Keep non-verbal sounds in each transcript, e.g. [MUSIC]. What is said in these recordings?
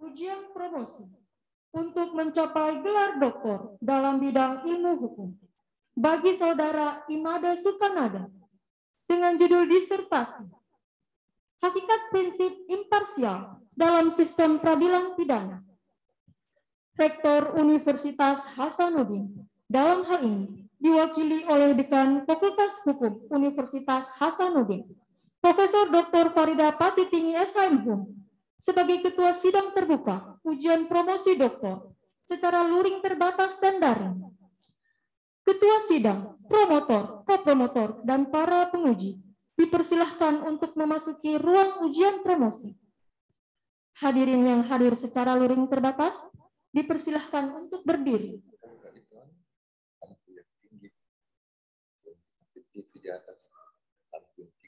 ujian promosi untuk mencapai gelar doktor dalam bidang ilmu hukum bagi saudara Imada Sukanada dengan judul disertasi Hakikat Prinsip Imparsial dalam Sistem Peradilan Pidana. Rektor Universitas Hasanuddin dalam hal ini diwakili oleh Dekan Fakultas Hukum Universitas Hasanuddin, Profesor Dr. Farida Patitini SHM sebagai ketua sidang terbuka ujian promosi doktor secara luring terbatas dan daring. Ketua sidang, promotor, kopromotor, dan para penguji dipersilahkan untuk memasuki ruang ujian promosi. Hadirin yang hadir secara luring terbatas dipersilahkan untuk berdiri.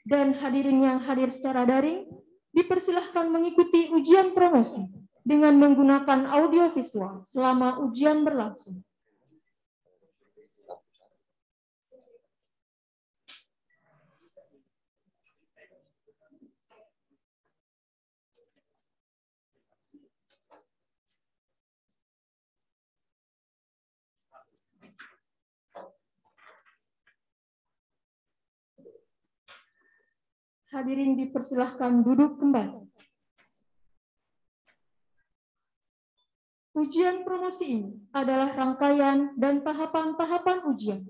Dan hadirin yang hadir secara daring dipersilahkan mengikuti ujian promosi dengan menggunakan audiovisual selama ujian berlangsung. Hadirin dipersilahkan duduk kembali. Ujian promosi ini adalah rangkaian dan tahapan-tahapan ujian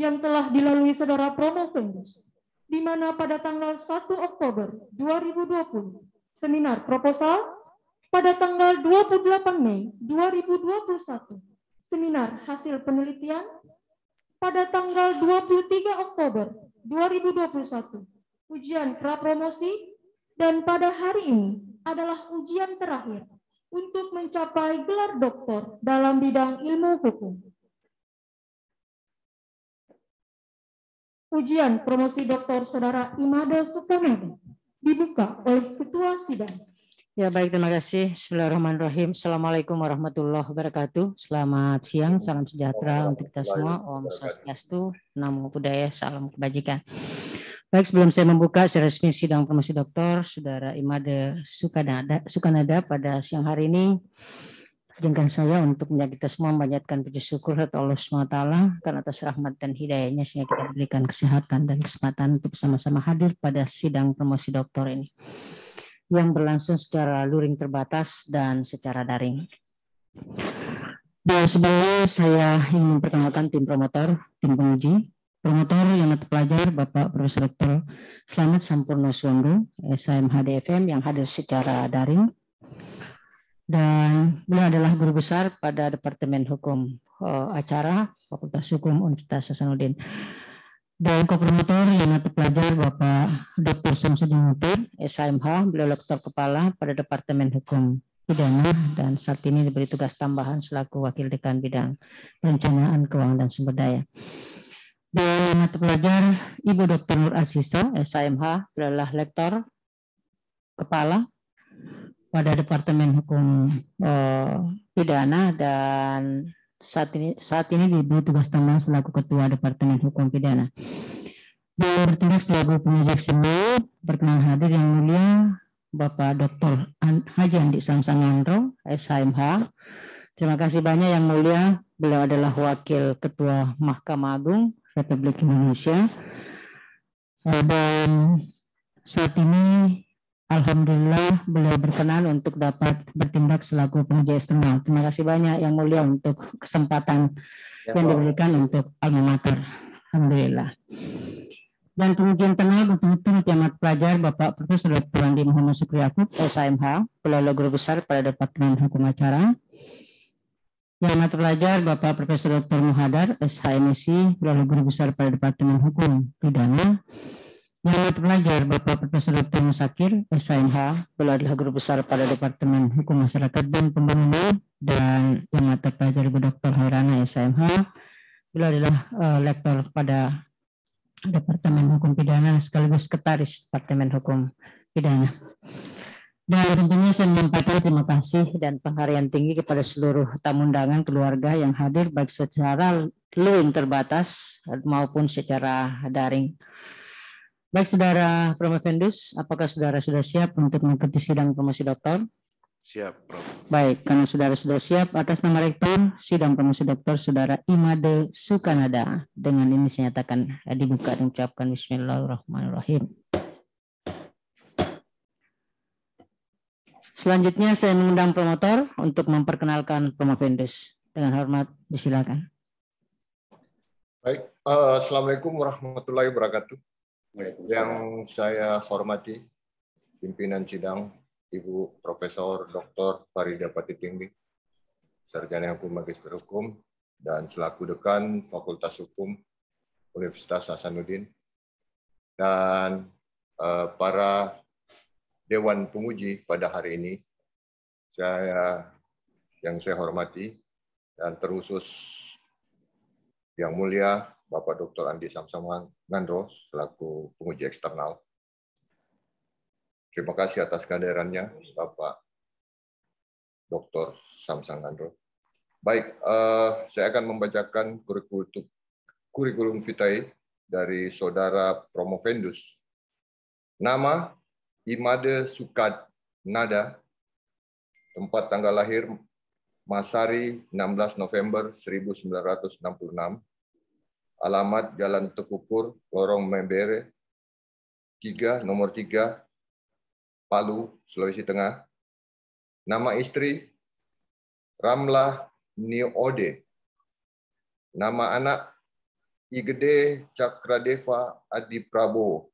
yang telah dilalui saudara promo di mana pada tanggal 1 Oktober 2020, seminar proposal, pada tanggal 28 Mei 2021, seminar hasil penelitian, pada tanggal 23 Oktober 2021, ujian prapromosi, dan pada hari ini adalah ujian terakhir untuk mencapai gelar doktor dalam bidang ilmu hukum. Ujian promosi doktor saudara Imada Sukamedi dibuka oleh ketua sidang. Ya baik terima kasih. Bismillahirrahmanirrahim. Assalamualaikum warahmatullahi wabarakatuh. Selamat siang, salam sejahtera untuk kita semua. Om Swastiastu, Namo Buddhaya, salam kebajikan. Baik, sebelum saya membuka secara resmi sidang promosi doktor, Saudara Imade Sukanada, Sukanada pada siang hari ini, izinkan saya untuk mengajak kita semua memanjatkan puji syukur kepada Allah SWT karena atas rahmat dan hidayahnya sehingga kita diberikan kesehatan dan kesempatan untuk bersama-sama hadir pada sidang promosi doktor ini yang berlangsung secara luring terbatas dan secara daring. Dan sebelumnya saya ingin memperkenalkan tim promotor, tim penguji, Promotor yang terpelajar Bapak Profesor Dr. Slamet Sampurno Suwondo, SMHDFM yang hadir secara daring. Dan beliau adalah guru besar pada Departemen Hukum eh, Acara Fakultas Hukum Universitas Hasanuddin. Dan kopromotor yang terpelajar Bapak Dr. Samsudin Mutir, SMH, beliau lektor Kepala pada Departemen Hukum Pidana dan saat ini diberi tugas tambahan selaku Wakil Dekan Bidang Perencanaan Keuangan dan Sumber Daya. Di mata pelajar Ibu Dr. Nur Asisa, SAMH, adalah lektor kepala pada Departemen Hukum eh, Pidana dan saat ini saat ini Ibu tugas tambahan selaku Ketua Departemen Hukum Pidana. Beliau bertindak selaku penyidik seni, berkenan hadir yang mulia Bapak Dr. Haji Andi Samsangandro, SHMH. Terima kasih banyak yang mulia. Beliau adalah Wakil Ketua Mahkamah Agung Republik Indonesia. Dan saat ini Alhamdulillah beliau berkenan untuk dapat bertindak selaku pekerja eksternal. Terima kasih banyak Yang Mulia untuk kesempatan ya, yang diberikan untuk alma Alhamdulillah. Dan pengujian betul-betul kiamat pelajar Bapak Profesor Dr. Andi Muhammad Sukriyaku, SIMH, Pelalu Guru Besar pada Departemen Hukum Acara. Yang amat pelajar Bapak Profesor Dr. Muhadar, SHMSI, lalu Guru Besar pada Departemen Hukum Pidana. Yang amat pelajar Bapak Profesor Dr. Musakir, SHMH, beliau adalah Guru Besar pada Departemen Hukum Masyarakat dan Pembangunan. Dan yang amat pelajar Ibu Dr. Hairana, SHMH, beliau adalah uh, lektor pada Departemen Hukum Pidana sekaligus Sekretaris Departemen Hukum Pidana. Dan tentunya saya menyampaikan terima kasih dan penghargaan tinggi kepada seluruh tamu undangan keluarga yang hadir baik secara luring terbatas maupun secara daring. Baik Saudara Prof. Vendus, apakah Saudara sudah siap untuk mengikuti sidang promosi doktor? Siap, Prof. Baik, karena Saudara sudah siap, atas nama Rektor, sidang promosi doktor Saudara Imade Sukanada. Dengan ini saya nyatakan dibuka dan ucapkan Bismillahirrahmanirrahim. Selanjutnya saya mengundang promotor untuk memperkenalkan promo vendors. Dengan hormat disilakan. Baik, uh, Assalamualaikum warahmatullahi wabarakatuh. Yang saya hormati pimpinan sidang Ibu Profesor Dr. Farida Patitingbi, Sarjana Hukum Magister Hukum, dan selaku dekan Fakultas Hukum Universitas Hasanuddin, dan uh, para Dewan Penguji pada hari ini, saya yang saya hormati dan terusus yang mulia Bapak Dr. Andi Samsaman Nandro selaku penguji eksternal. Terima kasih atas kehadirannya Bapak Dr. Samsang Nandro. Baik, uh, saya akan membacakan kurikulum, kurikulum vitae dari Saudara Promovendus. Nama Imade Sukad Nada, tempat tanggal lahir Masari 16 November 1966, alamat Jalan Tekukur, Lorong Membere, 3, nomor 3, Palu, Sulawesi Tengah. Nama istri Ramlah Niode. Nama anak Igede Cakradeva Adi Prabowo.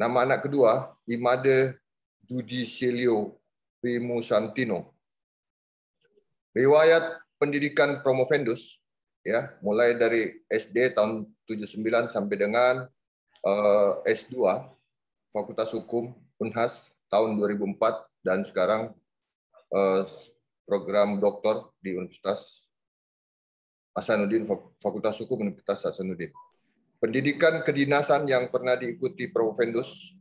Nama anak kedua, Imada Judisilio Primo Santino. Riwayat pendidikan Promovendus ya, mulai dari SD tahun 79 sampai dengan uh, eh, S2 Fakultas Hukum Unhas tahun 2004 dan sekarang uh, program doktor di Universitas Hasanuddin Fakultas Hukum Universitas Hasanuddin pendidikan kedinasan yang pernah diikuti Provendus,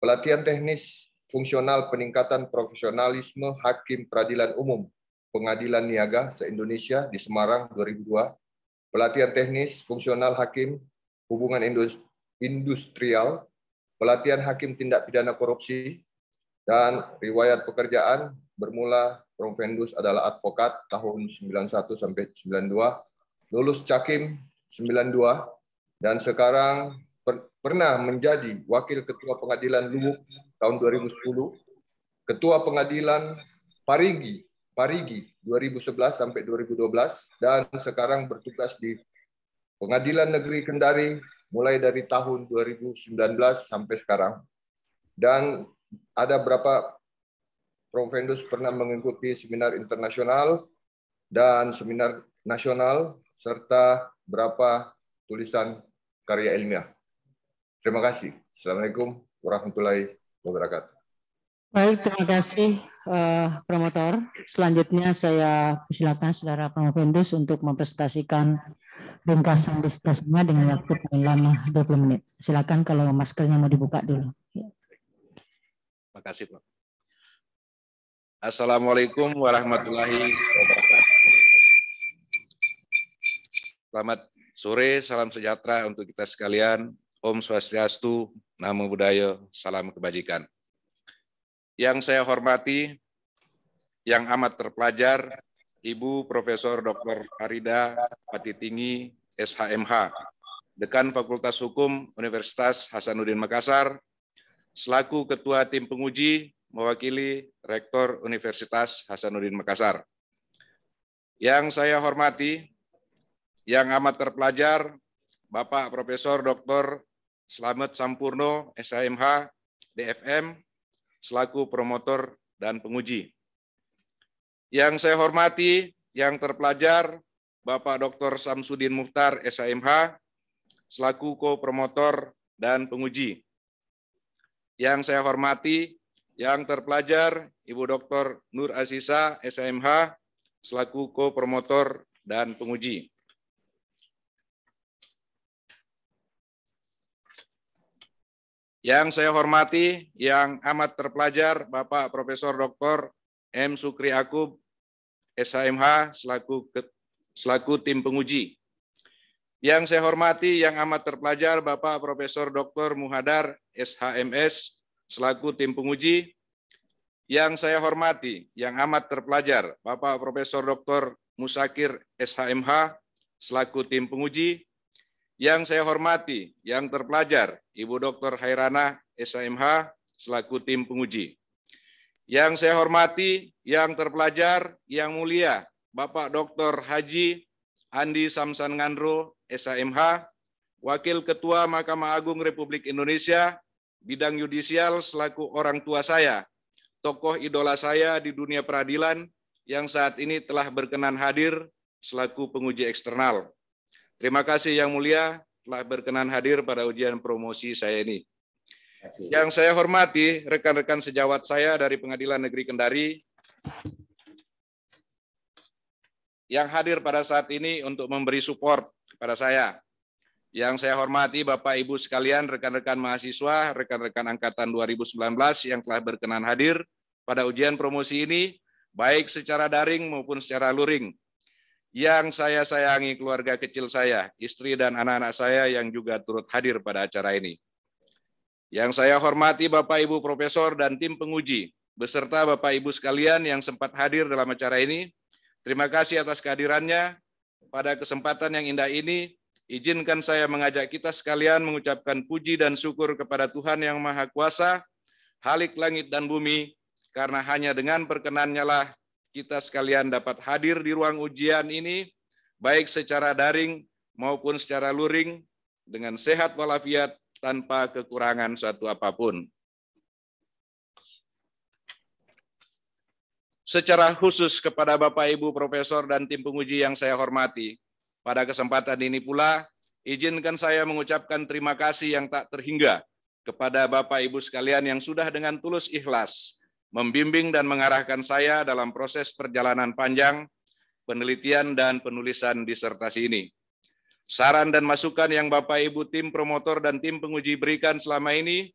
pelatihan teknis fungsional peningkatan profesionalisme hakim peradilan umum Pengadilan Niaga se-Indonesia di Semarang 2002, pelatihan teknis fungsional hakim hubungan industrial, pelatihan hakim tindak pidana korupsi, dan riwayat pekerjaan bermula Provendus adalah advokat tahun 91 sampai 92, lulus cakim 92, dan sekarang per, pernah menjadi Wakil Ketua Pengadilan Luwuk tahun 2010, Ketua Pengadilan Parigi, Parigi 2011 sampai 2012, dan sekarang bertugas di Pengadilan Negeri Kendari mulai dari tahun 2019 sampai sekarang. Dan ada berapa Prof. Vendus pernah mengikuti seminar internasional dan seminar nasional, serta berapa tulisan karya ilmiah. Terima kasih. Assalamualaikum warahmatullahi wabarakatuh. Baik, terima kasih uh, promotor. Selanjutnya saya persilakan saudara Pramovendus untuk mempresentasikan ringkasan diskusinya dengan waktu paling lama 20 menit. Silakan kalau maskernya mau dibuka dulu. Terima kasih, Pak. Assalamualaikum warahmatullahi wabarakatuh. Selamat sore, salam sejahtera untuk kita sekalian. Om Swastiastu, Namo Buddhaya, Salam Kebajikan. Yang saya hormati, yang amat terpelajar, Ibu Profesor Dr. Arida Patitingi, SHMH, Dekan Fakultas Hukum Universitas Hasanuddin Makassar, selaku Ketua Tim Penguji mewakili Rektor Universitas Hasanuddin Makassar. Yang saya hormati, yang amat terpelajar, Bapak Profesor Dr. Slamet Sampurno, SHMH, DFM, selaku promotor dan penguji. Yang saya hormati, yang terpelajar, Bapak Dr. Samsudin Muhtar, SHMH, selaku ko-promotor dan penguji. Yang saya hormati, yang terpelajar, Ibu Dr. Nur Aziza, SAMH, selaku ko-promotor dan penguji. Yang saya hormati, yang amat terpelajar, Bapak Profesor Dr. M. Sukri Akub, SHMH, selaku, selaku tim penguji. Yang saya hormati, yang amat terpelajar, Bapak Profesor Dr. Muhadar, SHMS, selaku tim penguji. Yang saya hormati, yang amat terpelajar, Bapak Profesor Dr. Musakir, SHMH, selaku tim penguji. Yang saya hormati, yang terpelajar, Ibu Dr. Hairana SMH selaku tim penguji. Yang saya hormati, yang terpelajar, yang mulia, Bapak Dr. Haji Andi Samsan Ngandro, SAMH, Wakil Ketua Mahkamah Agung Republik Indonesia, bidang yudisial selaku orang tua saya, tokoh idola saya di dunia peradilan yang saat ini telah berkenan hadir selaku penguji eksternal. Terima kasih Yang Mulia telah berkenan hadir pada ujian promosi saya ini. Yang saya hormati rekan-rekan sejawat saya dari Pengadilan Negeri Kendari yang hadir pada saat ini untuk memberi support kepada saya. Yang saya hormati Bapak Ibu sekalian, rekan-rekan mahasiswa, rekan-rekan angkatan 2019 yang telah berkenan hadir pada ujian promosi ini, baik secara daring maupun secara luring. Yang saya sayangi keluarga kecil saya, istri dan anak-anak saya yang juga turut hadir pada acara ini. Yang saya hormati Bapak Ibu Profesor dan tim penguji, beserta Bapak Ibu sekalian yang sempat hadir dalam acara ini. Terima kasih atas kehadirannya. Pada kesempatan yang indah ini, izinkan saya mengajak kita sekalian mengucapkan puji dan syukur kepada Tuhan Yang Maha Kuasa, Halik Langit dan Bumi, karena hanya dengan perkenannya lah kita sekalian dapat hadir di ruang ujian ini, baik secara daring maupun secara luring, dengan sehat walafiat tanpa kekurangan suatu apapun. Secara khusus kepada Bapak Ibu Profesor dan tim penguji yang saya hormati, pada kesempatan ini pula izinkan saya mengucapkan terima kasih yang tak terhingga kepada Bapak Ibu sekalian yang sudah dengan tulus ikhlas membimbing dan mengarahkan saya dalam proses perjalanan panjang penelitian dan penulisan disertasi ini. Saran dan masukan yang Bapak Ibu tim promotor dan tim penguji berikan selama ini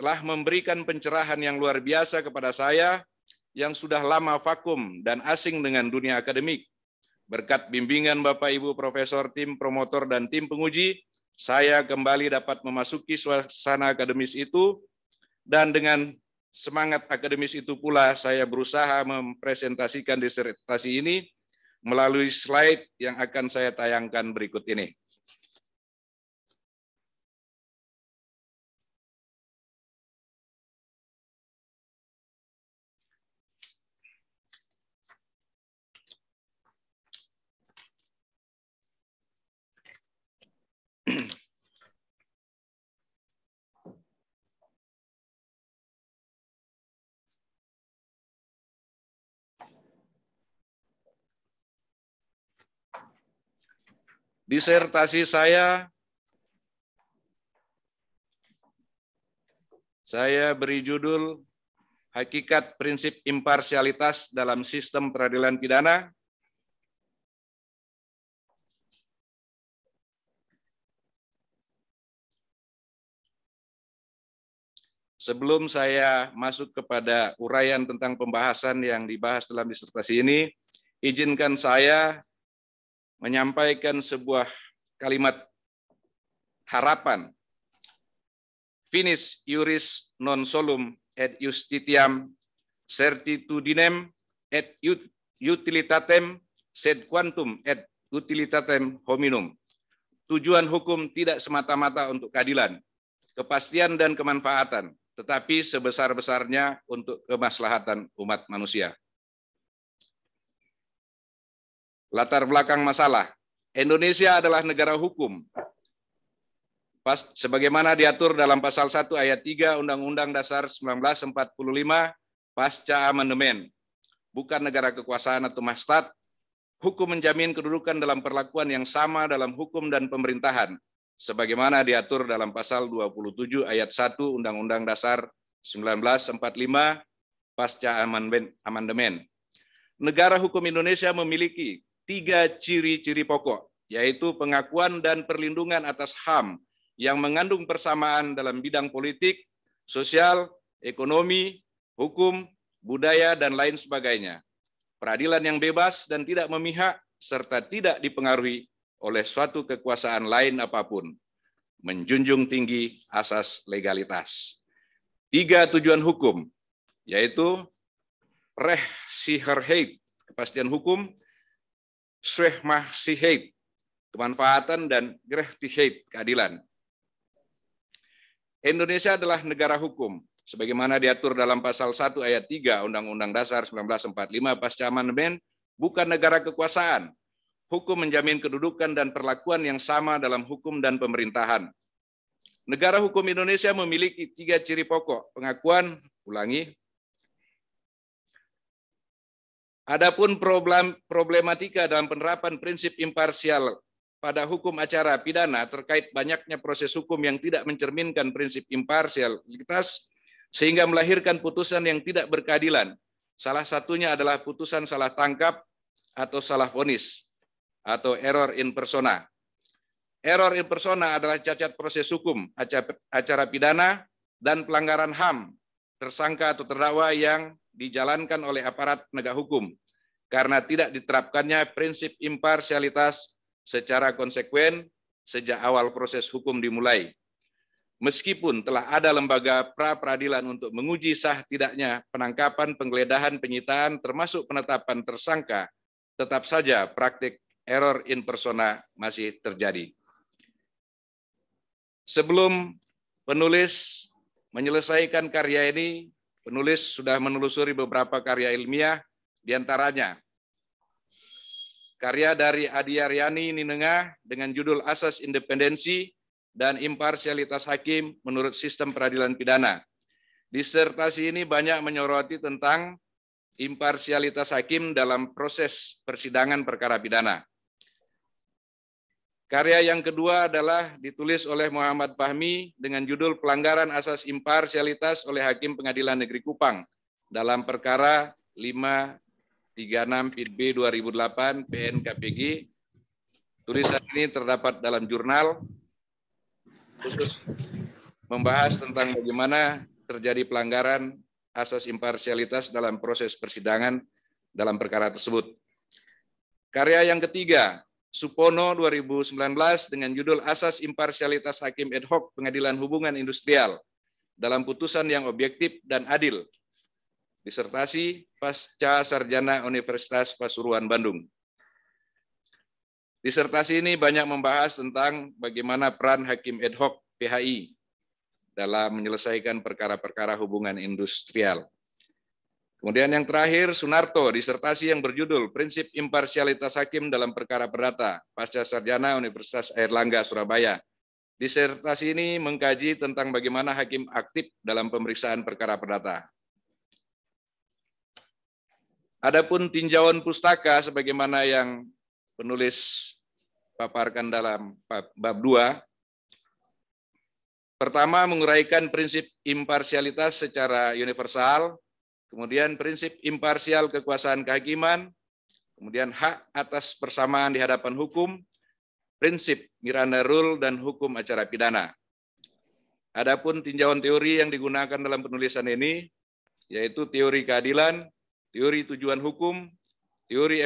telah memberikan pencerahan yang luar biasa kepada saya yang sudah lama vakum dan asing dengan dunia akademik. Berkat bimbingan Bapak Ibu Profesor, tim promotor, dan tim penguji, saya kembali dapat memasuki suasana akademis itu dan dengan semangat akademis itu pula saya berusaha mempresentasikan disertasi ini melalui slide yang akan saya tayangkan berikut ini. disertasi saya saya beri judul Hakikat Prinsip Imparsialitas dalam Sistem Peradilan Pidana. Sebelum saya masuk kepada uraian tentang pembahasan yang dibahas dalam disertasi ini, izinkan saya menyampaikan sebuah kalimat harapan. Finis iuris non solum et justitiam certitudinem et utilitatem sed quantum et utilitatem hominum. Tujuan hukum tidak semata-mata untuk keadilan, kepastian dan kemanfaatan, tetapi sebesar-besarnya untuk kemaslahatan umat manusia. Latar belakang masalah. Indonesia adalah negara hukum. Pas, sebagaimana diatur dalam pasal 1 ayat 3 Undang-Undang Dasar 1945 pasca amandemen. Bukan negara kekuasaan atau mastat, hukum menjamin kedudukan dalam perlakuan yang sama dalam hukum dan pemerintahan sebagaimana diatur dalam pasal 27 ayat 1 Undang-Undang Dasar 1945 pasca amandemen. Negara hukum Indonesia memiliki tiga ciri-ciri pokok, yaitu pengakuan dan perlindungan atas HAM yang mengandung persamaan dalam bidang politik, sosial, ekonomi, hukum, budaya, dan lain sebagainya. Peradilan yang bebas dan tidak memihak, serta tidak dipengaruhi oleh suatu kekuasaan lain apapun. Menjunjung tinggi asas legalitas. Tiga tujuan hukum, yaitu reh siherheit, kepastian hukum, mah Mahsihib, kemanfaatan dan Greh Tihib, keadilan. Indonesia adalah negara hukum, sebagaimana diatur dalam pasal 1 ayat 3 Undang-Undang Dasar 1945 pasca amandemen, bukan negara kekuasaan. Hukum menjamin kedudukan dan perlakuan yang sama dalam hukum dan pemerintahan. Negara hukum Indonesia memiliki tiga ciri pokok, pengakuan, ulangi, Adapun problem problematika dalam penerapan prinsip imparsial pada hukum acara pidana terkait banyaknya proses hukum yang tidak mencerminkan prinsip imparsialitas sehingga melahirkan putusan yang tidak berkeadilan. Salah satunya adalah putusan salah tangkap atau salah vonis atau error in persona. Error in persona adalah cacat proses hukum acara pidana dan pelanggaran HAM tersangka atau terdakwa yang dijalankan oleh aparat penegak hukum karena tidak diterapkannya prinsip imparsialitas secara konsekuen sejak awal proses hukum dimulai. Meskipun telah ada lembaga pra-peradilan untuk menguji sah tidaknya penangkapan, penggeledahan, penyitaan, termasuk penetapan tersangka, tetap saja praktik error in persona masih terjadi. Sebelum penulis menyelesaikan karya ini, Penulis sudah menelusuri beberapa karya ilmiah, diantaranya karya dari Adi Aryani Ninengah dengan judul Asas Independensi dan Imparsialitas Hakim menurut Sistem Peradilan Pidana. Disertasi ini banyak menyoroti tentang imparsialitas hakim dalam proses persidangan perkara pidana. Karya yang kedua adalah ditulis oleh Muhammad Fahmi dengan judul Pelanggaran Asas Imparsialitas oleh Hakim Pengadilan Negeri Kupang dalam perkara 536 PIDB 2008 PNKPG. Tulisan ini terdapat dalam jurnal khusus membahas tentang bagaimana terjadi pelanggaran asas imparsialitas dalam proses persidangan dalam perkara tersebut. Karya yang ketiga Supono 2019 dengan judul Asas Imparsialitas Hakim Ad Hoc Pengadilan Hubungan Industrial dalam putusan yang objektif dan adil. Disertasi pasca sarjana Universitas Pasuruan Bandung. Disertasi ini banyak membahas tentang bagaimana peran hakim ad hoc PHI dalam menyelesaikan perkara-perkara hubungan industrial. Kemudian yang terakhir, Sunarto, disertasi yang berjudul Prinsip Imparsialitas Hakim dalam Perkara Perdata, Pasca Sarjana Universitas Airlangga, Surabaya. Disertasi ini mengkaji tentang bagaimana hakim aktif dalam pemeriksaan perkara perdata. Adapun tinjauan pustaka sebagaimana yang penulis paparkan dalam bab 2, pertama menguraikan prinsip imparsialitas secara universal, kemudian prinsip imparsial kekuasaan kehakiman, kemudian hak atas persamaan di hadapan hukum, prinsip Miranda Rule dan hukum acara pidana. Adapun tinjauan teori yang digunakan dalam penulisan ini yaitu teori keadilan, teori tujuan hukum, teori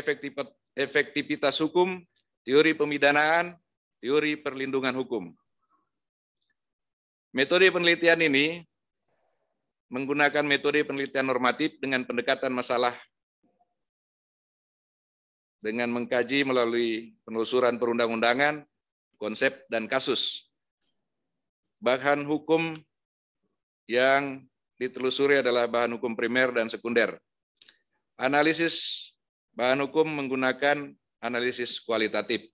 efektivitas hukum, teori pemidanaan, teori perlindungan hukum. Metode penelitian ini menggunakan metode penelitian normatif dengan pendekatan masalah dengan mengkaji melalui penelusuran perundang-undangan, konsep, dan kasus. Bahan hukum yang ditelusuri adalah bahan hukum primer dan sekunder. Analisis bahan hukum menggunakan analisis kualitatif.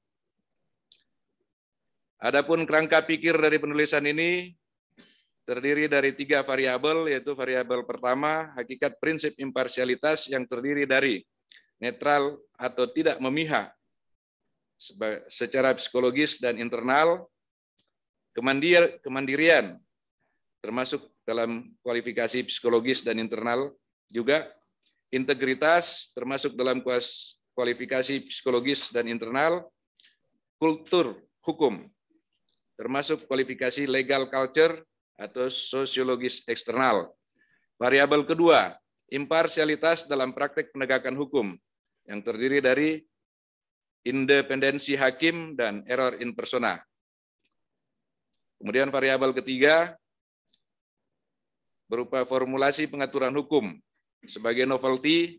Adapun kerangka pikir dari penulisan ini terdiri dari tiga variabel, yaitu variabel pertama, hakikat prinsip imparsialitas yang terdiri dari netral atau tidak memihak secara psikologis dan internal, kemandir, kemandirian, termasuk dalam kualifikasi psikologis dan internal juga, integritas, termasuk dalam kualifikasi psikologis dan internal, kultur hukum, termasuk kualifikasi legal culture, atau sosiologis eksternal. Variabel kedua, imparsialitas dalam praktek penegakan hukum yang terdiri dari independensi hakim dan error in persona. Kemudian variabel ketiga berupa formulasi pengaturan hukum. Sebagai novelty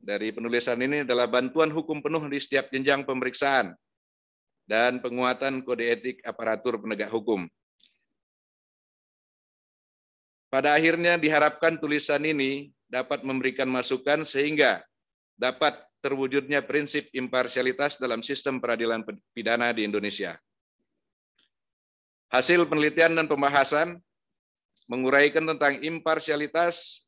dari penulisan ini adalah bantuan hukum penuh di setiap jenjang pemeriksaan dan penguatan kode etik aparatur penegak hukum. Pada akhirnya diharapkan tulisan ini dapat memberikan masukan sehingga dapat terwujudnya prinsip imparsialitas dalam sistem peradilan pidana di Indonesia. Hasil penelitian dan pembahasan menguraikan tentang imparsialitas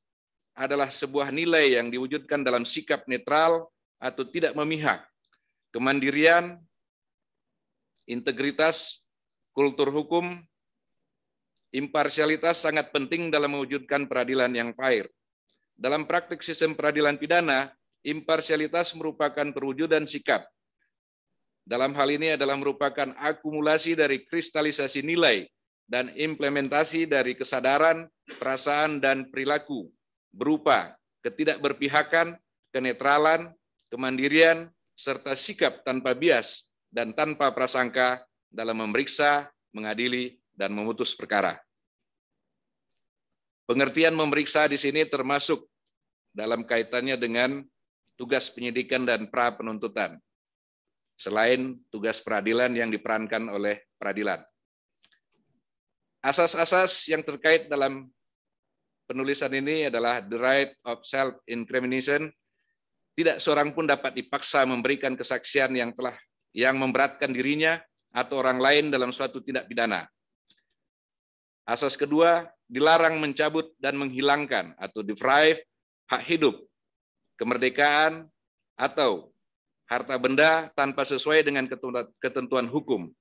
adalah sebuah nilai yang diwujudkan dalam sikap netral atau tidak memihak, kemandirian, integritas, kultur hukum, Imparsialitas sangat penting dalam mewujudkan peradilan yang fair. Dalam praktik sistem peradilan pidana, imparsialitas merupakan perwujudan sikap. Dalam hal ini adalah merupakan akumulasi dari kristalisasi nilai dan implementasi dari kesadaran, perasaan, dan perilaku berupa ketidakberpihakan, kenetralan, kemandirian, serta sikap tanpa bias dan tanpa prasangka dalam memeriksa, mengadili, dan memutus perkara. Pengertian memeriksa di sini termasuk dalam kaitannya dengan tugas penyidikan dan pra penuntutan, selain tugas peradilan yang diperankan oleh peradilan. Asas-asas yang terkait dalam penulisan ini adalah the right of self-incrimination. Tidak seorang pun dapat dipaksa memberikan kesaksian yang telah yang memberatkan dirinya atau orang lain dalam suatu tindak pidana Asas kedua, dilarang mencabut dan menghilangkan atau deprive hak hidup, kemerdekaan, atau harta benda tanpa sesuai dengan ketentuan hukum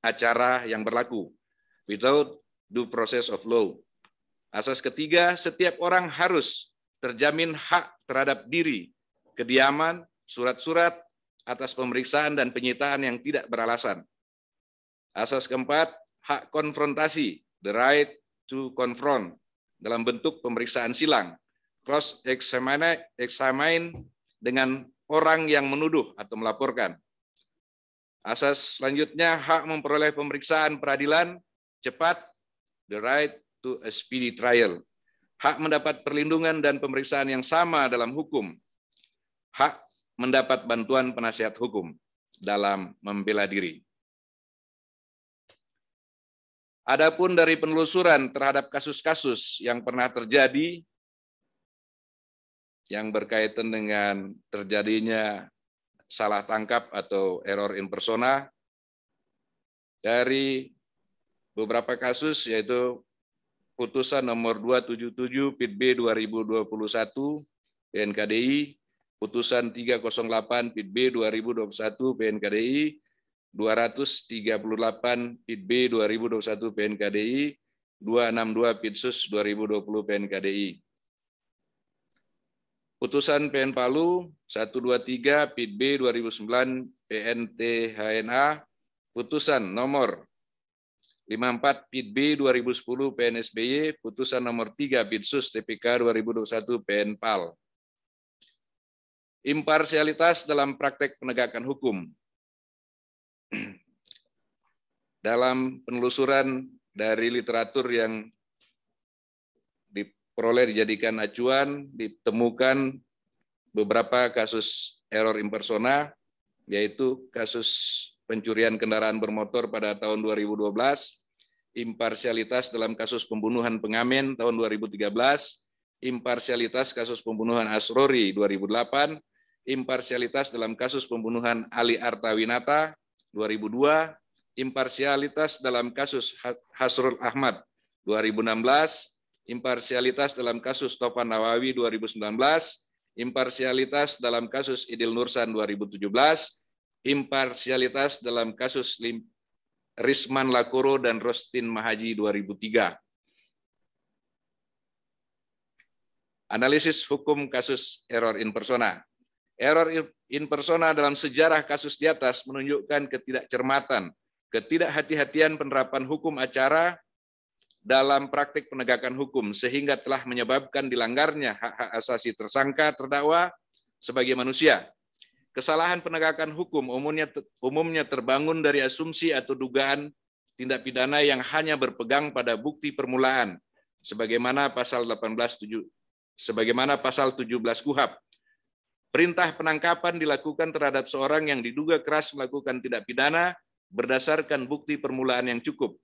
acara yang berlaku without due process of law. Asas ketiga, setiap orang harus terjamin hak terhadap diri, kediaman, surat-surat atas pemeriksaan dan penyitaan yang tidak beralasan. Asas keempat, hak konfrontasi, the right to confront, dalam bentuk pemeriksaan silang, cross examine, examine dengan orang yang menuduh atau melaporkan. Asas selanjutnya hak memperoleh pemeriksaan peradilan cepat, the right to a speedy trial. Hak mendapat perlindungan dan pemeriksaan yang sama dalam hukum. Hak mendapat bantuan penasihat hukum dalam membela diri. Adapun dari penelusuran terhadap kasus-kasus yang pernah terjadi yang berkaitan dengan terjadinya salah tangkap atau error in persona dari beberapa kasus yaitu putusan nomor 277 PITB 2021 pnkdi putusan 308 PITB 2021 pnkdi 238 PITB 2021 PNKDI, 262 Pitsus 2020 PNKDI. Putusan PN Palu 123 PITB 2009 PNT HNA, putusan nomor 54 PITB 2010 PNSBY, putusan nomor 3 Pitsus TPK 2021 PN PAL. Imparsialitas dalam praktek penegakan hukum. [CLEARS THROAT] dalam penelusuran dari literatur yang diperoleh dijadikan acuan, ditemukan beberapa kasus error impersona, yaitu kasus pencurian kendaraan bermotor pada tahun 2012, imparsialitas dalam kasus pembunuhan pengamen tahun 2013, imparsialitas kasus pembunuhan Asrori 2008, imparsialitas dalam kasus pembunuhan Ali Artawinata 2002, imparsialitas dalam kasus Hasrul Ahmad 2016, imparsialitas dalam kasus Topan Nawawi 2019, imparsialitas dalam kasus Idil Nursan 2017, imparsialitas dalam kasus Lim Risman Lakoro dan Rostin Mahaji 2003. Analisis hukum kasus error in persona. Error in persona dalam sejarah kasus di atas menunjukkan ketidakcermatan, ketidakhati-hatian penerapan hukum acara dalam praktik penegakan hukum sehingga telah menyebabkan dilanggarnya hak-hak asasi tersangka terdakwa sebagai manusia. Kesalahan penegakan hukum umumnya umumnya terbangun dari asumsi atau dugaan tindak pidana yang hanya berpegang pada bukti permulaan sebagaimana pasal 18 7 sebagaimana pasal 17 KUHAP Perintah penangkapan dilakukan terhadap seorang yang diduga keras melakukan tindak pidana berdasarkan bukti permulaan yang cukup.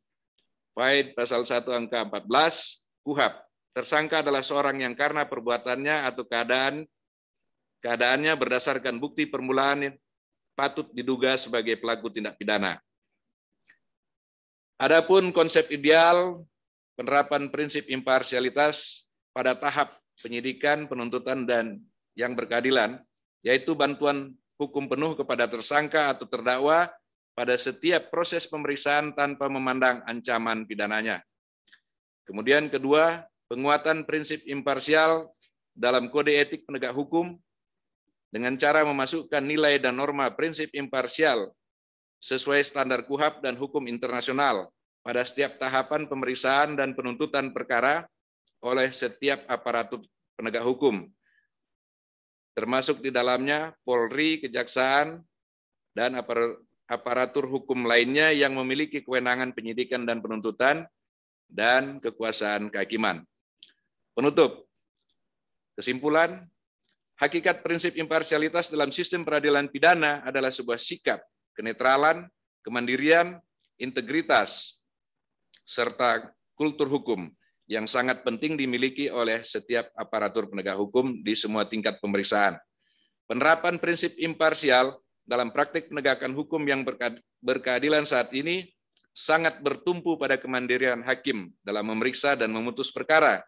Faid pasal 1 angka 14 KUHAP. Tersangka adalah seorang yang karena perbuatannya atau keadaan keadaannya berdasarkan bukti permulaan patut diduga sebagai pelaku tindak pidana. Adapun konsep ideal penerapan prinsip imparsialitas pada tahap penyidikan, penuntutan, dan yang berkeadilan, yaitu bantuan hukum penuh kepada tersangka atau terdakwa pada setiap proses pemeriksaan tanpa memandang ancaman pidananya. Kemudian kedua, penguatan prinsip imparsial dalam kode etik penegak hukum dengan cara memasukkan nilai dan norma prinsip imparsial sesuai standar KUHAP dan hukum internasional pada setiap tahapan pemeriksaan dan penuntutan perkara oleh setiap aparatur penegak hukum, termasuk di dalamnya Polri, Kejaksaan, dan aparatur hukum lainnya yang memiliki kewenangan penyidikan dan penuntutan dan kekuasaan kehakiman. Penutup. Kesimpulan, hakikat prinsip imparsialitas dalam sistem peradilan pidana adalah sebuah sikap kenetralan, kemandirian, integritas, serta kultur hukum yang sangat penting dimiliki oleh setiap aparatur penegak hukum di semua tingkat pemeriksaan. Penerapan prinsip imparsial dalam praktik penegakan hukum yang berkeadilan saat ini sangat bertumpu pada kemandirian hakim dalam memeriksa dan memutus perkara.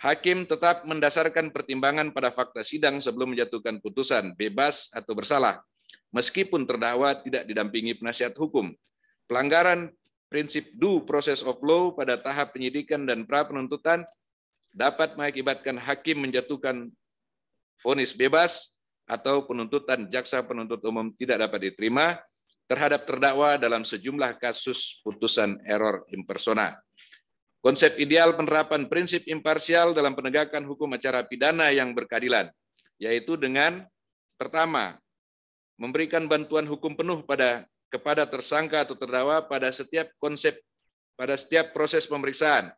Hakim tetap mendasarkan pertimbangan pada fakta sidang sebelum menjatuhkan putusan bebas atau bersalah, meskipun terdakwa tidak didampingi penasihat hukum. Pelanggaran prinsip due process of law pada tahap penyidikan dan pra penuntutan dapat mengakibatkan hakim menjatuhkan vonis bebas atau penuntutan jaksa penuntut umum tidak dapat diterima terhadap terdakwa dalam sejumlah kasus putusan error impersona. Konsep ideal penerapan prinsip imparsial dalam penegakan hukum acara pidana yang berkeadilan, yaitu dengan pertama, memberikan bantuan hukum penuh pada kepada tersangka atau terdakwa pada setiap konsep pada setiap proses pemeriksaan.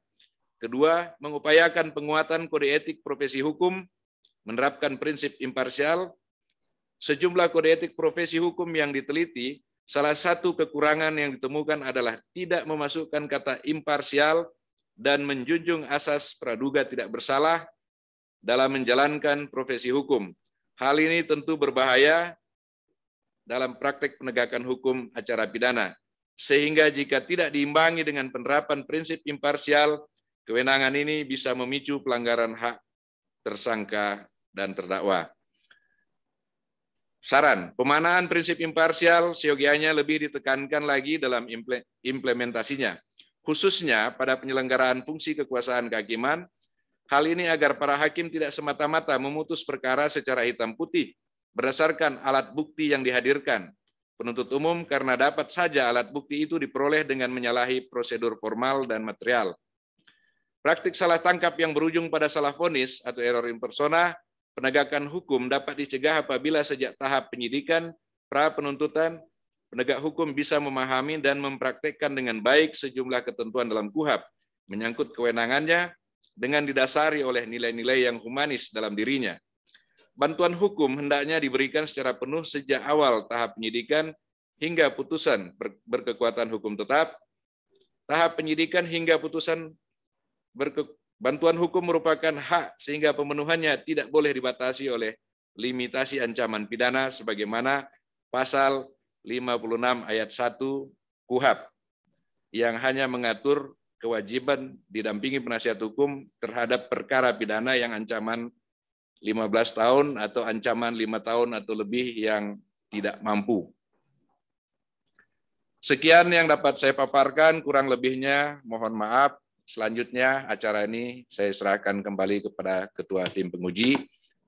Kedua, mengupayakan penguatan kode etik profesi hukum, menerapkan prinsip imparsial. Sejumlah kode etik profesi hukum yang diteliti, salah satu kekurangan yang ditemukan adalah tidak memasukkan kata imparsial dan menjunjung asas praduga tidak bersalah dalam menjalankan profesi hukum. Hal ini tentu berbahaya dalam praktek penegakan hukum acara pidana. Sehingga jika tidak diimbangi dengan penerapan prinsip imparsial, kewenangan ini bisa memicu pelanggaran hak tersangka dan terdakwa. Saran, pemanaan prinsip imparsial seyogianya lebih ditekankan lagi dalam implementasinya, khususnya pada penyelenggaraan fungsi kekuasaan kehakiman. Hal ini agar para hakim tidak semata-mata memutus perkara secara hitam putih, berdasarkan alat bukti yang dihadirkan. Penuntut umum karena dapat saja alat bukti itu diperoleh dengan menyalahi prosedur formal dan material. Praktik salah tangkap yang berujung pada salah vonis atau error in persona, penegakan hukum dapat dicegah apabila sejak tahap penyidikan, pra penuntutan, penegak hukum bisa memahami dan mempraktekkan dengan baik sejumlah ketentuan dalam KUHAP menyangkut kewenangannya dengan didasari oleh nilai-nilai yang humanis dalam dirinya Bantuan hukum hendaknya diberikan secara penuh sejak awal tahap penyidikan hingga putusan berkekuatan hukum tetap. Tahap penyidikan hingga putusan berke, bantuan hukum merupakan hak sehingga pemenuhannya tidak boleh dibatasi oleh limitasi ancaman pidana sebagaimana pasal 56 ayat 1 KUHAP yang hanya mengatur kewajiban didampingi penasihat hukum terhadap perkara pidana yang ancaman 15 tahun atau ancaman lima tahun atau lebih yang tidak mampu. Sekian yang dapat saya paparkan, kurang lebihnya mohon maaf. Selanjutnya acara ini saya serahkan kembali kepada Ketua Tim Penguji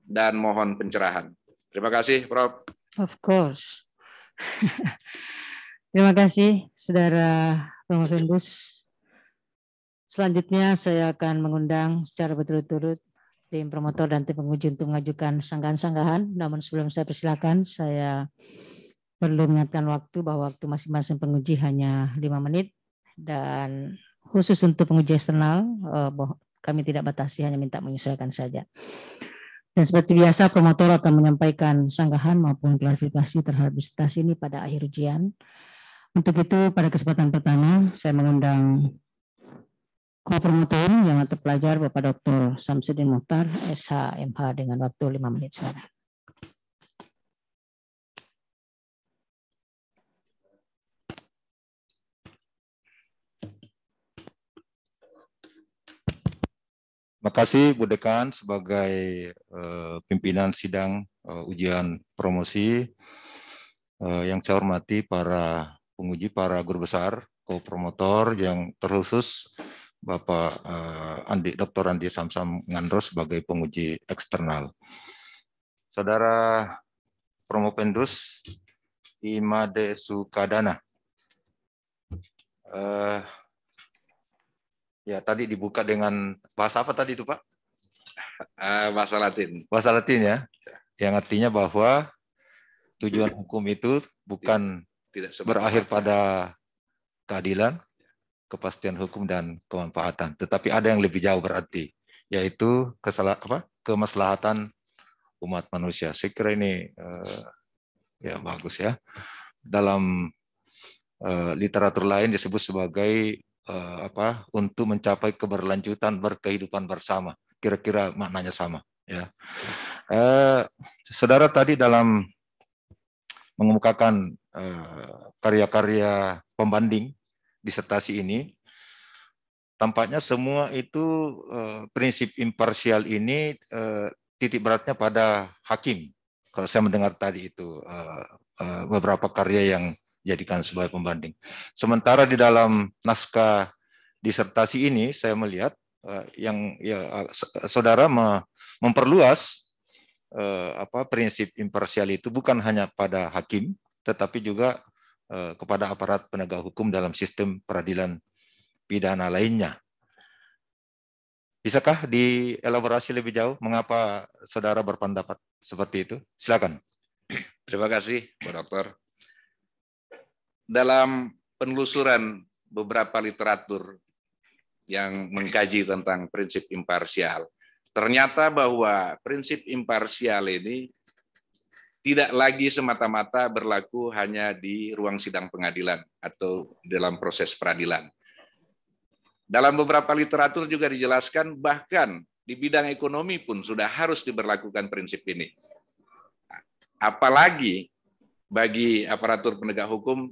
dan mohon pencerahan. Terima kasih, Prof. Of course. [LAUGHS] Terima kasih, Saudara Pengurus Selanjutnya saya akan mengundang secara berturut-turut tim promotor dan tim penguji untuk mengajukan sanggahan-sanggahan. Namun sebelum saya persilakan, saya perlu mengingatkan waktu bahwa waktu masing-masing penguji hanya lima menit dan khusus untuk penguji eksternal eh, kami tidak batasi hanya minta menyesuaikan saja. Dan seperti biasa promotor akan menyampaikan sanggahan maupun klarifikasi terhadap disertasi ini pada akhir ujian. Untuk itu pada kesempatan pertama saya mengundang Kupermutun yang mata pelajar Bapak Dr. Samsudin Mutar, SHMH dengan waktu 5 menit silakan. Terima kasih Bu Dekan sebagai uh, pimpinan sidang uh, ujian promosi uh, yang saya hormati para penguji, para guru besar, kopromotor yang terkhusus Bapak uh, Andi Dr. Andi Samsam Ngandro sebagai penguji eksternal. Saudara Promopendus Imade Sukadana. Uh, eh, ya tadi dibuka dengan bahasa apa tadi itu Pak? Uh, bahasa Latin. Bahasa Latin ya. Yang artinya bahwa tujuan hukum itu bukan tidak, berakhir pada keadilan, kepastian hukum dan kemanfaatan. Tetapi ada yang lebih jauh berarti, yaitu kesalah, apa, kemaslahatan umat manusia. Saya kira ini uh, ya bagus ya. Dalam uh, literatur lain disebut sebagai uh, apa untuk mencapai keberlanjutan berkehidupan bersama. Kira-kira maknanya sama ya. Eh, saudara tadi dalam mengemukakan karya-karya eh, pembanding disertasi ini, tampaknya semua itu eh, prinsip imparsial ini eh, titik beratnya pada hakim. Kalau saya mendengar tadi itu eh, eh, beberapa karya yang jadikan sebagai pembanding. Sementara di dalam naskah disertasi ini saya melihat eh, yang ya, saudara memperluas eh, apa prinsip imparsial itu bukan hanya pada hakim, tetapi juga Eh, kepada aparat penegak hukum dalam sistem peradilan pidana lainnya. Bisakah dielaborasi lebih jauh mengapa saudara berpendapat seperti itu? Silakan. Terima kasih, Bu Dokter. Dalam penelusuran beberapa literatur yang mengkaji tentang prinsip imparsial, ternyata bahwa prinsip imparsial ini tidak lagi semata-mata berlaku hanya di ruang sidang pengadilan atau dalam proses peradilan. Dalam beberapa literatur juga dijelaskan bahkan di bidang ekonomi pun sudah harus diberlakukan prinsip ini. Apalagi bagi aparatur penegak hukum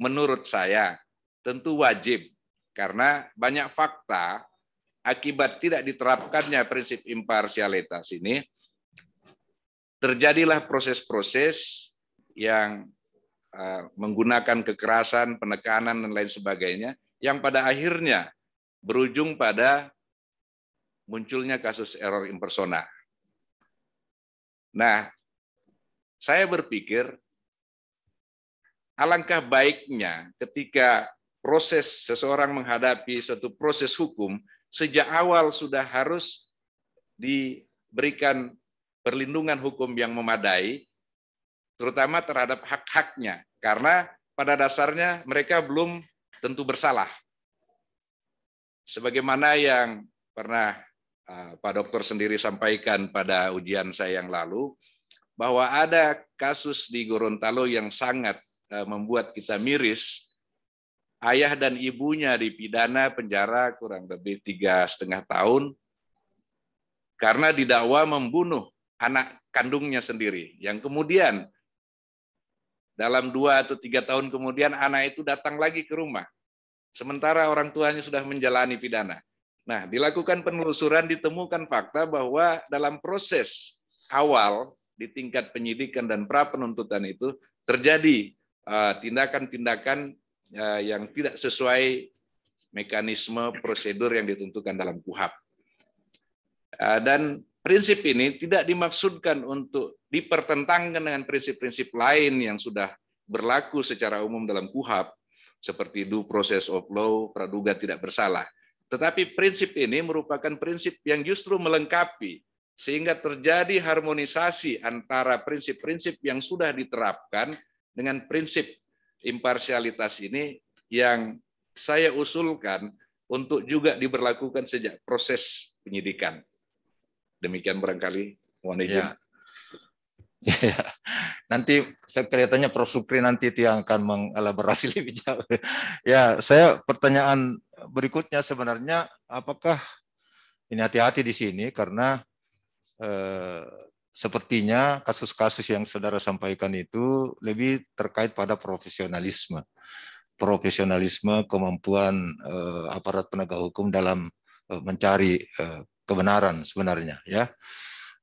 menurut saya tentu wajib karena banyak fakta akibat tidak diterapkannya prinsip imparsialitas ini terjadilah proses-proses yang uh, menggunakan kekerasan, penekanan, dan lain sebagainya, yang pada akhirnya berujung pada munculnya kasus error impersona. Nah, saya berpikir alangkah baiknya ketika proses seseorang menghadapi suatu proses hukum sejak awal sudah harus diberikan perlindungan hukum yang memadai, terutama terhadap hak-haknya, karena pada dasarnya mereka belum tentu bersalah. Sebagaimana yang pernah eh, Pak Dokter sendiri sampaikan pada ujian saya yang lalu, bahwa ada kasus di Gorontalo yang sangat eh, membuat kita miris. Ayah dan ibunya dipidana penjara kurang lebih tiga setengah tahun karena didakwa membunuh anak kandungnya sendiri. Yang kemudian dalam dua atau tiga tahun kemudian anak itu datang lagi ke rumah. Sementara orang tuanya sudah menjalani pidana. Nah, dilakukan penelusuran ditemukan fakta bahwa dalam proses awal di tingkat penyidikan dan pra penuntutan itu terjadi eh, tindakan-tindakan uh, uh, yang tidak sesuai mekanisme prosedur yang ditentukan dalam KUHAP. Uh, dan prinsip ini tidak dimaksudkan untuk dipertentangkan dengan prinsip-prinsip lain yang sudah berlaku secara umum dalam KUHAP, seperti due process of law, praduga tidak bersalah. Tetapi prinsip ini merupakan prinsip yang justru melengkapi sehingga terjadi harmonisasi antara prinsip-prinsip yang sudah diterapkan dengan prinsip imparsialitas ini yang saya usulkan untuk juga diberlakukan sejak proses penyidikan. Demikian barangkali mohon izin. Ya. [LAUGHS] ya. Ya, nanti saya kelihatannya Prof. Sukri nanti yang akan mengelaborasi [LAUGHS] lebih jauh. Ya, saya pertanyaan berikutnya sebenarnya apakah ini hati-hati di sini karena eh, sepertinya kasus-kasus yang saudara sampaikan itu lebih terkait pada profesionalisme, profesionalisme kemampuan eh, aparat penegak hukum dalam eh, mencari eh, kebenaran sebenarnya ya.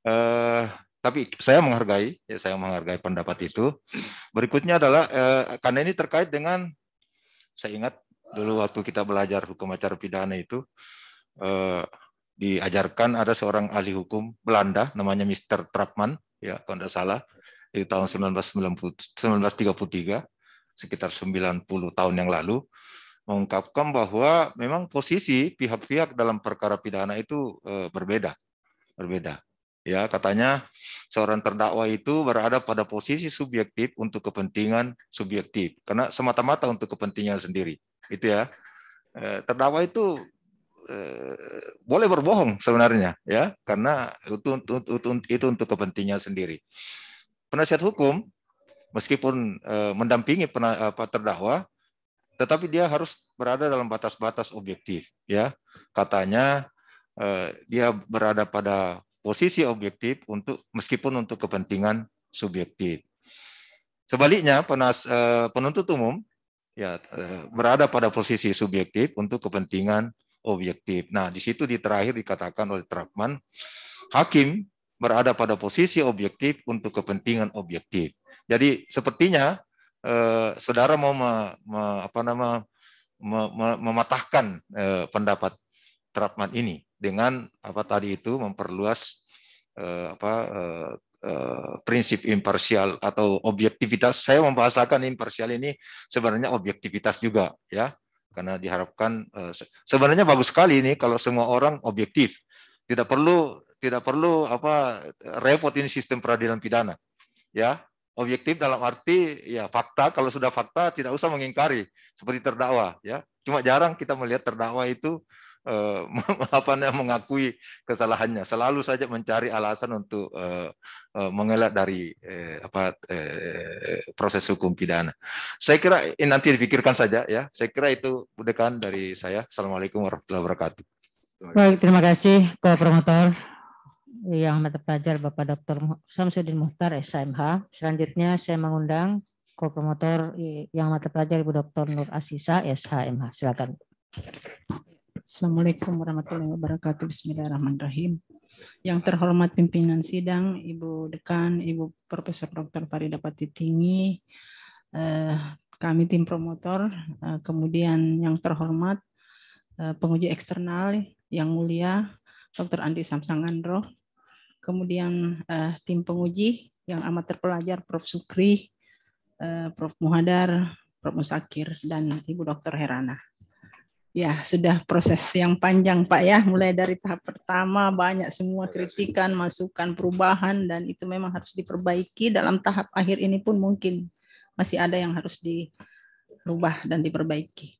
Eh, tapi saya menghargai, ya, saya menghargai pendapat itu. Berikutnya adalah eh, karena ini terkait dengan saya ingat dulu waktu kita belajar hukum acara pidana itu eh, diajarkan ada seorang ahli hukum Belanda namanya Mr. Trapman, ya kalau tidak salah di tahun 1990, 1933 sekitar 90 tahun yang lalu mengungkapkan bahwa memang posisi pihak-pihak dalam perkara pidana itu eh, berbeda, berbeda. Ya, katanya seorang terdakwa itu berada pada posisi subjektif untuk kepentingan subjektif, karena semata-mata untuk kepentingan sendiri, itu ya. Eh, terdakwa itu eh, boleh berbohong sebenarnya, ya, karena itu untuk itu, itu untuk kepentingan sendiri. Penasihat hukum, meskipun mendampingi terdakwa, tetapi dia harus berada dalam batas-batas objektif ya katanya eh, dia berada pada posisi objektif untuk meskipun untuk kepentingan subjektif sebaliknya penas, eh, penuntut umum ya eh, berada pada posisi subjektif untuk kepentingan objektif nah di situ di terakhir dikatakan oleh Trapman hakim berada pada posisi objektif untuk kepentingan objektif jadi sepertinya eh, saudara mau me, me, apa nama me, me, mematahkan eh, pendapat Tratman ini dengan apa tadi itu memperluas eh, apa eh, eh, prinsip imparsial atau objektivitas. Saya membahasakan imparsial ini sebenarnya objektivitas juga ya karena diharapkan eh, sebenarnya bagus sekali ini kalau semua orang objektif tidak perlu tidak perlu apa repot ini sistem peradilan pidana ya objektif dalam arti ya fakta kalau sudah fakta tidak usah mengingkari seperti terdakwa ya cuma jarang kita melihat terdakwa itu eh, [LAUGHS] apa namanya mengakui kesalahannya selalu saja mencari alasan untuk eh, eh, mengelak dari eh, apa eh, proses hukum pidana saya kira eh, nanti dipikirkan saja ya saya kira itu dekan dari saya assalamualaikum warahmatullahi wabarakatuh baik terima kasih ko promotor yang mata pelajar Bapak Dr. Samsudin Muhtar SMH. Selanjutnya saya mengundang kopromotor yang mata pelajar Ibu Dr. Nur Asisa SHMH. Silakan. Assalamualaikum warahmatullahi wabarakatuh. Bismillahirrahmanirrahim. Yang terhormat pimpinan sidang, Ibu Dekan, Ibu Profesor Dr. Farida Patitingi, eh, kami tim promotor, eh, kemudian yang terhormat eh, penguji eksternal yang mulia Dr. Andi Samsangandro, kemudian uh, tim penguji yang amat terpelajar Prof. Sukri, uh, Prof. Muhadar, Prof. Musakir, dan Ibu Dr. Herana. Ya, sudah proses yang panjang Pak ya, mulai dari tahap pertama banyak semua kritikan, masukan, perubahan, dan itu memang harus diperbaiki dalam tahap akhir ini pun mungkin masih ada yang harus dirubah dan diperbaiki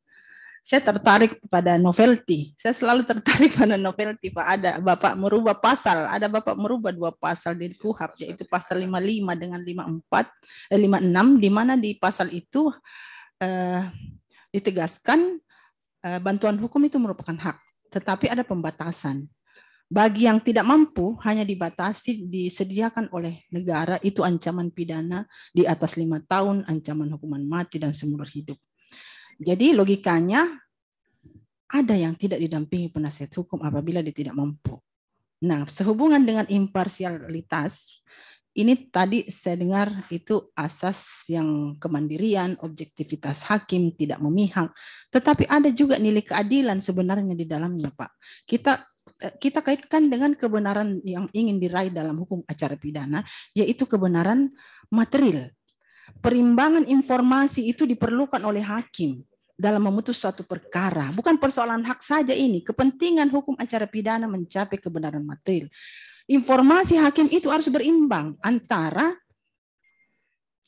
saya tertarik pada novelty. Saya selalu tertarik [LAUGHS] pada novelty, Pak. Ada Bapak merubah pasal, ada Bapak merubah dua pasal di iya, KUHAP, yaitu pasal 55 dengan 54, eh, 56, di mana di pasal itu eh, ditegaskan eh, bantuan hukum itu merupakan hak, tetapi ada pembatasan. Bagi yang tidak mampu, hanya dibatasi disediakan oleh negara itu ancaman pidana di atas lima tahun, ancaman hukuman mati dan seumur hidup. Jadi logikanya ada yang tidak didampingi penasihat hukum apabila dia tidak mampu. Nah, sehubungan dengan imparsialitas, ini tadi saya dengar itu asas yang kemandirian, objektivitas hakim, tidak memihak. Tetapi ada juga nilai keadilan sebenarnya di dalamnya, Pak. Kita eh, kita kaitkan dengan kebenaran yang ingin diraih dalam hukum acara pidana, yaitu kebenaran material. Perimbangan informasi itu diperlukan oleh hakim dalam memutus suatu perkara. Bukan persoalan hak saja ini, kepentingan hukum acara pidana mencapai kebenaran material. Informasi hakim itu harus berimbang antara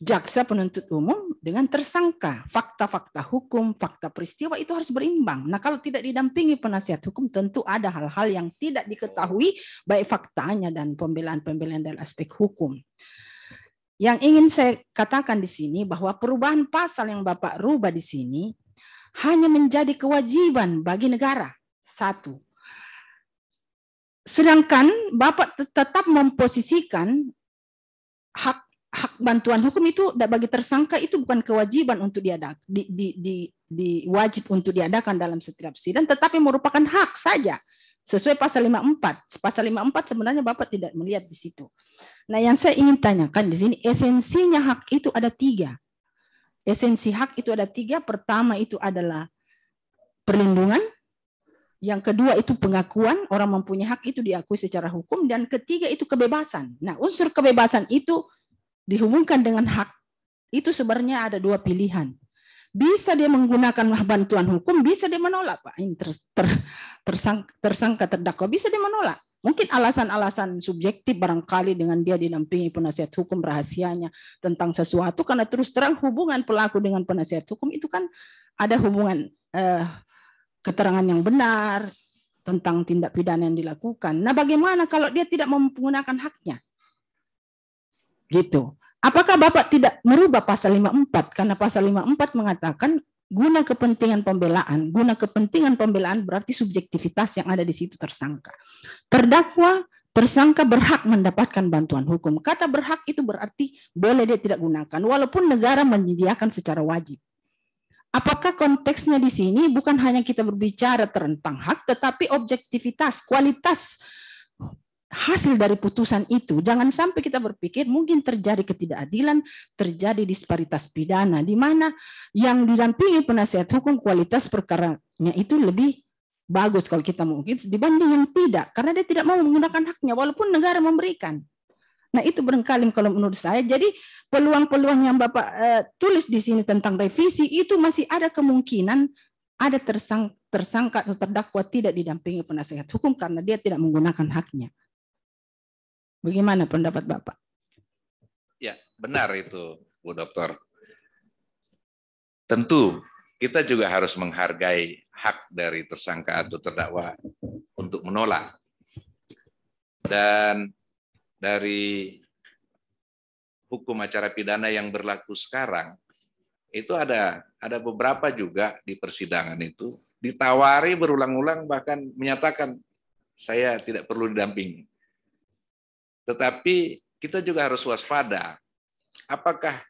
jaksa penuntut umum dengan tersangka. Fakta-fakta hukum, fakta peristiwa itu harus berimbang. Nah, kalau tidak didampingi penasihat hukum, tentu ada hal-hal yang tidak diketahui baik faktanya dan pembelaan-pembelaan dari aspek hukum. Yang ingin saya katakan di sini bahwa perubahan pasal yang Bapak rubah di sini hanya menjadi kewajiban bagi negara. Satu. Sedangkan Bapak tetap memposisikan hak hak bantuan hukum itu bagi tersangka itu bukan kewajiban untuk diadakan di, di, di, di wajib untuk diadakan dalam setiap sidang tetapi merupakan hak saja sesuai pasal 54. Pasal 54 sebenarnya Bapak tidak melihat di situ. Nah, yang saya ingin tanyakan di sini esensinya hak itu ada tiga esensi hak itu ada tiga. Pertama itu adalah perlindungan. Yang kedua itu pengakuan, orang mempunyai hak itu diakui secara hukum. Dan ketiga itu kebebasan. Nah unsur kebebasan itu dihubungkan dengan hak. Itu sebenarnya ada dua pilihan. Bisa dia menggunakan bantuan hukum, bisa dia menolak. Pak. Ter, tersangka, tersangka terdakwa, bisa dia menolak. Mungkin alasan-alasan subjektif barangkali dengan dia didampingi penasihat hukum rahasianya tentang sesuatu karena terus terang hubungan pelaku dengan penasihat hukum itu kan ada hubungan eh, keterangan yang benar tentang tindak pidana yang dilakukan. Nah, bagaimana kalau dia tidak menggunakan haknya? Gitu. Apakah Bapak tidak merubah pasal 54 karena pasal 54 mengatakan guna kepentingan pembelaan. Guna kepentingan pembelaan berarti subjektivitas yang ada di situ tersangka. Terdakwa tersangka berhak mendapatkan bantuan hukum. Kata berhak itu berarti boleh dia tidak gunakan walaupun negara menyediakan secara wajib. Apakah konteksnya di sini bukan hanya kita berbicara tentang hak tetapi objektivitas, kualitas hasil dari putusan itu jangan sampai kita berpikir mungkin terjadi ketidakadilan, terjadi disparitas pidana di mana yang didampingi penasihat hukum kualitas perkaranya itu lebih bagus kalau kita mungkin dibanding yang tidak karena dia tidak mau menggunakan haknya walaupun negara memberikan. Nah, itu berengkalim kalau menurut saya. Jadi peluang-peluang yang Bapak eh, tulis di sini tentang revisi itu masih ada kemungkinan ada tersangka, tersangka atau terdakwa tidak didampingi penasehat hukum karena dia tidak menggunakan haknya. Bagaimana pendapat Bapak? Ya, benar itu, Bu Dokter. Tentu kita juga harus menghargai hak dari tersangka atau terdakwa untuk menolak. Dan dari hukum acara pidana yang berlaku sekarang itu ada ada beberapa juga di persidangan itu ditawari berulang-ulang bahkan menyatakan saya tidak perlu didampingi. Tetapi kita juga harus waspada. Apakah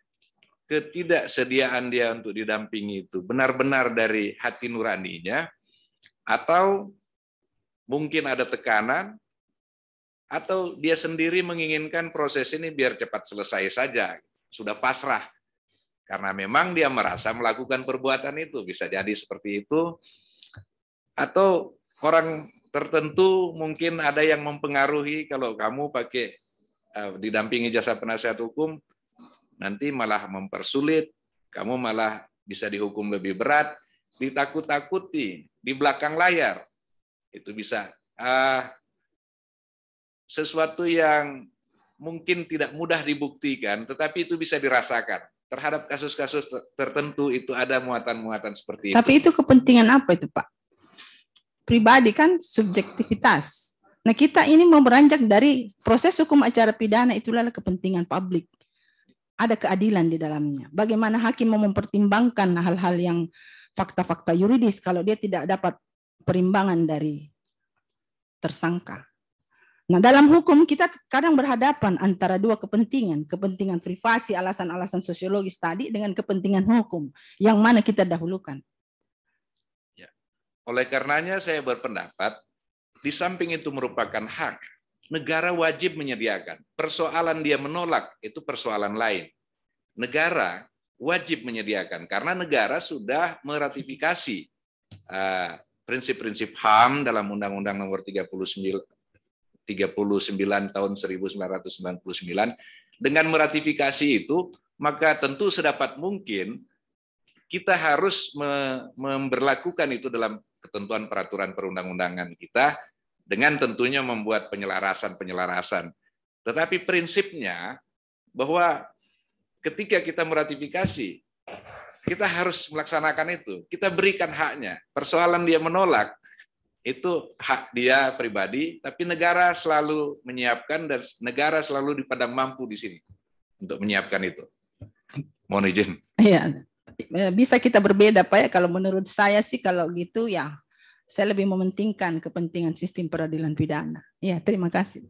ketidaksediaan dia untuk didampingi itu benar-benar dari hati nuraninya atau mungkin ada tekanan atau dia sendiri menginginkan proses ini biar cepat selesai saja, sudah pasrah. Karena memang dia merasa melakukan perbuatan itu, bisa jadi seperti itu. Atau orang tertentu mungkin ada yang mempengaruhi kalau kamu pakai eh, didampingi jasa penasihat hukum nanti malah mempersulit, kamu malah bisa dihukum lebih berat, ditakut-takuti di belakang layar. Itu bisa uh, sesuatu yang mungkin tidak mudah dibuktikan, tetapi itu bisa dirasakan. Terhadap kasus-kasus tertentu itu ada muatan-muatan seperti Tapi itu. Tapi itu kepentingan apa itu, Pak? pribadi kan subjektivitas. Nah, kita ini mau beranjak dari proses hukum acara pidana itulah kepentingan publik. Ada keadilan di dalamnya. Bagaimana hakim mau mempertimbangkan hal-hal yang fakta-fakta yuridis kalau dia tidak dapat perimbangan dari tersangka. Nah, dalam hukum kita kadang berhadapan antara dua kepentingan, kepentingan privasi, alasan-alasan sosiologis tadi dengan kepentingan hukum yang mana kita dahulukan. Oleh karenanya saya berpendapat, di samping itu merupakan hak, negara wajib menyediakan. Persoalan dia menolak, itu persoalan lain. Negara wajib menyediakan, karena negara sudah meratifikasi eh, prinsip-prinsip HAM dalam Undang-Undang nomor 39, 39 tahun 1999. Dengan meratifikasi itu, maka tentu sedapat mungkin kita harus memperlakukan itu dalam ketentuan peraturan perundang-undangan kita dengan tentunya membuat penyelarasan-penyelarasan. Tetapi prinsipnya bahwa ketika kita meratifikasi, kita harus melaksanakan itu. Kita berikan haknya. Persoalan dia menolak, itu hak dia pribadi, tapi negara selalu menyiapkan dan negara selalu dipandang mampu di sini untuk menyiapkan itu. Mohon izin. Iya, Eh, bisa kita berbeda Pak ya. Kalau menurut saya sih kalau gitu ya saya lebih mementingkan kepentingan sistem peradilan pidana. Ya, terima kasih.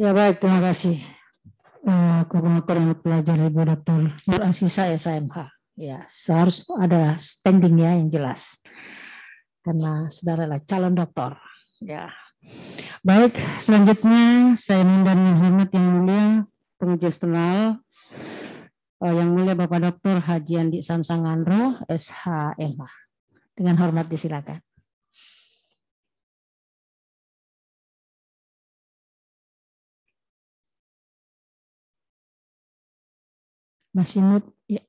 Ya baik, terima kasih. Eh, koordinator yang pelajar Ibu Dr. Nur Asisa SMH. Ya, harus ada standing ya yang jelas. Karena saudara lah calon doktor. Ya. Baik, selanjutnya saya minta yang hormat yang mulia pengajar eksternal Eh, yang mulia Bapak Dr. Haji Andi Samsanganro, SHMA. Dengan hormat disilakan. Masih ya.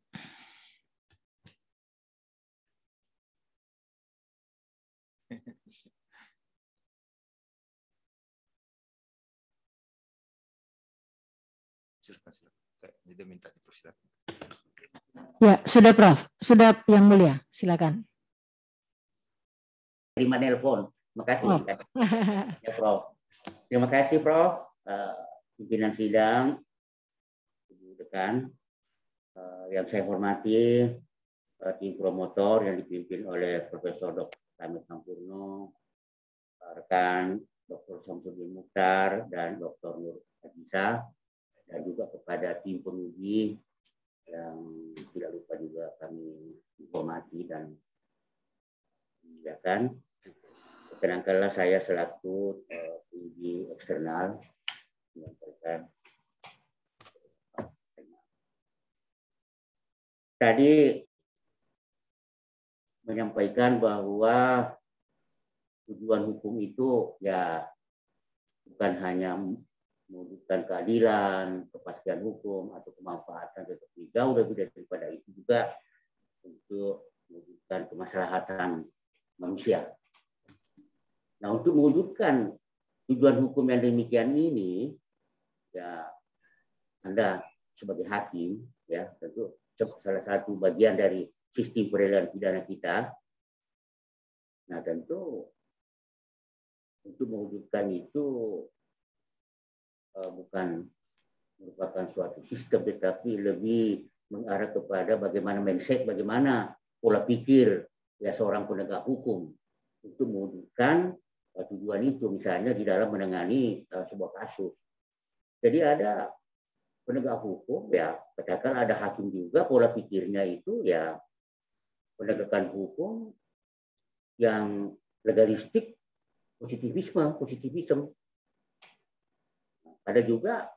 Jadi minta dipersilakan. Ya, sudah Prof. Sudah yang mulia, silakan. Terima telepon. Terima kasih. Oh. [LAUGHS] Ya, Prof. Terima kasih Prof. Uh, pimpinan sidang, Ibu Dekan, uh, yang saya hormati, uh, tim promotor yang dipimpin oleh Profesor Dr. Samir Sampurno, rekan Dr. Samsudin Mukhtar dan Dr. Nur Adisa, dan juga kepada tim penguji yang tidak lupa juga kami informasi dan menjelaskan. Kenangkanlah saya selaku uh, penguji eksternal menyampaikan tadi menyampaikan bahwa tujuan hukum itu ya bukan hanya mewujudkan keadilan, kepastian hukum, atau kemanfaatan tetapi jauh lebih daripada itu juga untuk mewujudkan kemaslahatan manusia. Nah untuk mewujudkan tujuan hukum yang demikian ini, ya Anda sebagai hakim, ya tentu salah satu bagian dari sistem peradilan pidana kita. Nah tentu untuk mewujudkan itu Eh, bukan merupakan suatu sistem tetapi lebih mengarah kepada bagaimana mindset, bagaimana pola pikir ya seorang penegak hukum untuk mewujudkan uh, tujuan itu misalnya di dalam menangani uh, sebuah kasus. Jadi ada penegak hukum ya katakan ada hakim juga pola pikirnya itu ya penegakan hukum yang legalistik positivisme positivisme ada juga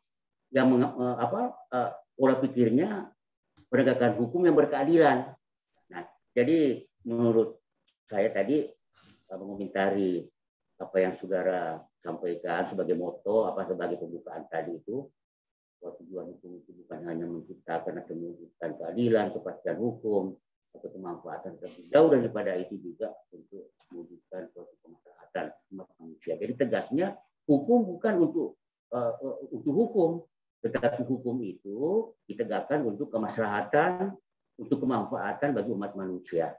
yang meng, eh, apa eh, pola pikirnya penegakan hukum yang berkeadilan. Nah, jadi menurut saya tadi eh, mengomentari apa yang saudara sampaikan sebagai moto apa sebagai pembukaan tadi itu bahwa tujuan hukum itu bukan hanya menciptakan atau mewujudkan keadilan, kepastian hukum, atau kemanfaatan tapi jauh daripada itu juga untuk mewujudkan suatu kemaslahatan manusia. Jadi tegasnya hukum bukan untuk uh, untuk hukum. Tetapi hukum itu ditegakkan untuk kemaslahatan, untuk kemanfaatan bagi umat manusia.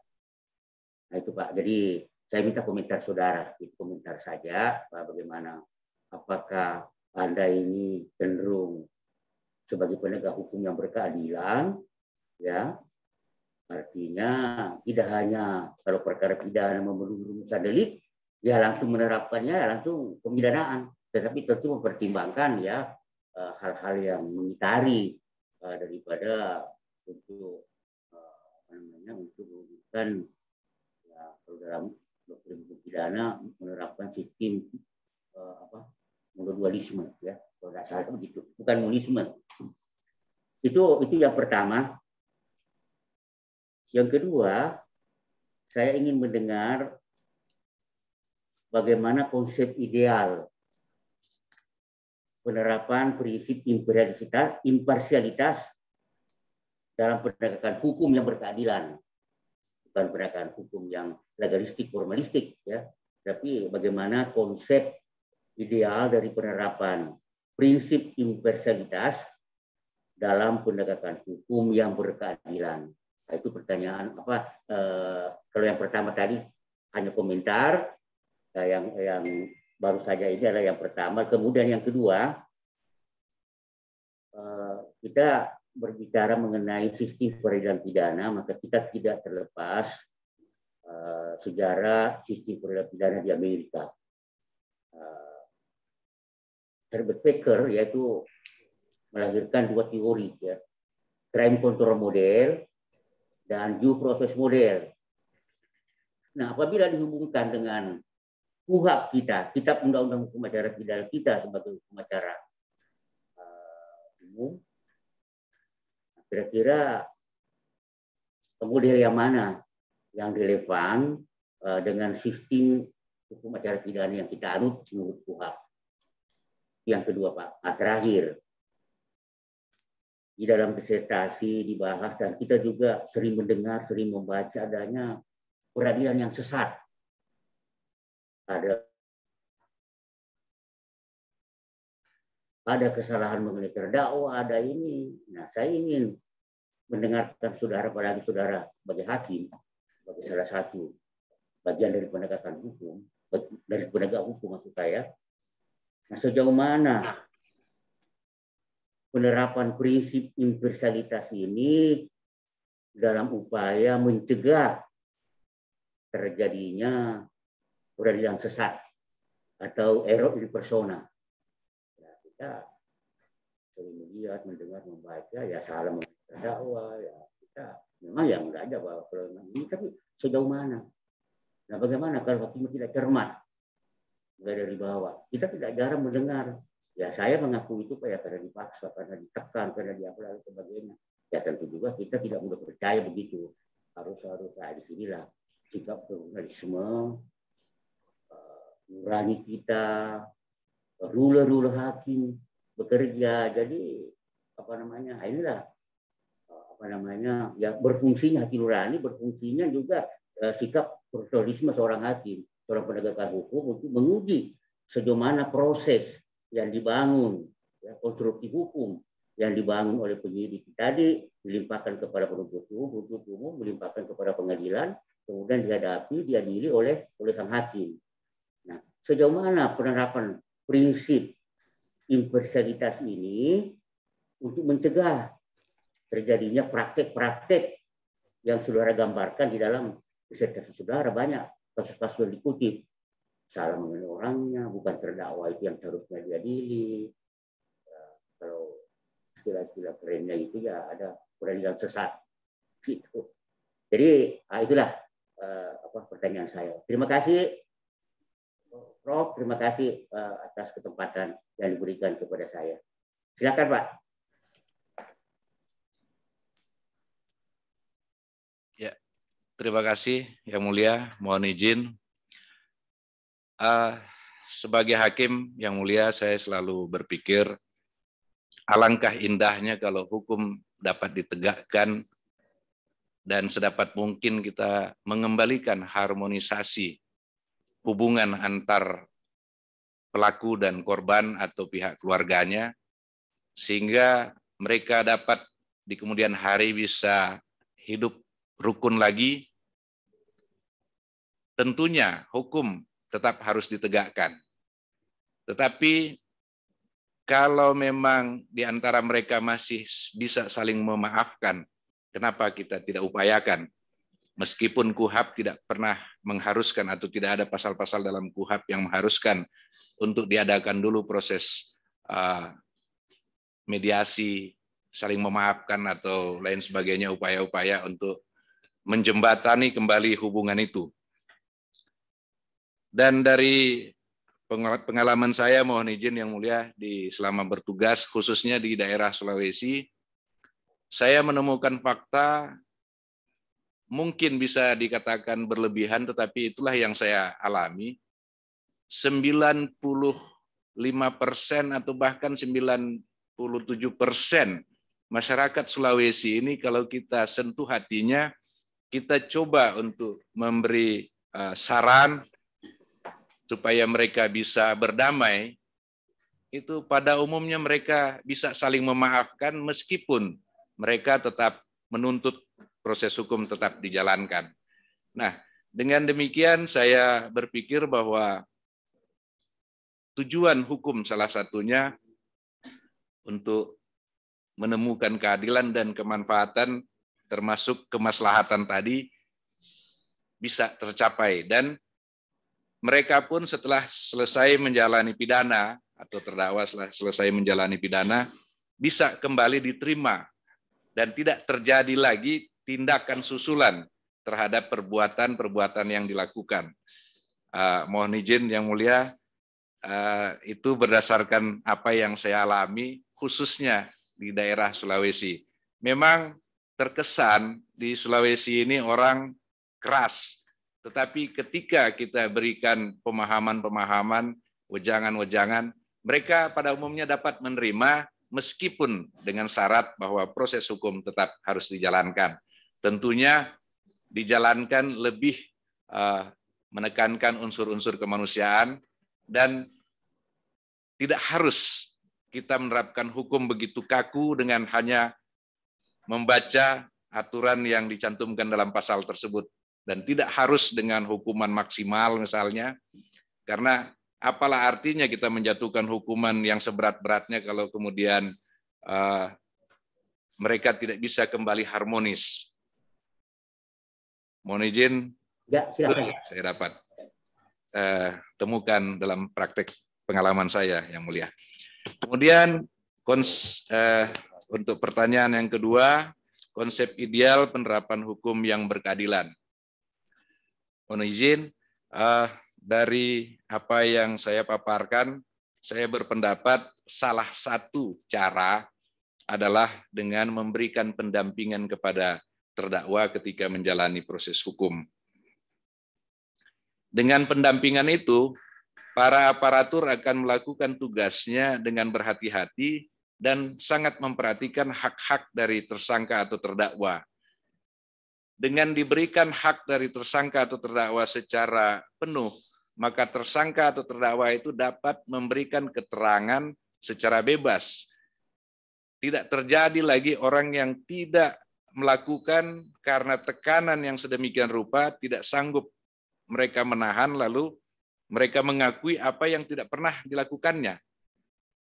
Nah itu Pak. Jadi saya minta komentar saudara, itu komentar saja Pak, bagaimana apakah anda ini cenderung sebagai penegak hukum yang berkeadilan, ya artinya tidak hanya kalau perkara pidana memenuhi rumusan delik, ya langsung menerapkannya ya langsung pemidanaan tetapi tentu mempertimbangkan ya eh, hal-hal yang mengitari eh, daripada untuk eh, apa namanya untuk mewujudkan ya, kalau dalam doktrin pidana menerapkan sistem apa dualisme ya kalau tidak salah kan begitu bukan monisme itu itu yang pertama yang kedua saya ingin mendengar bagaimana konsep ideal penerapan prinsip imparsialitas, imparsialitas dalam penegakan hukum yang berkeadilan, bukan penegakan hukum yang legalistik, formalistik, ya, tapi bagaimana konsep ideal dari penerapan prinsip imparsialitas dalam penegakan hukum yang berkeadilan. Nah, itu pertanyaan apa? Eh, kalau yang pertama tadi hanya komentar, nah, yang yang baru saja ini adalah yang pertama. Kemudian yang kedua, eh, kita berbicara mengenai sistem peradilan pidana, maka kita tidak terlepas eh, sejarah sistem peradilan pidana di Amerika. Eh, Herbert Baker yaitu melahirkan dua teori, ya. crime control model dan due process model. Nah, apabila dihubungkan dengan kuhab kita, kitab undang-undang hukum acara pidana kita sebagai hukum acara eh, umum, kira-kira kemudian yang mana yang relevan eh, dengan sistem hukum acara pidana yang kita anut menurut kuhab. Yang kedua Pak, ah, terakhir di dalam presentasi dibahas dan kita juga sering mendengar, sering membaca adanya peradilan yang sesat ada ada kesalahan mengenai terdakwa, ada ini. Nah, saya ingin mendengarkan saudara, pada saudara sebagai hakim, sebagai salah satu bagian dari penegakan hukum, dari penegak hukum maksud saya. Nah, sejauh mana penerapan prinsip universalitas ini dalam upaya mencegah terjadinya orang yang sesat atau erok di persona. Ya, kita sering melihat, mendengar, membaca, ya salah dakwah, ya kita memang yang enggak ada bahwa ini tapi sejauh mana? Nah bagaimana kalau hakim tidak cermat mulai dari bawah? Kita tidak jarang mendengar. Ya saya mengaku itu ya karena dipaksa, karena ditekan, karena diapa dan sebagainya. Ya tentu juga kita tidak mudah percaya begitu. Harus harus nah, disinilah sikap jurnalisme nurani kita, ruler-ruler hakim bekerja. Jadi apa namanya? Ah, inilah eh, apa namanya? Ya berfungsinya hati nurani, berfungsinya juga eh, sikap profesionalisme seorang hakim, seorang penegakan hukum untuk menguji sejauh mana proses yang dibangun ya, konstruksi hukum yang dibangun oleh penyidik tadi dilimpahkan kepada penuntut umum, penuntut umum dilimpahkan kepada pengadilan, kemudian dihadapi, diadili oleh oleh sang hakim sejauh mana penerapan prinsip imparsialitas ini untuk mencegah terjadinya praktek-praktek yang saudara gambarkan di dalam disertasi saudara banyak kasus-kasus yang dikutip salah mengenai orangnya bukan terdakwa itu yang seharusnya diadili ya, kalau istilah-istilah kerennya itu ya ada yang sesat gitu jadi ah, itulah eh, apa pertanyaan saya terima kasih Prof, terima kasih uh, atas kesempatan yang diberikan kepada saya. Silakan Pak. Ya, terima kasih Yang Mulia. Mohon izin. Uh, sebagai hakim Yang Mulia, saya selalu berpikir alangkah indahnya kalau hukum dapat ditegakkan dan sedapat mungkin kita mengembalikan harmonisasi hubungan antar pelaku dan korban atau pihak keluarganya, sehingga mereka dapat di kemudian hari bisa hidup rukun lagi. Tentunya hukum tetap harus ditegakkan. Tetapi kalau memang di antara mereka masih bisa saling memaafkan, kenapa kita tidak upayakan Meskipun KUHAP tidak pernah mengharuskan atau tidak ada pasal-pasal dalam KUHAP yang mengharuskan untuk diadakan dulu proses uh, mediasi, saling memaafkan atau lain sebagainya upaya-upaya untuk menjembatani kembali hubungan itu. Dan dari pengalaman saya mohon izin yang mulia di selama bertugas khususnya di daerah Sulawesi saya menemukan fakta mungkin bisa dikatakan berlebihan, tetapi itulah yang saya alami. 95 persen atau bahkan 97 persen masyarakat Sulawesi ini kalau kita sentuh hatinya, kita coba untuk memberi eh, saran supaya mereka bisa berdamai, itu pada umumnya mereka bisa saling memaafkan meskipun mereka tetap menuntut proses hukum tetap dijalankan. Nah, dengan demikian saya berpikir bahwa tujuan hukum salah satunya untuk menemukan keadilan dan kemanfaatan termasuk kemaslahatan tadi bisa tercapai dan mereka pun setelah selesai menjalani pidana atau terdakwa setelah selesai menjalani pidana bisa kembali diterima dan tidak terjadi lagi tindakan susulan terhadap perbuatan-perbuatan yang dilakukan. Uh, mohon izin yang mulia, uh, itu berdasarkan apa yang saya alami, khususnya di daerah Sulawesi. Memang terkesan di Sulawesi ini orang keras, tetapi ketika kita berikan pemahaman-pemahaman, wejangan-wejangan, mereka pada umumnya dapat menerima meskipun dengan syarat bahwa proses hukum tetap harus dijalankan tentunya dijalankan lebih uh, menekankan unsur-unsur kemanusiaan dan tidak harus kita menerapkan hukum begitu kaku dengan hanya membaca aturan yang dicantumkan dalam pasal tersebut dan tidak harus dengan hukuman maksimal misalnya karena apalah artinya kita menjatuhkan hukuman yang seberat-beratnya kalau kemudian uh, mereka tidak bisa kembali harmonis Mohon izin. Ya, silakan. Saya dapat uh, eh, temukan dalam praktek pengalaman saya yang mulia. Kemudian kons, uh, untuk pertanyaan yang kedua, konsep ideal penerapan hukum yang berkeadilan. Mohon izin uh, dari apa yang saya paparkan, saya berpendapat salah satu cara adalah dengan memberikan pendampingan kepada terdakwa ketika menjalani proses hukum. Dengan pendampingan itu, para aparatur akan melakukan tugasnya dengan berhati-hati dan sangat memperhatikan hak-hak dari tersangka atau terdakwa. Dengan diberikan hak dari tersangka atau terdakwa secara penuh, maka tersangka atau terdakwa itu dapat memberikan keterangan secara bebas. Tidak terjadi lagi orang yang tidak melakukan karena tekanan yang sedemikian rupa tidak sanggup mereka menahan lalu mereka mengakui apa yang tidak pernah dilakukannya.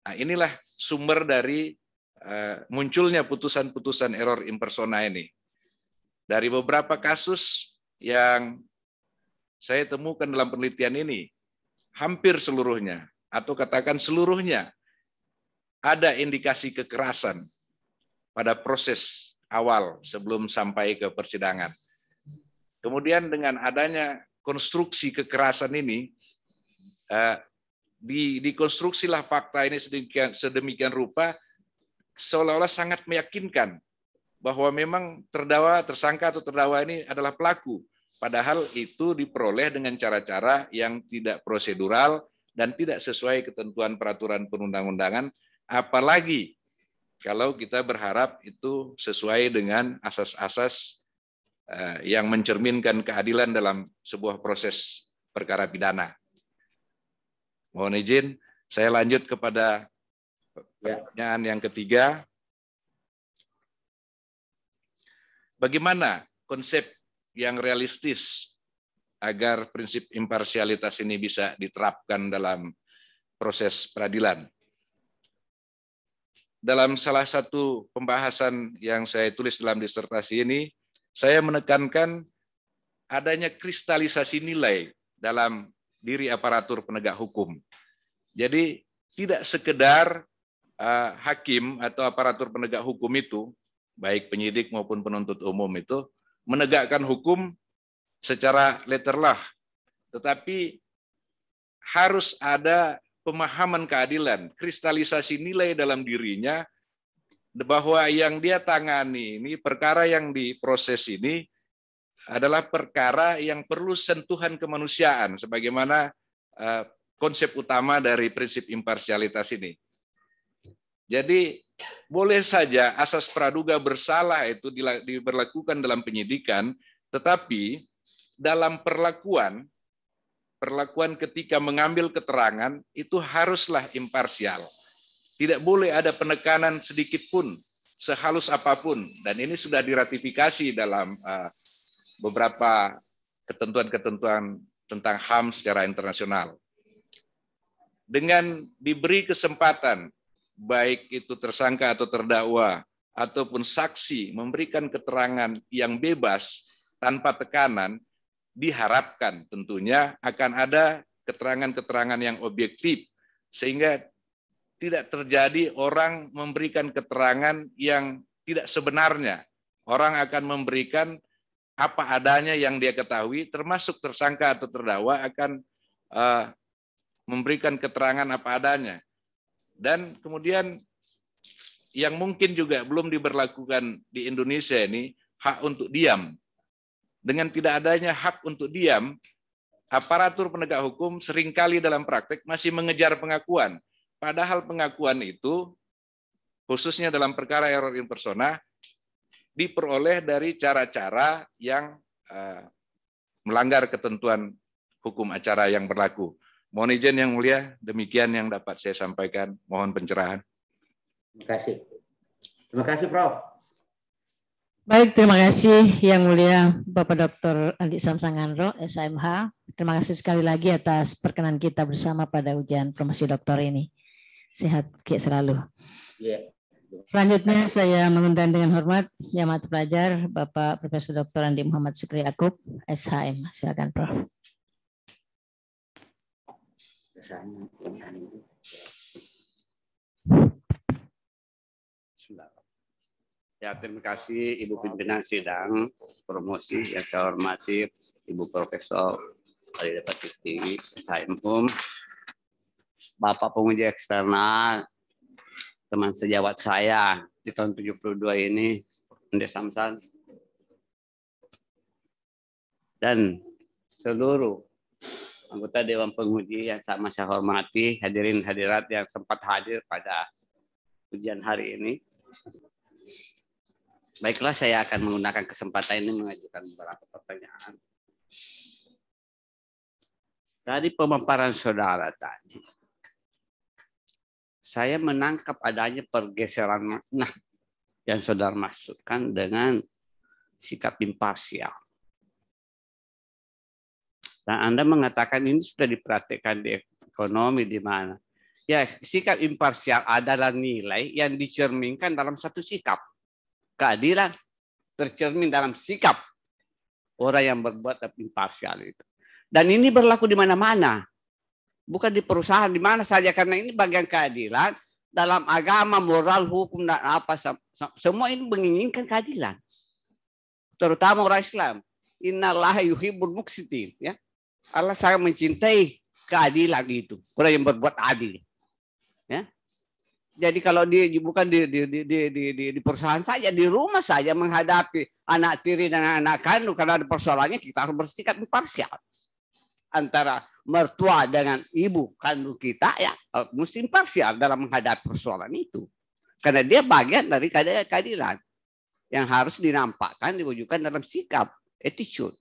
Nah, inilah sumber dari eh, munculnya putusan-putusan error impersona ini. Dari beberapa kasus yang saya temukan dalam penelitian ini, hampir seluruhnya atau katakan seluruhnya ada indikasi kekerasan pada proses awal sebelum sampai ke persidangan. Kemudian dengan adanya konstruksi kekerasan ini, eh, di, dikonstruksilah fakta ini sedemikian, sedemikian rupa seolah-olah sangat meyakinkan bahwa memang terdakwa, tersangka atau terdakwa ini adalah pelaku. Padahal itu diperoleh dengan cara-cara yang tidak prosedural dan tidak sesuai ketentuan peraturan perundang-undangan, apalagi kalau kita berharap itu sesuai dengan asas-asas eh, yang mencerminkan keadilan dalam sebuah proses perkara pidana. Mohon izin, saya lanjut kepada ya. pertanyaan yang ketiga. Bagaimana konsep yang realistis agar prinsip imparsialitas ini bisa diterapkan dalam proses peradilan? dalam salah satu pembahasan yang saya tulis dalam disertasi ini, saya menekankan adanya kristalisasi nilai dalam diri aparatur penegak hukum. Jadi tidak sekedar uh, hakim atau aparatur penegak hukum itu, baik penyidik maupun penuntut umum itu, menegakkan hukum secara letterlah, tetapi harus ada pemahaman keadilan, kristalisasi nilai dalam dirinya bahwa yang dia tangani ini perkara yang diproses ini adalah perkara yang perlu sentuhan kemanusiaan sebagaimana eh, konsep utama dari prinsip imparsialitas ini. Jadi boleh saja asas praduga bersalah itu diberlakukan dalam penyidikan, tetapi dalam perlakuan perlakuan ketika mengambil keterangan itu haruslah imparsial. Tidak boleh ada penekanan sedikit pun, sehalus apapun. Dan ini sudah diratifikasi dalam uh, beberapa ketentuan-ketentuan tentang HAM secara internasional. Dengan diberi kesempatan, baik itu tersangka atau terdakwa, ataupun saksi memberikan keterangan yang bebas tanpa tekanan, diharapkan tentunya akan ada keterangan-keterangan yang objektif sehingga tidak terjadi orang memberikan keterangan yang tidak sebenarnya. Orang akan memberikan apa adanya yang dia ketahui, termasuk tersangka atau terdakwa akan uh, memberikan keterangan apa adanya. Dan kemudian yang mungkin juga belum diberlakukan di Indonesia ini hak untuk diam dengan tidak adanya hak untuk diam, aparatur penegak hukum seringkali dalam praktek masih mengejar pengakuan. Padahal pengakuan itu, khususnya dalam perkara error in persona, diperoleh dari cara-cara yang uh, melanggar ketentuan hukum acara yang berlaku. Mohon izin yang mulia, demikian yang dapat saya sampaikan. Mohon pencerahan. Terima kasih. Terima kasih, Prof. Baik, terima kasih Yang Mulia Bapak Dr. Andi Samsanganro, SMH. Terima kasih sekali lagi atas perkenan kita bersama pada ujian promosi doktor ini. Sehat kayak selalu. Yeah. Selanjutnya saya mengundang dengan hormat yang pelajar Bapak Profesor Dr. Andi Muhammad Sukri Akub, SHM. Silakan Prof. Thank you. Ya, terima kasih Ibu Pimpinan Sidang Promosi yang saya hormati Ibu Profesor dari Dapat Siti, saya Umum, Bapak Penguji Eksternal, teman sejawat saya di tahun 72 ini, Ende Samsan, dan seluruh anggota Dewan Penguji yang sama saya hormati, hadirin hadirat yang sempat hadir pada ujian hari ini. Baiklah, saya akan menggunakan kesempatan ini mengajukan beberapa pertanyaan. Dari pemaparan saudara tadi, saya menangkap adanya pergeseran makna yang saudara maksudkan dengan sikap imparsial. Dan nah, Anda mengatakan ini sudah diperhatikan di ekonomi di mana. Ya, sikap imparsial adalah nilai yang dicerminkan dalam satu sikap keadilan tercermin dalam sikap orang yang berbuat imparsial itu. Dan ini berlaku di mana-mana. Bukan di perusahaan, di mana saja. Karena ini bagian keadilan dalam agama, moral, hukum, dan apa. Semua ini menginginkan keadilan. Terutama orang Islam. Innallaha yuhibbul muksitin. Ya. Allah sangat mencintai keadilan itu. Orang yang berbuat adil. Ya. Jadi kalau di bukan di di di di di, di, perusahaan saja, di rumah saja menghadapi anak tiri dan anak kandung karena ada persoalannya kita harus bersikap imparsial antara mertua dengan ibu kandung kita ya eh, mesti imparsial dalam menghadapi persoalan itu karena dia bagian dari keadilan yang harus dinampakkan diwujudkan dalam sikap attitude.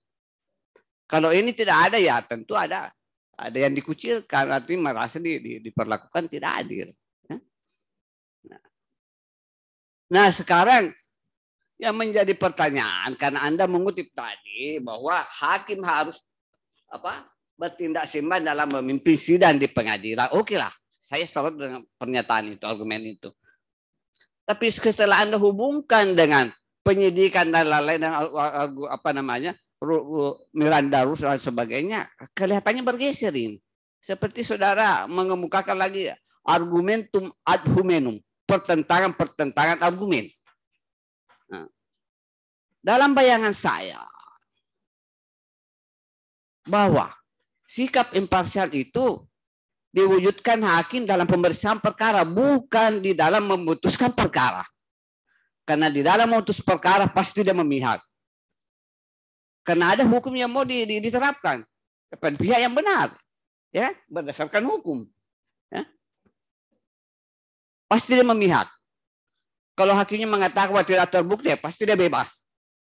Kalau ini tidak ada ya tentu ada ada yang dikucilkan artinya merasa di, di, diperlakukan tidak adil. Nah sekarang yang menjadi pertanyaan karena Anda mengutip tadi bahwa hakim harus apa bertindak simpan dalam memimpin sidang di pengadilan. Oke lah, saya setuju dengan pernyataan itu, argumen itu. Tapi setelah Anda hubungkan dengan penyidikan dan lain-lain dan apa namanya Miranda Rus dan sebagainya, kelihatannya bergeserin. Seperti saudara mengemukakan lagi argumentum ad hominem pertentangan-pertentangan argumen. Nah, dalam bayangan saya, bahwa sikap imparsial itu diwujudkan hakim dalam pemeriksaan perkara, bukan di dalam memutuskan perkara. Karena di dalam memutus perkara pasti dia memihak. Karena ada hukum yang mau diterapkan kepada pihak yang benar, ya kan? berdasarkan hukum. Pasti dia memihak. Kalau hakimnya mengatakan bahwa tidak terbukti, ya pasti dia bebas.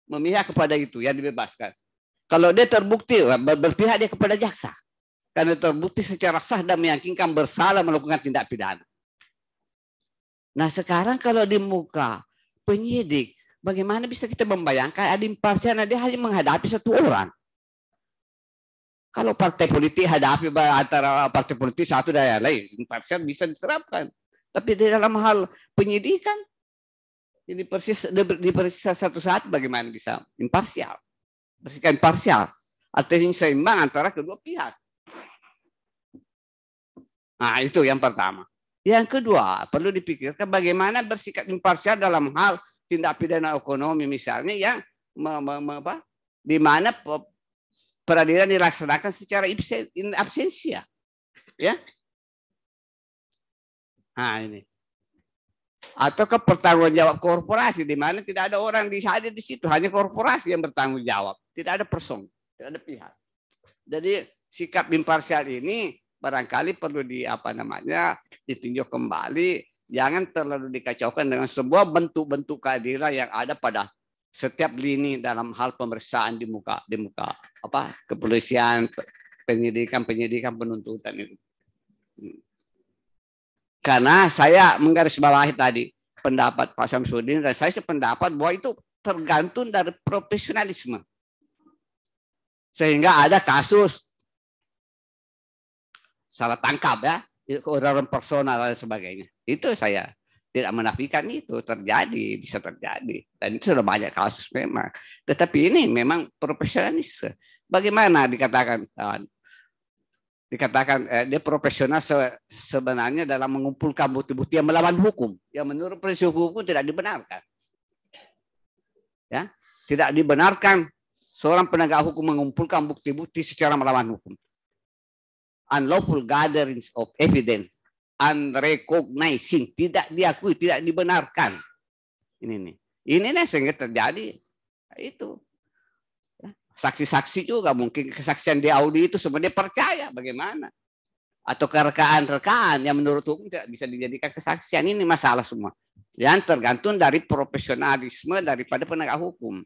Memihak kepada itu yang dibebaskan. Kalau dia terbukti, ya, berpihak dia kepada jaksa. Karena terbukti secara sah dan meyakinkan bersalah melakukan tindak pidana. Nah sekarang kalau di muka penyidik, bagaimana bisa kita membayangkan ada imparsial, dia hanya menghadapi satu orang. Kalau partai politik hadapi antara partai politik satu dan yang lain, imparsial bisa diterapkan. Tapi di dalam hal penyidikan, ini persis diperiksa satu saat bagaimana bisa imparsial. Bersihkan imparsial Artinya seimbang antara kedua pihak. Nah, itu yang pertama. Yang kedua, perlu dipikirkan bagaimana bersikap imparsial dalam hal tindak pidana ekonomi misalnya yang apa, di mana peradilan dilaksanakan secara absensi, absensia. Ya, Nah ini. Atau ke pertanggung jawab korporasi di mana tidak ada orang di hadir di situ, hanya korporasi yang bertanggung jawab, tidak ada person, tidak ada pihak. Jadi sikap imparsial ini barangkali perlu di apa namanya ditinjau kembali, jangan terlalu dikacaukan dengan sebuah bentuk-bentuk keadilan yang ada pada setiap lini dalam hal pemeriksaan di muka di muka apa kepolisian penyidikan penyidikan penuntutan itu. Hmm. Karena saya menggarisbawahi tadi pendapat Pak Samsudin dan saya sependapat bahwa itu tergantung dari profesionalisme. Sehingga ada kasus salah tangkap ya, orang personal dan sebagainya. Itu saya tidak menafikan itu terjadi bisa terjadi dan itu sudah banyak kasus memang tetapi ini memang profesionalis bagaimana dikatakan dikatakan eh, dia profesional se sebenarnya dalam mengumpulkan bukti-bukti yang melawan hukum yang menurut prinsip hukum tidak dibenarkan ya tidak dibenarkan seorang penegak hukum mengumpulkan bukti-bukti secara melawan hukum unlawful gatherings of evidence unrecognizing tidak diakui tidak dibenarkan ini nih ini nih sehingga terjadi itu Saksi-saksi juga mungkin kesaksian di Audi itu sebenarnya percaya bagaimana. Atau kerekaan-rekaan yang menurut hukum tidak bisa dijadikan kesaksian. Ini masalah semua. Yang tergantung dari profesionalisme daripada penegak hukum.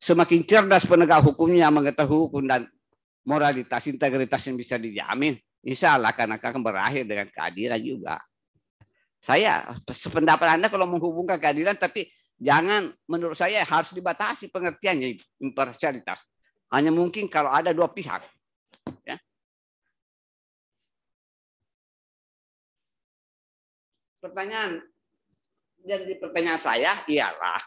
Semakin cerdas penegak hukumnya mengetahui hukum dan moralitas, integritas yang bisa dijamin, insya Allah akan akan berakhir dengan keadilan juga. Saya sependapat Anda kalau menghubungkan keadilan, tapi Jangan menurut saya harus dibatasi pengertiannya imparsialitas. Hanya mungkin kalau ada dua pihak. Ya. Pertanyaan jadi pertanyaan saya ialah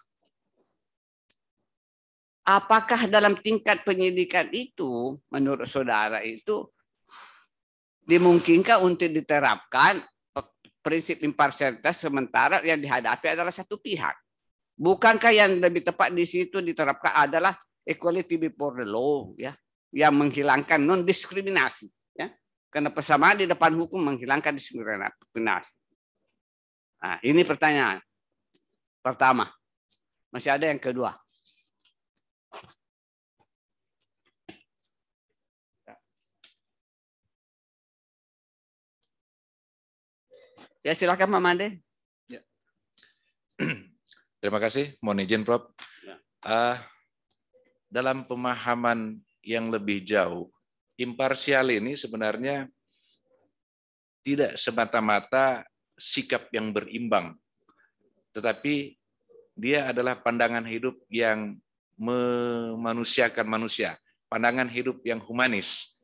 apakah dalam tingkat penyidikan itu menurut saudara itu dimungkinkan untuk diterapkan prinsip imparsialitas sementara yang dihadapi adalah satu pihak. Bukankah yang lebih tepat di situ diterapkan adalah equality before the law ya, yang menghilangkan non diskriminasi ya. Karena persamaan di depan hukum menghilangkan diskriminasi. Nah, ini pertanyaan pertama. Masih ada yang kedua. Ya silakan Pak Mande. Ya. [CLEARS THROAT] Terima kasih. Mohon izin, Prof. Uh, dalam pemahaman yang lebih jauh, imparsial ini sebenarnya tidak semata-mata sikap yang berimbang, tetapi dia adalah pandangan hidup yang memanusiakan manusia, pandangan hidup yang humanis.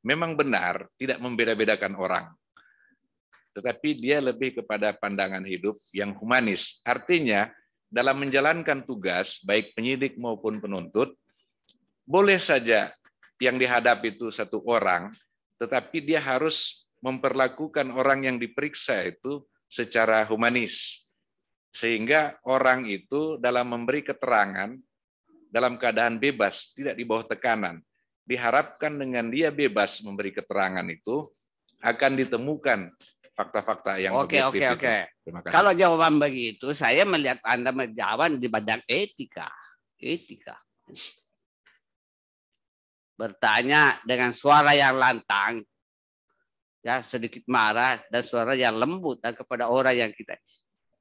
Memang benar tidak membeda-bedakan orang, tetapi dia lebih kepada pandangan hidup yang humanis. Artinya, dalam menjalankan tugas, baik penyidik maupun penuntut, boleh saja yang dihadapi itu satu orang, tetapi dia harus memperlakukan orang yang diperiksa itu secara humanis. Sehingga orang itu dalam memberi keterangan, dalam keadaan bebas, tidak di bawah tekanan. Diharapkan dengan dia bebas memberi keterangan itu, akan ditemukan fakta-fakta yang oke, okay, Oke, oke, okay. Kalau jawaban begitu, saya melihat Anda menjawab di badan etika. Etika. Bertanya dengan suara yang lantang, ya sedikit marah dan suara yang lembut dan kepada orang yang kita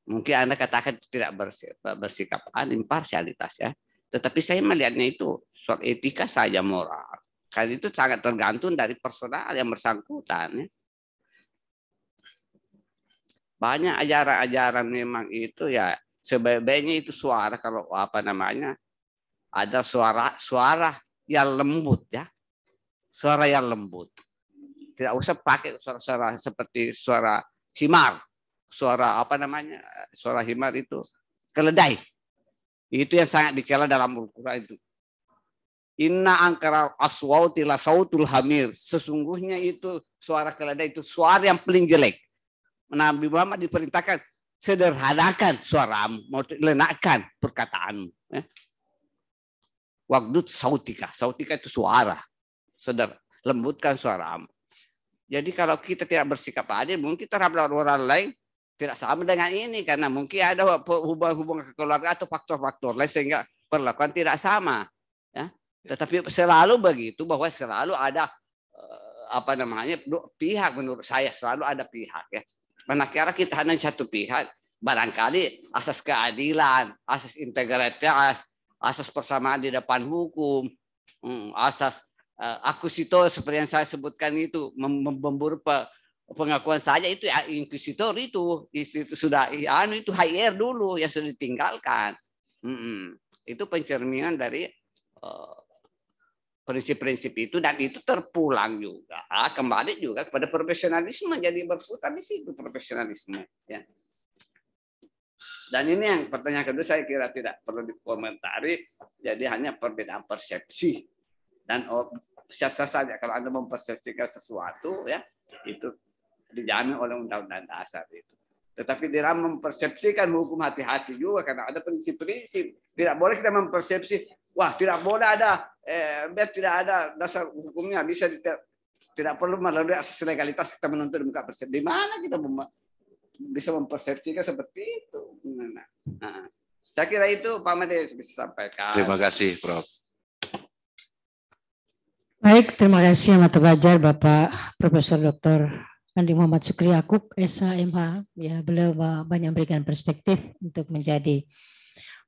mungkin Anda katakan tidak bersikap, bersikap imparsialitas ya. Tetapi saya melihatnya itu soal etika saja moral. Karena itu sangat tergantung dari personal yang bersangkutan. Ya banyak ajaran-ajaran memang itu ya sebaiknya itu suara kalau apa namanya ada suara suara yang lembut ya suara yang lembut tidak usah pakai suara-suara seperti suara himar suara apa namanya suara himar itu keledai itu yang sangat dicela dalam al itu inna angkara aswauti la sautul hamir sesungguhnya itu suara keledai itu suara yang paling jelek Nabi Muhammad diperintahkan sederhanakan suaramu, mau lenakan perkataanmu. Ya. Waktu sautika, sautika itu suara, seder, lembutkan suaramu. Jadi kalau kita tidak bersikap adil, mungkin terhadap orang lain tidak sama dengan ini karena mungkin ada hubungan-hubungan keluarga atau faktor-faktor lain sehingga perlakuan tidak sama. Ya. Tetapi selalu begitu bahwa selalu ada eh, apa namanya pihak menurut saya selalu ada pihak ya kira kita hanya satu pihak, barangkali asas keadilan, asas integritas, asas persamaan di depan hukum, hmm, asas eh, akusitor seperti yang saya sebutkan itu memburu pengakuan saja itu ya, inquisitor itu itu sudah ya, itu HR dulu yang sudah ditinggalkan. Mm -mm. Itu pencerminan dari uh, prinsip-prinsip itu dan itu terpulang juga kembali juga kepada profesionalisme jadi berputar di situ profesionalisme ya dan ini yang pertanyaan kedua saya kira tidak perlu dikomentari jadi hanya perbedaan persepsi dan oh, sah-sah saja kalau anda mempersepsikan sesuatu ya itu dijamin oleh undang-undang dasar itu tetapi dalam mempersepsikan hukum hati-hati juga karena ada prinsip-prinsip tidak boleh kita mempersepsi Wah, tidak boleh ada eh, tidak ada dasar hukumnya bisa tidak, tidak perlu melalui asas legalitas kita menuntut di muka persepsi. Di mana kita mem bisa mempersepsikan seperti itu? Nah, nah. Saya kira itu Pak Made bisa sampaikan. Terima kasih, Prof. Baik, terima kasih yang mata wajar Bapak Profesor Dr. Andi Muhammad Sukri Akub, SHMH. Ya, beliau banyak memberikan perspektif untuk menjadi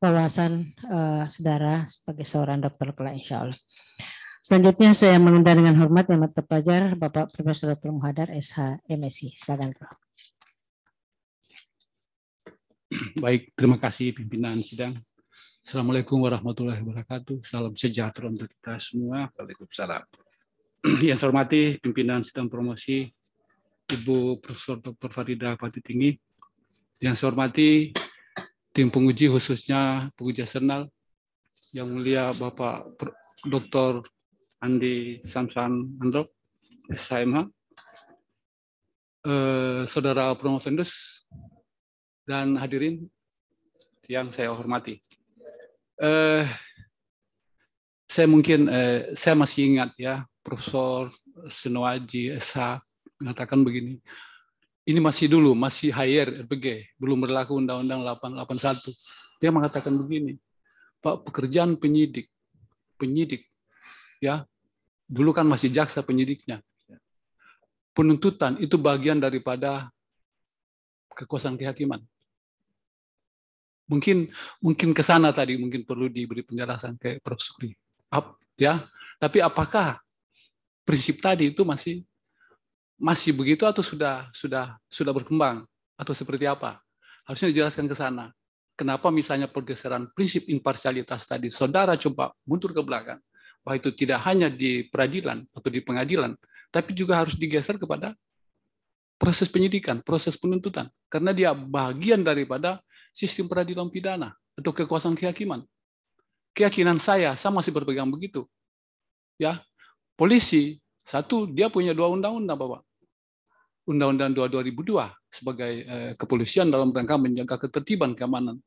wawasan uh, saudara sebagai seorang dokter kelak insya Allah. Selanjutnya saya mengundang dengan hormat yang terpelajar Bapak Profesor Dr. Muhadar SH MSI. Silakan Prof. Baik, terima kasih pimpinan sidang. Assalamualaikum warahmatullahi wabarakatuh. Salam sejahtera untuk kita semua. Waalaikumsalam. [CLEARS THROAT] Yang saya hormati pimpinan sidang promosi Ibu Profesor Dr. Farida Fatih Tinggi. Yang saya hormati tim penguji khususnya penguji eksternal yang mulia Bapak Dr. Andi Samsan Andro, SMH, eh, Saudara Promovendus, dan hadirin yang saya hormati. Eh, saya mungkin, eh, saya masih ingat ya, Profesor Senoaji SH mengatakan begini, ini masih dulu, masih higher RPG, belum berlaku Undang-Undang 881. Dia mengatakan begini, Pak, pekerjaan penyidik, penyidik, ya, dulu kan masih jaksa penyidiknya. Penuntutan itu bagian daripada kekuasaan kehakiman. Mungkin mungkin ke sana tadi mungkin perlu diberi penjelasan ke Prof. Sukri. ya. Tapi apakah prinsip tadi itu masih masih begitu atau sudah sudah sudah berkembang atau seperti apa? Harusnya dijelaskan ke sana. Kenapa misalnya pergeseran prinsip imparsialitas tadi, saudara coba mundur ke belakang, bahwa itu tidak hanya di peradilan atau di pengadilan, tapi juga harus digeser kepada proses penyidikan, proses penuntutan, karena dia bagian daripada sistem peradilan pidana atau kekuasaan kehakiman. Keyakinan saya, saya masih berpegang begitu. Ya, polisi satu dia punya dua undang-undang, Bapak. Undang-Undang 2002 sebagai eh, kepolisian dalam rangka menjaga ketertiban keamanan.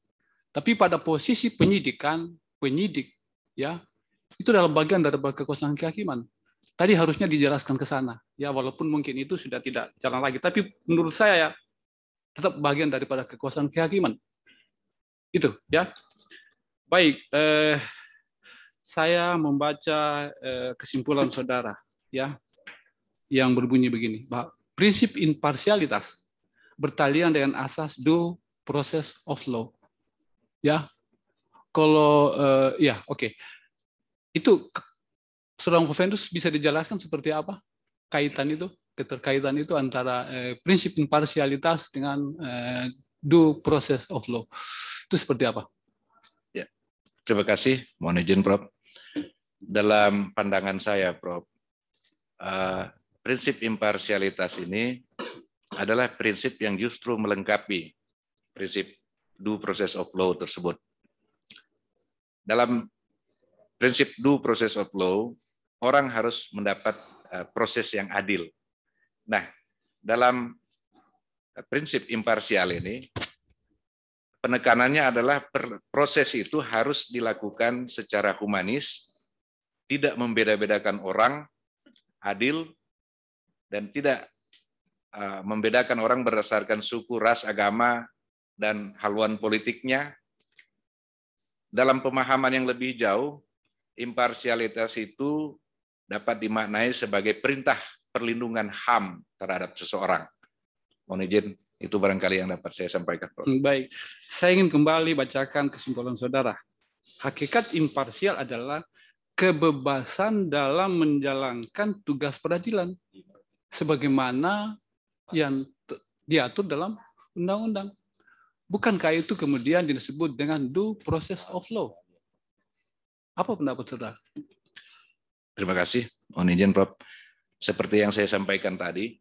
Tapi pada posisi penyidikan, penyidik ya itu dalam bagian dari kekuasaan kehakiman. Tadi harusnya dijelaskan ke sana. Ya walaupun mungkin itu sudah tidak jalan lagi, tapi menurut saya ya tetap bagian daripada kekuasaan kehakiman. Itu ya. Baik, eh, saya membaca eh, kesimpulan saudara ya yang berbunyi begini, Pak prinsip imparsialitas bertalian dengan asas due process of law. Ya, kalau uh, ya oke, okay. itu seorang Ventus bisa dijelaskan seperti apa kaitan itu, keterkaitan itu antara eh, prinsip imparsialitas dengan eh, due process of law. Itu seperti apa? Ya. Terima kasih. Mohon izin, Prof. Dalam pandangan saya, Prof, uh, prinsip imparsialitas ini adalah prinsip yang justru melengkapi prinsip due process of law tersebut. Dalam prinsip due process of law, orang harus mendapat eh, proses yang adil. Nah, dalam eh, prinsip imparsial ini, penekanannya adalah proses itu harus dilakukan secara humanis, tidak membeda-bedakan orang, adil, dan tidak uh, membedakan orang berdasarkan suku, ras, agama, dan haluan politiknya. Dalam pemahaman yang lebih jauh, imparsialitas itu dapat dimaknai sebagai perintah perlindungan HAM terhadap seseorang. Mohon izin, itu barangkali yang dapat saya sampaikan. Prof. Hmm, baik, saya ingin kembali bacakan kesimpulan saudara. Hakikat imparsial adalah kebebasan dalam menjalankan tugas peradilan sebagaimana yang diatur dalam undang-undang. Bukankah itu kemudian disebut dengan due process of law? Apa pendapat saudara? Terima kasih. Mohon izin, Prof. Seperti yang saya sampaikan tadi,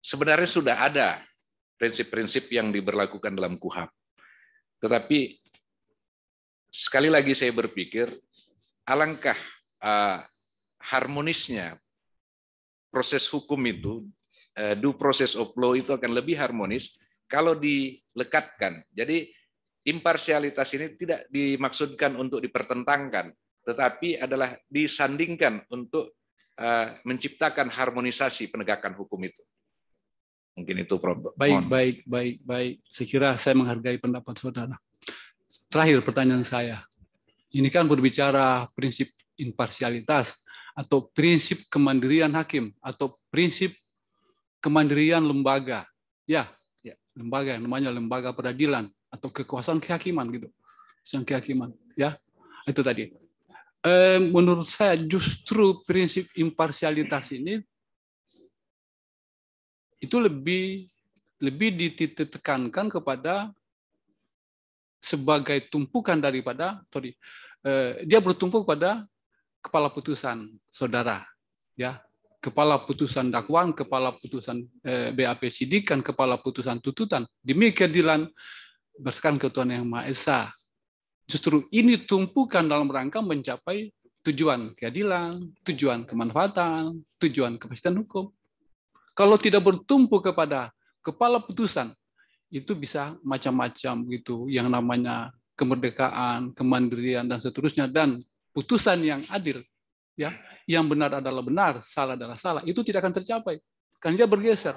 sebenarnya sudah ada prinsip-prinsip yang diberlakukan dalam KUHAP. Tetapi sekali lagi saya berpikir, alangkah uh, harmonisnya proses hukum itu eh, due process of law itu akan lebih harmonis kalau dilekatkan. Jadi imparsialitas ini tidak dimaksudkan untuk dipertentangkan, tetapi adalah disandingkan untuk eh, menciptakan harmonisasi penegakan hukum itu. Mungkin itu problem. Baik, baik, baik, baik. Sekira saya menghargai pendapat saudara. Terakhir pertanyaan saya. Ini kan berbicara prinsip imparsialitas atau prinsip kemandirian hakim atau prinsip kemandirian lembaga. Ya, ya lembaga yang namanya lembaga peradilan atau kekuasaan kehakiman gitu. sang kehakiman, ya. Itu tadi. Eh, menurut saya justru prinsip imparsialitas ini itu lebih lebih ditekankan kepada sebagai tumpukan daripada sorry eh, dia bertumpu pada kepala putusan saudara ya kepala putusan dakwaan kepala putusan eh, BAP sidikan kepala putusan tuntutan demi keadilan berdasarkan ketuhan yang maha esa justru ini tumpukan dalam rangka mencapai tujuan keadilan tujuan kemanfaatan tujuan kepastian hukum kalau tidak bertumpu kepada kepala putusan itu bisa macam-macam gitu yang namanya kemerdekaan, kemandirian dan seterusnya dan putusan yang adil, ya, yang benar adalah benar, salah adalah salah, itu tidak akan tercapai. Karena dia bergeser.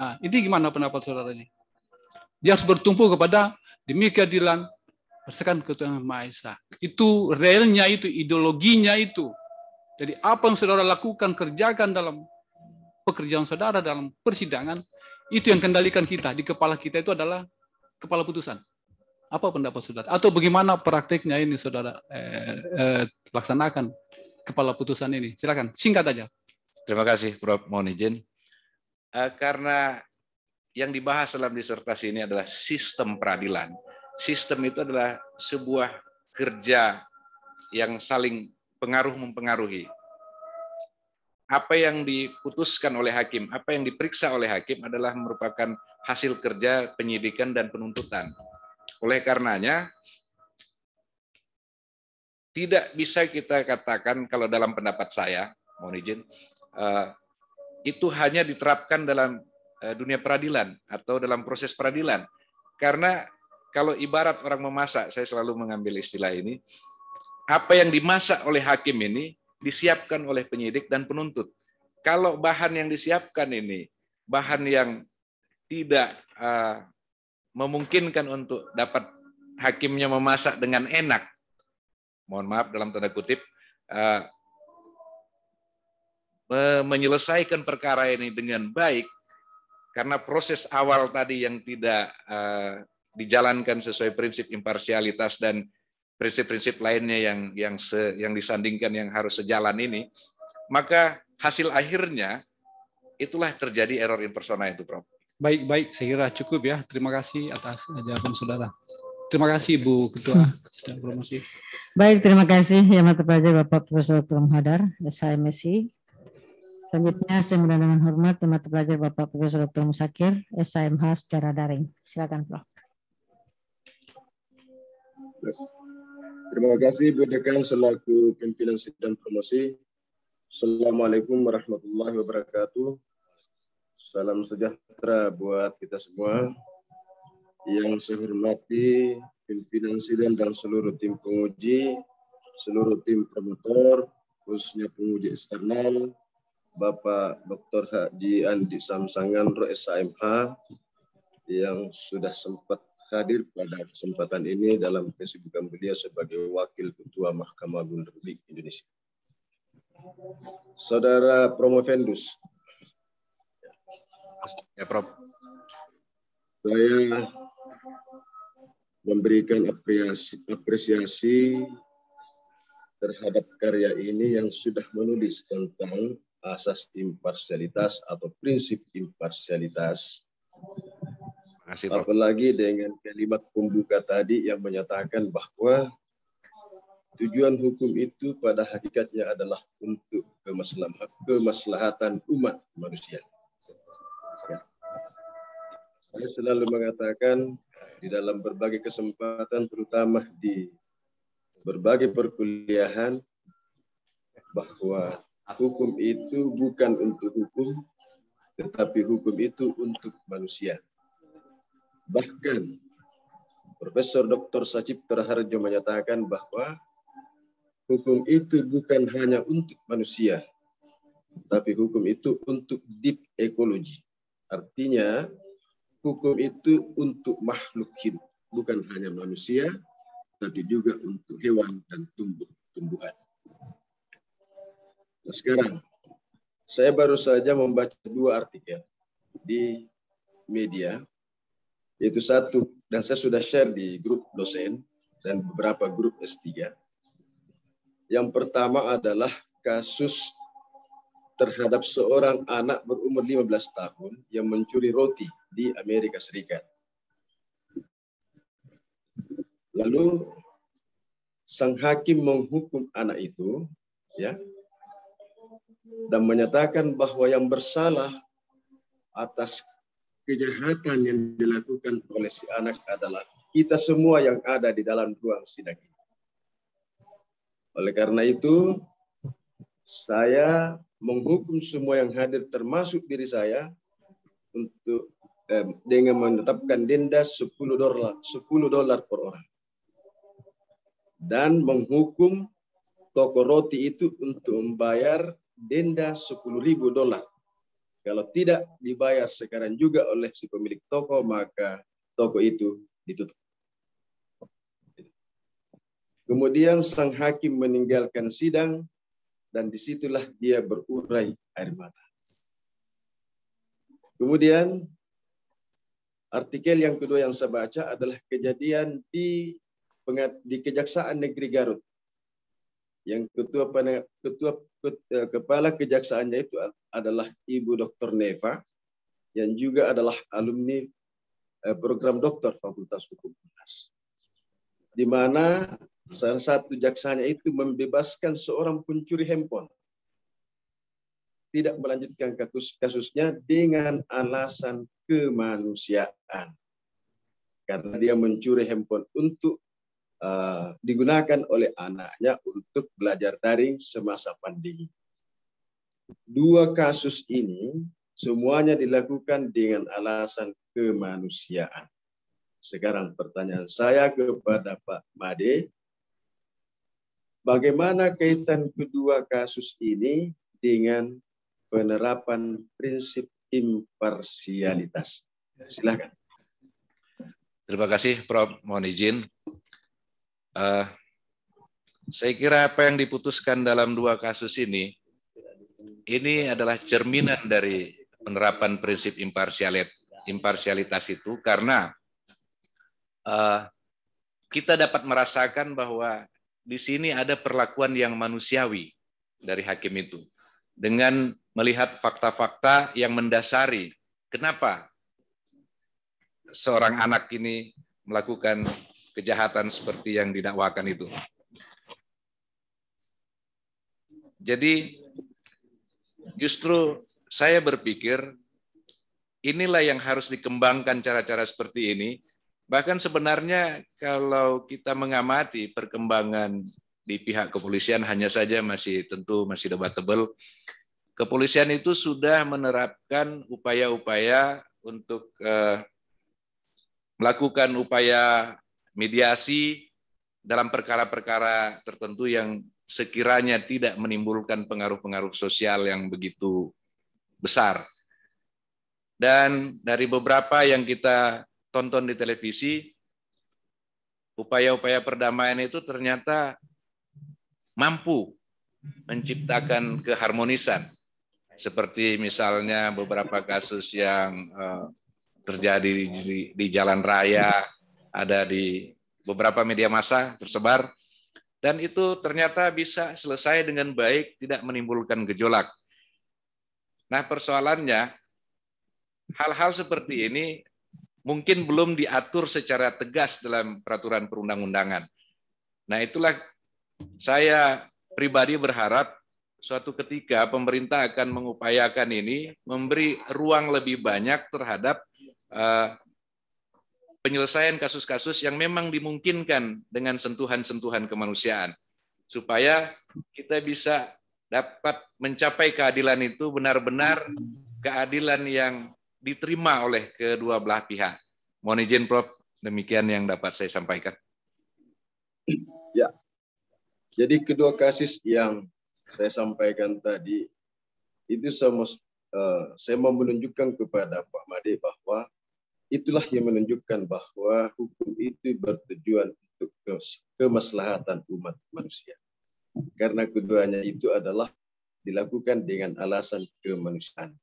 Nah, ini gimana pendapat saudara ini? Dia harus bertumpu kepada demi keadilan, persekan ketuhanan Maha Esa. Itu realnya itu, ideologinya itu. Jadi apa yang saudara lakukan, kerjakan dalam pekerjaan saudara, dalam persidangan, itu yang kendalikan kita. Di kepala kita itu adalah kepala putusan. Apa pendapat saudara? Atau bagaimana praktiknya ini saudara eh, eh, laksanakan kepala putusan ini? Silakan, singkat aja. Terima kasih, Prof. Mohon izin. Eh, karena yang dibahas dalam disertasi ini adalah sistem peradilan. Sistem itu adalah sebuah kerja yang saling pengaruh mempengaruhi. Apa yang diputuskan oleh hakim, apa yang diperiksa oleh hakim adalah merupakan hasil kerja penyidikan dan penuntutan. Oleh karenanya, tidak bisa kita katakan kalau dalam pendapat saya, mohon izin, eh, itu hanya diterapkan dalam eh, dunia peradilan atau dalam proses peradilan. Karena kalau ibarat orang memasak, saya selalu mengambil istilah ini, apa yang dimasak oleh hakim ini disiapkan oleh penyidik dan penuntut. Kalau bahan yang disiapkan ini, bahan yang tidak eh, memungkinkan untuk dapat hakimnya memasak dengan enak, mohon maaf dalam tanda kutip, eh, menyelesaikan perkara ini dengan baik, karena proses awal tadi yang tidak eh, dijalankan sesuai prinsip imparsialitas dan prinsip-prinsip lainnya yang yang se, yang disandingkan yang harus sejalan ini, maka hasil akhirnya itulah terjadi error impersonal itu, Prof. Baik-baik, saya kira cukup ya. Terima kasih atas jawaban saudara. Terima kasih Bu Ketua hmm. sedang promosi. Baik, terima kasih yang mata Bapak Profesor dr Hadar, SHMSI. Selanjutnya saya mudah dengan hormat yang mata Bapak Profesor Dr. Musakir, SHMH secara daring. Silakan Prof. Terima kasih Bu Dekan selaku pimpinan sidang promosi. Assalamualaikum warahmatullahi wabarakatuh. Salam sejahtera buat kita semua yang saya hormati pimpinan sidang dan seluruh tim penguji, seluruh tim promotor, khususnya penguji eksternal, Bapak Dr. Haji Andi Samsangan, SAMH, yang sudah sempat hadir pada kesempatan ini dalam kesibukan beliau sebagai Wakil Ketua Mahkamah Agung Republik Indonesia. Saudara Promovendus, Ya, Prof. Saya memberikan apresiasi, apresiasi terhadap karya ini yang sudah menulis tentang asas imparsialitas atau prinsip imparsialitas. Kasih, Apalagi dengan kalimat pembuka tadi yang menyatakan bahwa tujuan hukum itu pada hakikatnya adalah untuk kemaslahatan umat manusia. Saya selalu mengatakan di dalam berbagai kesempatan, terutama di berbagai perkuliahan, bahwa hukum itu bukan untuk hukum, tetapi hukum itu untuk manusia. Bahkan Profesor Dr. Sajib Terharjo menyatakan bahwa hukum itu bukan hanya untuk manusia, tapi hukum itu untuk deep ekologi. Artinya, hukum itu untuk makhluk hidup, bukan hanya manusia, tapi juga untuk hewan dan tumbuh-tumbuhan. Nah, sekarang saya baru saja membaca dua artikel di media, yaitu satu dan saya sudah share di grup dosen dan beberapa grup S3. Yang pertama adalah kasus terhadap seorang anak berumur 15 tahun yang mencuri roti di Amerika Serikat. Lalu sang hakim menghukum anak itu ya dan menyatakan bahwa yang bersalah atas kejahatan yang dilakukan oleh si anak adalah kita semua yang ada di dalam ruang sidang ini. Oleh karena itu, saya menghukum semua yang hadir termasuk diri saya untuk eh, dengan menetapkan denda 10 dolar 10 dolar per orang dan menghukum toko roti itu untuk membayar denda 10.000 dolar. Kalau tidak dibayar sekarang juga oleh si pemilik toko, maka toko itu ditutup. Kemudian sang hakim meninggalkan sidang dan disitulah dia berurai air mata. Kemudian artikel yang kedua yang saya baca adalah kejadian di di Kejaksaan Negeri Garut. Yang ketua ketua eh, kepala kejaksaannya itu adalah Ibu Dr. Neva yang juga adalah alumni eh, program Doktor Fakultas Hukum Unas. Di mana Salah satu jaksanya itu membebaskan seorang pencuri handphone. Tidak melanjutkan kasus kasusnya dengan alasan kemanusiaan. Karena dia mencuri handphone untuk uh, digunakan oleh anaknya untuk belajar daring semasa pandemi. Dua kasus ini semuanya dilakukan dengan alasan kemanusiaan. Sekarang pertanyaan saya kepada Pak Made, Bagaimana kaitan kedua kasus ini dengan penerapan prinsip imparsialitas? Silakan. Terima kasih, Prof. Mohon izin. Uh, saya kira apa yang diputuskan dalam dua kasus ini, ini adalah cerminan dari penerapan prinsip imparsialitas, itu karena uh, kita dapat merasakan bahwa di sini ada perlakuan yang manusiawi dari hakim itu dengan melihat fakta-fakta yang mendasari kenapa seorang anak ini melakukan kejahatan seperti yang didakwakan itu. Jadi justru saya berpikir inilah yang harus dikembangkan cara-cara seperti ini Bahkan sebenarnya kalau kita mengamati perkembangan di pihak kepolisian hanya saja masih tentu masih debatable. Kepolisian itu sudah menerapkan upaya-upaya untuk eh, melakukan upaya mediasi dalam perkara-perkara tertentu yang sekiranya tidak menimbulkan pengaruh-pengaruh sosial yang begitu besar. Dan dari beberapa yang kita tonton di televisi, upaya-upaya perdamaian itu ternyata mampu menciptakan keharmonisan. Seperti misalnya beberapa kasus yang eh, terjadi di, jalan raya, ada di beberapa media massa tersebar, dan itu ternyata bisa selesai dengan baik, tidak menimbulkan gejolak. Nah persoalannya, hal-hal seperti ini mungkin belum diatur secara tegas dalam peraturan perundang-undangan. Nah, itulah saya pribadi berharap suatu ketika pemerintah akan mengupayakan ini memberi ruang lebih banyak terhadap uh, penyelesaian kasus-kasus yang memang dimungkinkan dengan sentuhan-sentuhan kemanusiaan supaya kita bisa dapat mencapai keadilan itu benar-benar keadilan yang diterima oleh kedua belah pihak. Mohon izin Prof, demikian yang dapat saya sampaikan. Ya. Jadi kedua kasus yang saya sampaikan tadi itu sama eh, saya mau menunjukkan kepada Pak Made bahwa itulah yang menunjukkan bahwa hukum itu bertujuan untuk kemaslahatan umat manusia. Karena keduanya itu adalah dilakukan dengan alasan kemanusiaan.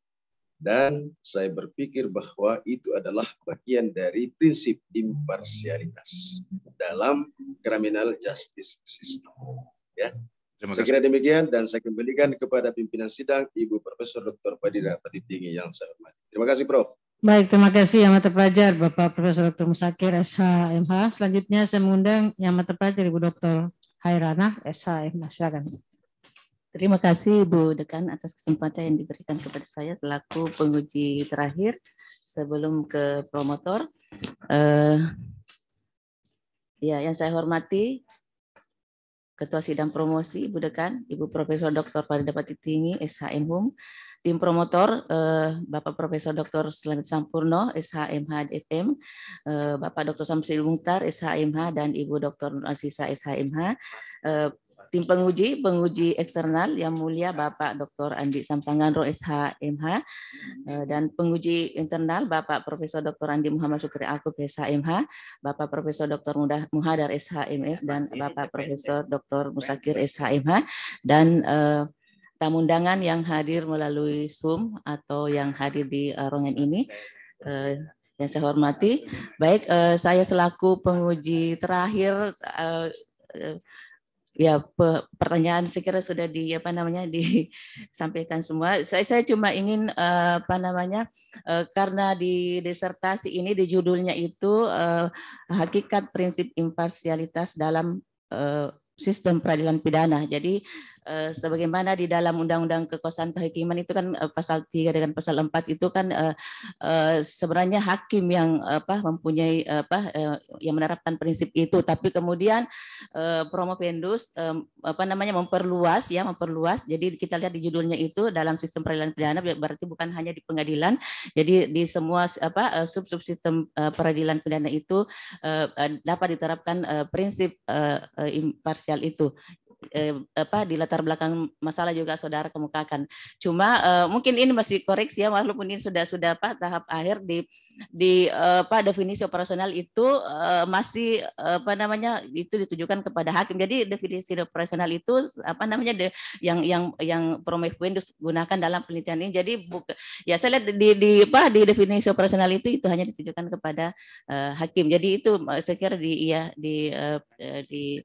Dan saya berpikir bahwa itu adalah bagian dari prinsip imparsialitas dalam criminal justice system. Ya. Terima kasih. Saya kira demikian dan saya kembalikan kepada pimpinan sidang Ibu Profesor Dr. Padira Patitingi yang saya hormati. Terima kasih, Prof. Baik, terima kasih Yang Mata Pelajar Bapak Profesor Dr. Musakir SHMH. Selanjutnya saya mengundang Yang Mata Pelajar Ibu Dr. Hairana SHMH. Silakan. Terima kasih Bu Dekan atas kesempatan yang diberikan kepada saya selaku penguji terakhir sebelum ke promotor. Uh, ya, yang saya hormati Ketua Sidang Promosi Bu Dekan, Ibu Profesor Dr. Farida Patitingi, SHM HUM, tim promotor uh, Bapak Profesor Dr. Slamet Sampurno, SHMH F.M uh, eh, Bapak Dr. Samsi Mungtar, SHMH, dan Ibu Dr. Nur Asisa, SHMH, uh, tim penguji, penguji eksternal yang mulia Bapak Dr. Andi Samsanganro SHMH eh, dan penguji internal Bapak Profesor Dr. Andi Muhammad Sukri Akub SHMH, Bapak Profesor Dr. Muhadar SHMS dan Bapak Profesor Dr. Musakir SHMH dan uh, tamu undangan yang hadir melalui Zoom atau yang hadir di eh, ruangan ini yang saya hormati. Baik, saya selaku penguji terakhir ya pertanyaan saya kira sudah di apa namanya disampaikan [LAUGHS] semua. Saya saya cuma ingin eh, apa namanya eh, karena di disertasi ini di judulnya itu eh, hakikat prinsip imparsialitas dalam sistem peradilan pidana. Jadi eh, sebagaimana di dalam Undang-Undang Kekuasaan Kehakiman itu kan eh, pasal 3 dengan pasal 4 itu kan eh, eh, sebenarnya hakim yang apa mempunyai apa eh, yang menerapkan prinsip itu tapi kemudian eh, promo pendus eh, apa namanya memperluas ya memperluas jadi kita lihat di judulnya itu dalam sistem peradilan pidana berarti bukan hanya di pengadilan jadi di semua apa eh, sub subsistem eh, peradilan pidana itu eh, eh, dapat diterapkan eh, prinsip eh, eh imparsial itu eh, apa di latar belakang masalah juga saudara kemukakan. Cuma eh, mungkin ini masih koreksi ya walaupun ini sudah sudah apa tahap akhir di di eh, apa definisi operasional itu eh, masih eh, apa namanya itu ditujukan kepada hakim. Jadi definisi operasional itu apa namanya de, yang yang yang Prometheus gunakan dalam penelitian ini. Jadi buka, ya saya lihat di di apa di definisi operasional itu itu hanya ditujukan kepada eh, hakim. Jadi itu eh, saya kira di ya di eh, di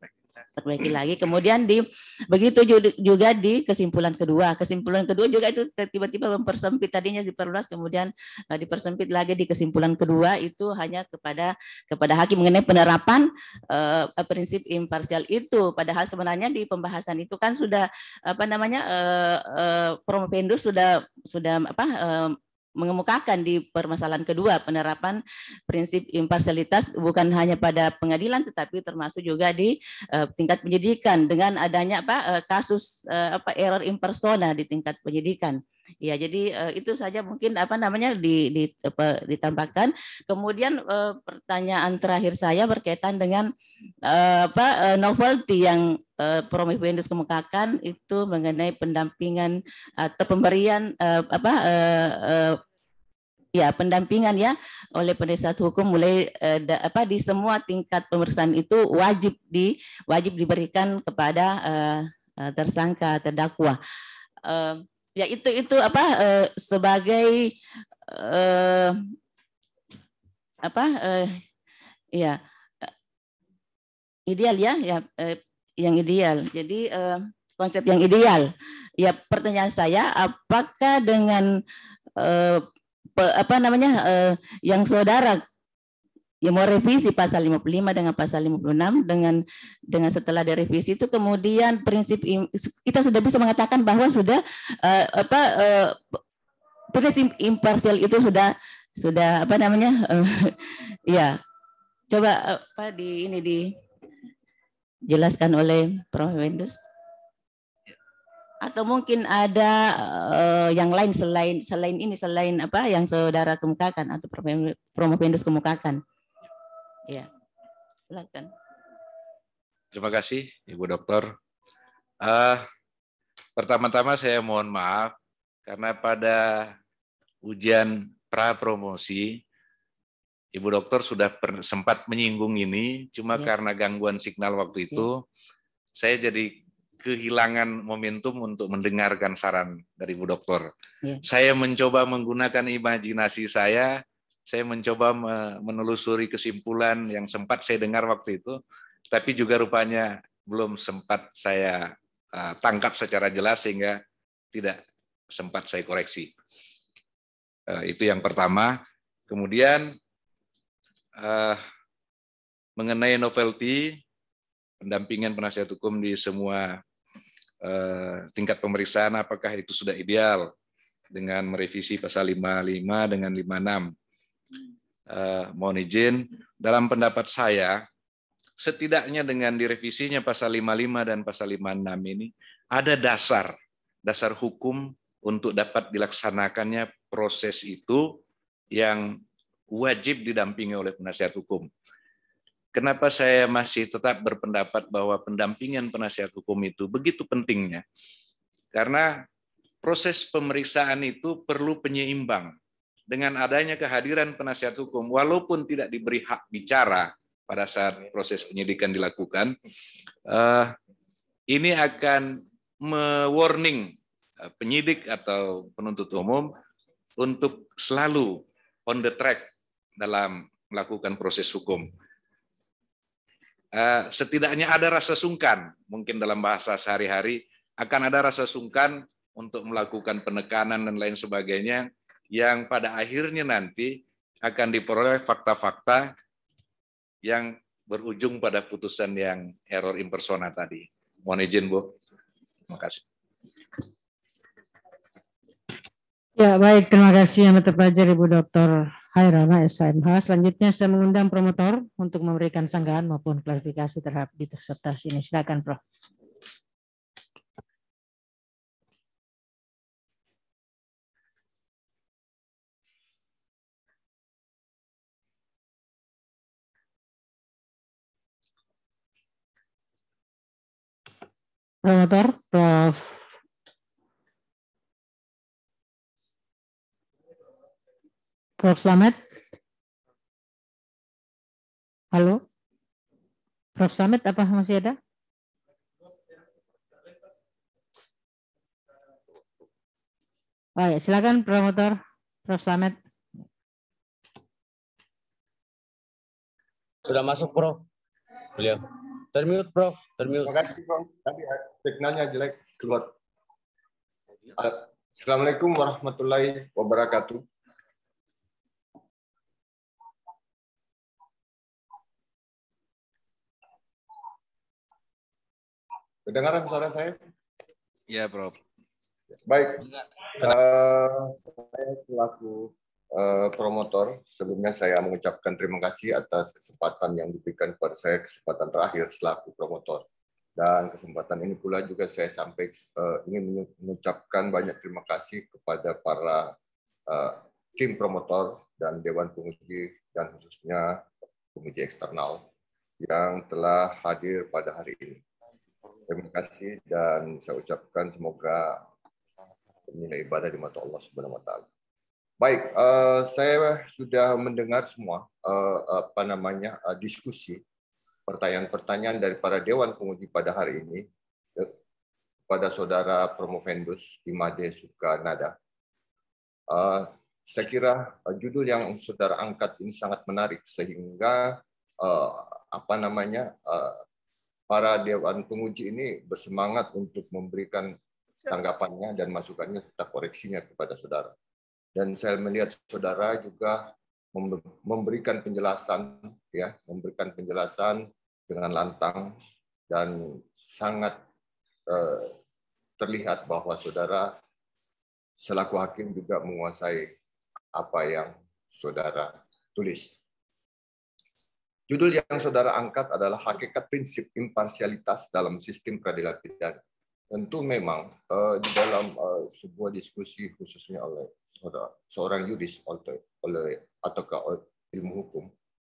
perbaiki lagi. Kemudian di begitu juga di kesimpulan kedua. Kesimpulan kedua juga itu tiba-tiba mempersempit tadinya diperluas kemudian eh, dipersempit lagi di kesimpulan kedua itu hanya kepada kepada hakim mengenai penerapan uh, prinsip imparsial itu. Padahal sebenarnya di pembahasan itu kan sudah apa namanya uh, uh, Promovendus sudah sudah apa uh, mengemukakan di permasalahan kedua penerapan prinsip imparsialitas bukan hanya pada pengadilan tetapi termasuk juga di uh, tingkat penyidikan dengan adanya apa uh, kasus uh, apa error impersona di tingkat penyidikan. Ya, jadi uh, itu saja mungkin apa namanya di, di apa, ditampakkan. Kemudian uh, pertanyaan terakhir saya berkaitan dengan uh, apa uh, novelty yang uh, Promi Windows kemukakan itu mengenai pendampingan atau pemberian uh, apa uh, uh, ya pendampingan ya oleh penasihat hukum mulai uh, da, apa di semua tingkat pemeriksaan itu wajib di wajib diberikan kepada uh, tersangka terdakwa. Uh, ya itu itu apa uh, sebagai uh, apa uh, ya ideal ya ya uh, yang ideal. Jadi uh, konsep yang ideal. Ya pertanyaan saya apakah dengan uh, pe, apa namanya uh, yang saudara ya mau revisi pasal 55 dengan pasal 56 dengan dengan setelah direvisi itu kemudian prinsip kita sudah bisa mengatakan bahwa sudah uh, apa uh, prinsip imparsial itu sudah sudah apa namanya uh, [LAUGHS] ya coba apa di ini dijelaskan oleh Prof. Wendus atau mungkin ada uh, yang lain selain selain ini selain apa yang saudara kemukakan atau Prof. Prof. Wendus kemukakan. Ya, silakan. Terima kasih, Ibu Dokter. Uh, pertama-tama saya mohon maaf karena pada ujian pra promosi Ibu dokter sudah sempat menyinggung ini, cuma ya. karena gangguan sinyal waktu iya. itu, ya. saya jadi kehilangan momentum untuk mendengarkan saran dari ibu Dokter. Ya. Saya mencoba menggunakan imajinasi saya saya mencoba menelusuri kesimpulan yang sempat saya dengar waktu itu, tapi juga rupanya belum sempat saya e, tangkap secara jelas sehingga tidak sempat saya koreksi. E, itu yang pertama. Kemudian e, mengenai novelty, pendampingan penasihat hukum di semua tingkat pemeriksaan apakah itu sudah ideal dengan merevisi pasal 55 dengan 56 eh, mohon izin, dalam pendapat saya, setidaknya dengan direvisinya pasal 55 dan pasal 56 ini, ada dasar, dasar hukum untuk dapat dilaksanakannya proses itu yang wajib didampingi oleh penasihat hukum. Kenapa saya masih tetap berpendapat bahwa pendampingan penasihat hukum itu begitu pentingnya? Karena proses pemeriksaan itu perlu penyeimbang dengan adanya kehadiran penasihat hukum, walaupun tidak diberi hak bicara pada saat proses penyidikan dilakukan, eh, ini akan mewarning eh, penyidik atau penuntut umum untuk selalu on the track dalam melakukan proses hukum. Eh, setidaknya ada rasa sungkan, mungkin dalam bahasa sehari-hari, akan ada rasa sungkan untuk melakukan penekanan dan lain sebagainya yang pada akhirnya nanti akan diperoleh fakta-fakta yang berujung pada putusan yang error impersona tadi. Mohon izin, Bu. Terima kasih. Ya, baik. Terima kasih yang terpelajar Ibu Dr. Hairana SMH. Selanjutnya saya mengundang promotor untuk memberikan sanggahan maupun klarifikasi terhadap disertasi ini. Silakan, Prof. Promotor, Prof. Prof. Slamet. Halo? Prof. Slamet apa masih ada? Oh, Silakan promotor Prof. Slamet. Sudah masuk, Prof. Beliau. Termute, Prof. Termute. Terima kasih, Prof. Tapi ya, signalnya jelek keluar. Assalamualaikum warahmatullahi wabarakatuh. Kedengaran suara saya? Ya, Prof. Baik. Uh, saya selaku Eh, promotor, sebelumnya saya mengucapkan terima kasih atas kesempatan yang diberikan kepada saya, kesempatan terakhir selaku promotor. Dan kesempatan ini pula juga saya sampai uh, ingin mengucapkan banyak terima kasih kepada para uh, tim promotor dan Dewan Penguji, dan khususnya penguji eksternal yang telah hadir pada hari ini. Terima kasih dan saya ucapkan semoga nilai ibadah di mata Allah Subhanahu wa taala. Baik, eh, saya sudah mendengar semua uh, apa namanya eh, diskusi pertanyaan-pertanyaan dari para dewan penguji pada hari ini kepada saudara Promovendus Imade Sukarnada. saya kira judul yang saudara angkat ini sangat menarik sehingga apa namanya para dewan penguji ini bersemangat untuk memberikan tanggapannya dan masukannya serta koreksinya kepada saudara dan saya melihat saudara juga memberikan penjelasan ya memberikan penjelasan dengan lantang dan sangat eh, terlihat bahwa saudara selaku hakim juga menguasai apa yang saudara tulis. Judul yang saudara angkat adalah hakikat prinsip imparsialitas dalam sistem peradilan pidana. Tentu memang uh, di dalam uh, sebuah diskusi khususnya oleh seorang, seorang yuris oleh, oleh ataukah ilmu hukum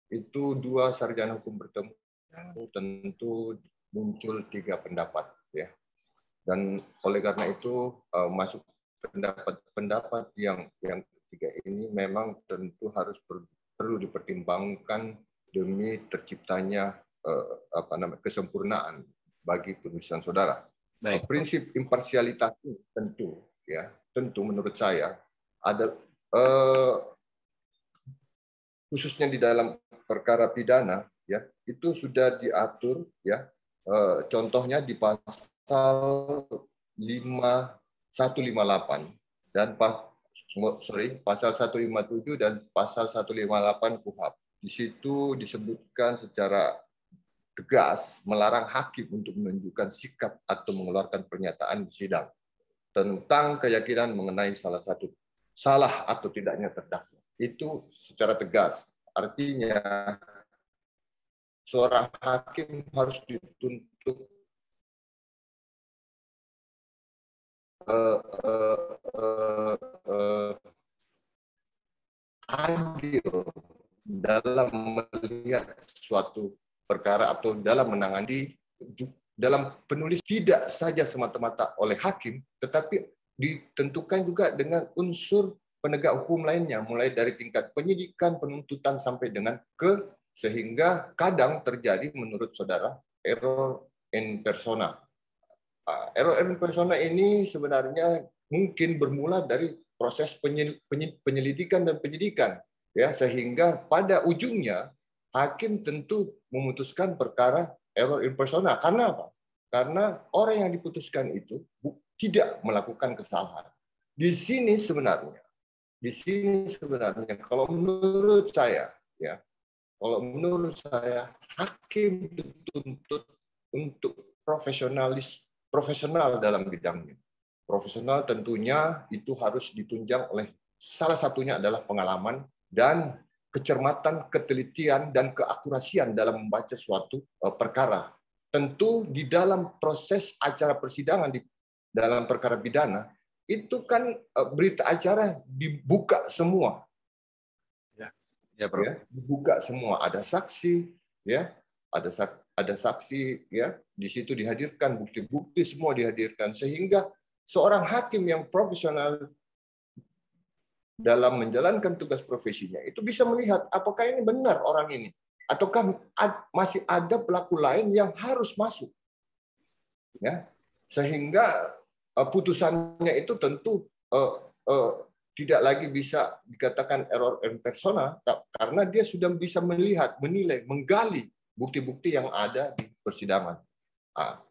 itu dua sarjana hukum bertemu tentu muncul tiga pendapat ya dan oleh karena itu uh, masuk pendapat-pendapat yang yang ketiga ini memang tentu harus ber, perlu dipertimbangkan demi terciptanya uh, apa namanya kesempurnaan bagi penulisan saudara Baik. Prinsip imparsialitas ini tentu ya, tentu menurut saya ada eh, khususnya di dalam perkara pidana ya, itu sudah diatur ya. Eh, contohnya di pasal 5158 delapan dan pas, sorry, pasal 157 dan pasal 158 Kuhap Di situ disebutkan secara tegas melarang hakim untuk menunjukkan sikap atau mengeluarkan pernyataan di sidang tentang keyakinan mengenai salah satu salah atau tidaknya terdakwa. Itu secara tegas. Artinya seorang hakim harus dituntut uh, adil dalam melihat suatu perkara atau dalam menangani dalam penulis tidak saja semata-mata oleh hakim, tetapi ditentukan juga dengan unsur penegak hukum lainnya, mulai dari tingkat penyidikan, penuntutan sampai dengan ke sehingga kadang terjadi menurut saudara error in persona. Ah, error in persona ini sebenarnya mungkin bermula dari proses penyelidikan dan penyidikan ya sehingga pada ujungnya hakim tentu memutuskan perkara error impersonal. Karena apa? Karena orang yang diputuskan itu tidak melakukan kesalahan. Di sini sebenarnya, di sini sebenarnya kalau menurut saya, ya, kalau menurut saya hakim dituntut untuk profesionalis profesional dalam bidangnya. Profesional tentunya itu harus ditunjang oleh salah satunya adalah pengalaman dan kecermatan, ketelitian, dan keakurasian dalam membaca suatu eh, perkara. Tentu di dalam proses acara persidangan di dalam perkara pidana, itu kan eh, berita acara dibuka semua. Ya, ya, bro. ya dibuka semua. Ada saksi, ya, ada sak ada saksi, ya, di situ dihadirkan bukti-bukti semua dihadirkan sehingga seorang hakim yang profesional dalam menjalankan tugas profesinya itu bisa melihat apakah ini benar orang ini ataukah masih ada pelaku lain yang harus masuk ya sehingga eh, putusannya itu tentu uh, uh, tidak lagi bisa dikatakan error in persona karena dia sudah bisa melihat menilai menggali bukti-bukti yang ada di persidangan nah,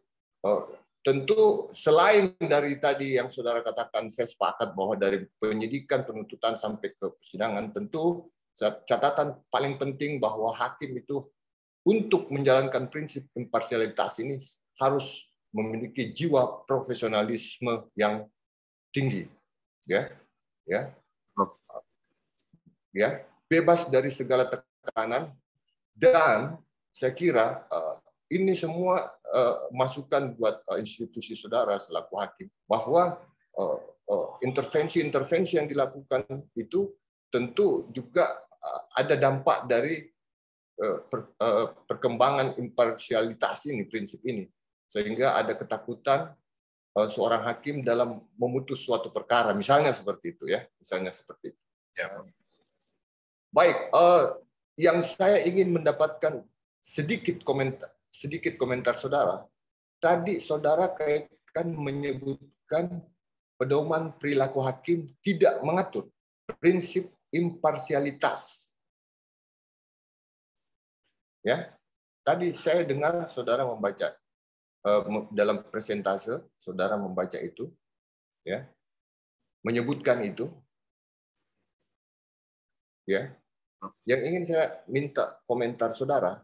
uh, Tentu selain dari tadi yang saudara katakan, saya sepakat bahwa dari penyidikan, penuntutan sampai ke persidangan, tentu catatan paling penting bahwa hakim itu untuk menjalankan prinsip imparsialitas ini harus memiliki jiwa profesionalisme yang tinggi, ya, ya, ya, bebas dari segala tekanan dan saya kira eh, ini semua uh, masukan buat uh, institusi saudara selaku hakim bahwa eh, intervensi-intervensi uh, yang dilakukan itu tentu juga ada dampak dari per, perkembangan imparsialitas ini prinsip ini sehingga ada ketakutan seorang hakim dalam memutus suatu perkara misalnya seperti itu ya misalnya seperti itu ya. baik baik yang saya ingin mendapatkan sedikit komentar sedikit komentar saudara. Tadi saudara kaitkan menyebutkan pedoman perilaku hakim tidak mengatur prinsip imparsialitas. Ya, tadi saya dengar saudara membaca eh, dalam presentase saudara membaca itu, ya, menyebutkan itu, ya. Yang ingin saya minta komentar saudara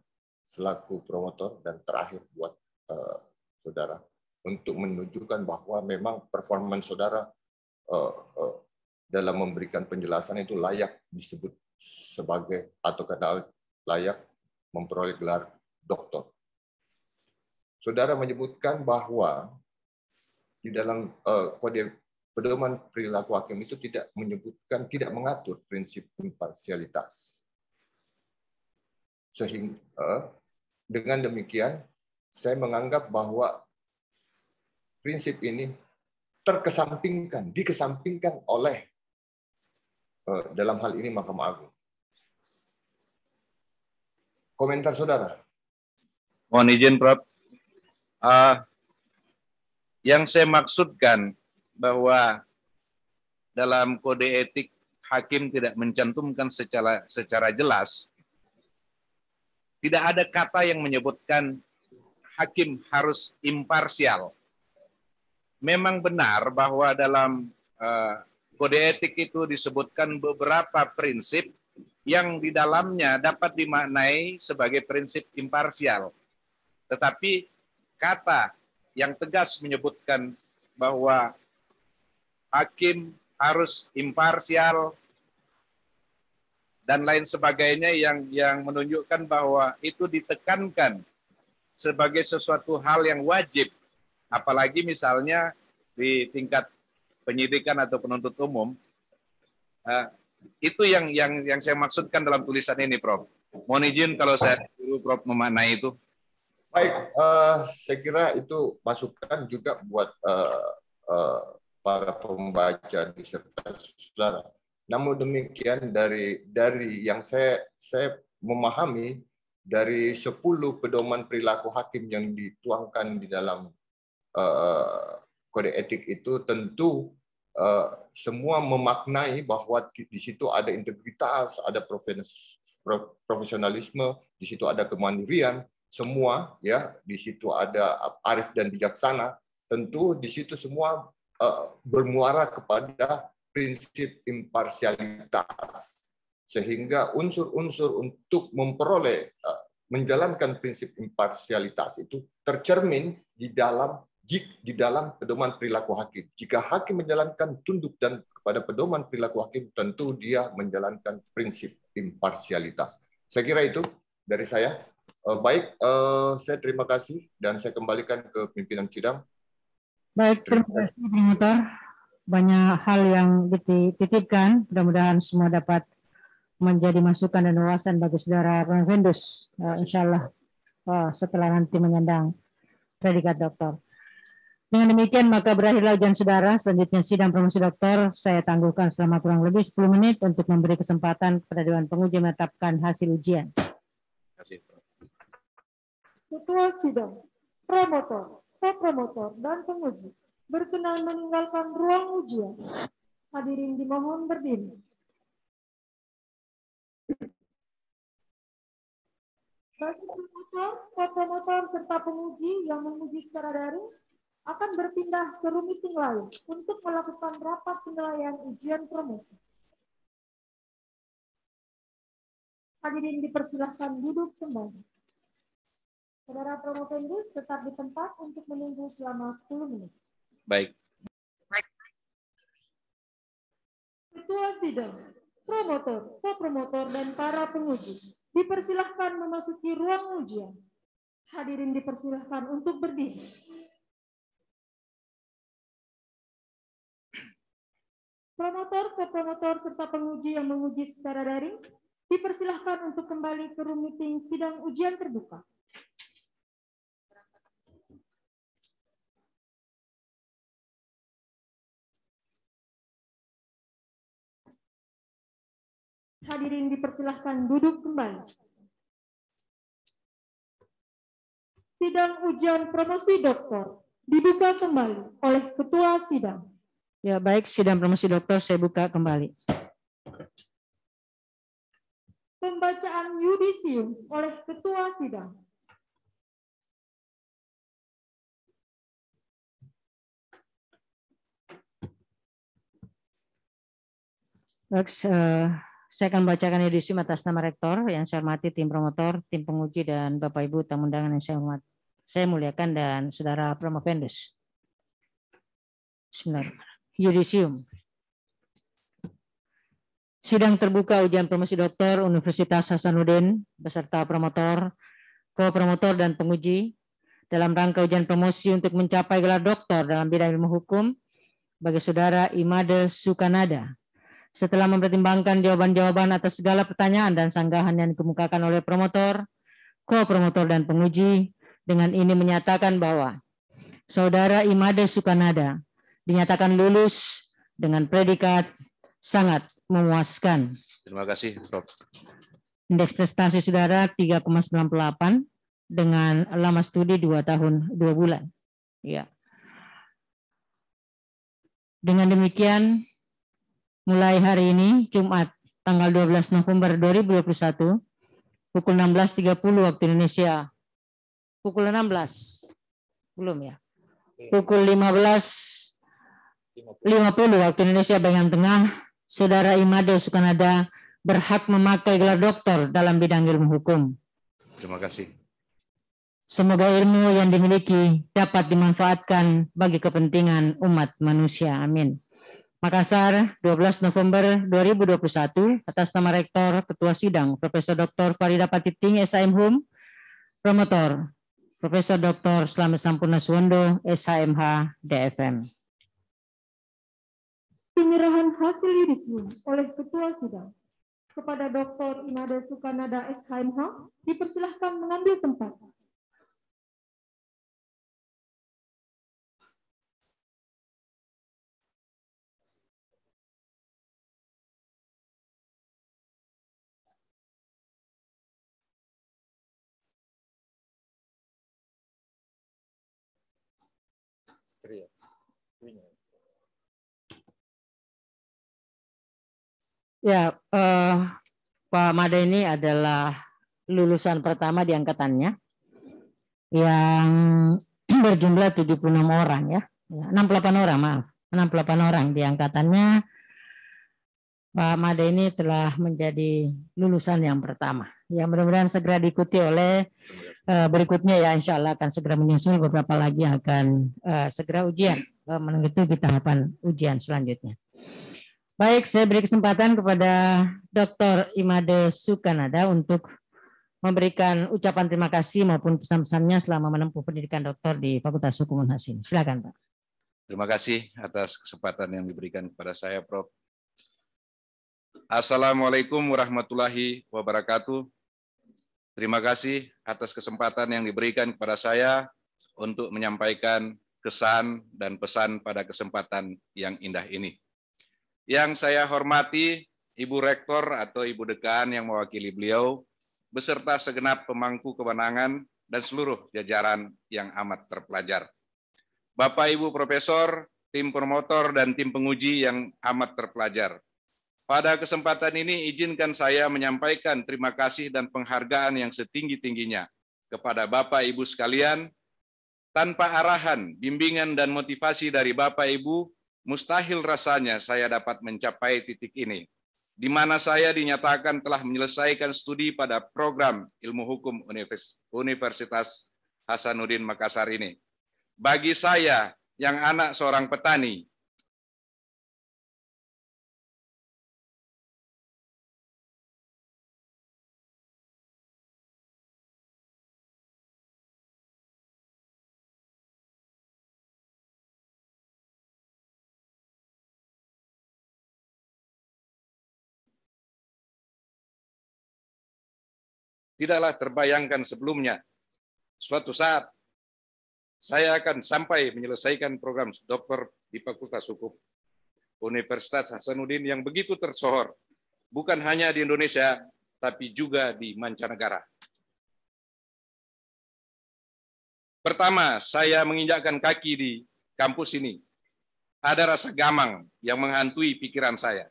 selaku promotor dan terakhir buat uh, saudara untuk menunjukkan bahwa memang performa saudara uh, uh, dalam memberikan penjelasan itu layak disebut sebagai atau kata layak memperoleh gelar doktor. Saudara menyebutkan bahwa di dalam uh, kode pedoman perilaku hakim itu tidak menyebutkan, tidak mengatur prinsip imparsialitas. Sehingga dengan demikian, saya menganggap bahwa prinsip ini terkesampingkan, dikesampingkan oleh eh, dalam hal ini Mahkamah Agung. Komentar saudara. Mohon izin, Prof. Uh, yang saya maksudkan bahwa dalam kode etik hakim tidak mencantumkan secara secara jelas tidak ada kata yang menyebutkan hakim harus imparsial. Memang benar bahwa dalam eh, kode etik itu disebutkan beberapa prinsip yang di dalamnya dapat dimaknai sebagai prinsip imparsial. Tetapi kata yang tegas menyebutkan bahwa hakim harus imparsial dan lain sebagainya yang yang menunjukkan bahwa itu ditekankan sebagai sesuatu hal yang wajib apalagi misalnya di tingkat penyidikan atau penuntut umum uh, itu yang yang yang saya maksudkan dalam tulisan ini Prof. Mohon izin kalau saya dulu Prof memaknai itu. Baik, uh, saya kira itu masukan juga buat uh, uh, para pembaca disertasi saudara. Namun demikian dari dari yang saya saya memahami dari 10 pedoman perilaku hakim yang dituangkan di dalam uh, kode etik itu tentu uh, semua memaknai bahwa di situ ada integritas, ada profesionalisme, di situ ada kemandirian, semua ya, di situ ada arif dan bijaksana. Tentu di situ semua uh, bermuara kepada prinsip imparsialitas sehingga unsur-unsur untuk memperoleh eh, menjalankan prinsip imparsialitas itu tercermin di dalam di dalam pedoman perilaku hakim. Jika hakim menjalankan tunduk dan kepada pedoman perilaku hakim, tentu dia menjalankan prinsip imparsialitas. Saya kira itu dari saya. Eh, baik, eh, saya terima kasih dan saya kembalikan ke pimpinan sidang. Baik, terima kasih, Pengutar banyak hal yang dititipkan. Mudah-mudahan semua dapat menjadi masukan dan wawasan bagi saudara Rendus. Uh, eh, insya Allah uh, eh, setelah nanti menyandang predikat doktor. Dengan demikian maka berakhirlah ujian saudara. Selanjutnya sidang promosi doktor saya tangguhkan selama kurang lebih 10 menit untuk memberi kesempatan kepada Dewan Penguji menetapkan hasil ujian. Ketua sidang, promotor, co-promotor, dan penguji berkenan meninggalkan ruang ujian. Hadirin dimohon berdiri. Bagi pemotor, pemotor serta penguji yang menguji secara daring akan berpindah ke room meeting lain untuk melakukan rapat penilaian ujian promosi. Hadirin dipersilahkan duduk kembali. Saudara Promo tetap di tempat untuk menunggu selama 10 menit. Baik. Baik. Ketua sidang, promotor, co-promotor dan para penguji dipersilahkan memasuki ruang ujian. Hadirin dipersilahkan untuk berdiri. Promotor, co-promotor serta penguji yang menguji secara daring dipersilahkan untuk kembali ke room meeting sidang ujian terbuka. Hadirin dipersilahkan duduk kembali. Sidang ujian promosi doktor dibuka kembali oleh Ketua Sidang. Ya, baik sidang promosi doktor saya buka kembali. Pembacaan yudisium oleh Ketua Sidang. Baik, eh, saya akan bacakan edisi atas nama rektor yang saya hormati, tim promotor, tim penguji dan Bapak Ibu tamu undangan yang saya hormati. Saya muliakan dan saudara promovendus. Vendus. Yudisium. Sidang terbuka ujian promosi doktor Universitas Hasanuddin beserta promotor, co promotor dan penguji dalam rangka ujian promosi untuk mencapai gelar doktor dalam bidang ilmu hukum bagi saudara Imade Sukanada setelah mempertimbangkan jawaban-jawaban atas segala pertanyaan dan sanggahan yang dikemukakan oleh promotor, ko-promotor dan penguji, dengan ini menyatakan bahwa saudara Imade Sukanada dinyatakan lulus dengan predikat sangat memuaskan. Terima kasih, Prof. Indeks prestasi saudara 3,98 dengan lama studi 2 tahun 2 bulan. Ya. Dengan demikian, mulai hari ini Jumat tanggal 12 November 2021 pukul 16.30 waktu Indonesia. Pukul 16. Belum ya. Pukul 15.50 waktu Indonesia bagian tengah, Saudara Imade Sukanada berhak memakai gelar doktor dalam bidang ilmu hukum. Terima kasih. Semoga ilmu yang dimiliki dapat dimanfaatkan bagi kepentingan umat manusia. Amin. Makassar 12 November 2021 atas nama Rektor Ketua Sidang Profesor Dr. Farida Patiting SHM Hum Promotor Profesor Dr. Slamet Sampurna Suwondo SHMH DFM Penyerahan hasil yudisium oleh Ketua Sidang kepada Dr. Inada Sukanada SHMH dipersilahkan mengambil tempat. Ya, uh, Pak Made ini adalah lulusan pertama di angkatannya yang [CLEARS THROAT] berjumlah 76 orang ya. 68 ya, orang, maaf. 68 orang di angkatannya. Pak Made ini telah menjadi lulusan yang pertama yang mudah-mudahan segera diikuti oleh uh, berikutnya ya insya Allah akan segera menyusul beberapa lagi yang akan uh, segera ujian uh, di tahapan ujian selanjutnya. Baik, saya beri kesempatan kepada Dr. Imade Sukanada untuk memberikan ucapan terima kasih maupun pesan-pesannya selama menempuh pendidikan doktor di Fakultas Hukum Hasin. Silakan Pak. Terima kasih atas kesempatan yang diberikan kepada saya, Prof. Assalamualaikum warahmatullahi wabarakatuh. Terima kasih atas kesempatan yang diberikan kepada saya untuk menyampaikan kesan dan pesan pada kesempatan yang indah ini. Yang saya hormati Ibu Rektor atau Ibu Dekan yang mewakili beliau, beserta segenap pemangku kewenangan dan seluruh jajaran yang amat terpelajar. Bapak Ibu Profesor, tim promotor dan tim penguji yang amat terpelajar. Pada kesempatan ini izinkan saya menyampaikan terima kasih dan penghargaan yang setinggi-tingginya kepada Bapak Ibu sekalian. Tanpa arahan, bimbingan dan motivasi dari Bapak Ibu, mustahil rasanya saya dapat mencapai titik ini, di mana saya dinyatakan telah menyelesaikan studi pada program Ilmu Hukum Universitas Hasanuddin Makassar ini. Bagi saya yang anak seorang petani, tidaklah terbayangkan sebelumnya. Suatu saat saya akan sampai menyelesaikan program dokter di Fakultas Hukum Universitas Hasanuddin yang begitu tersohor, bukan hanya di Indonesia, tapi juga di mancanegara. Pertama, saya menginjakkan kaki di kampus ini. Ada rasa gamang yang menghantui pikiran saya.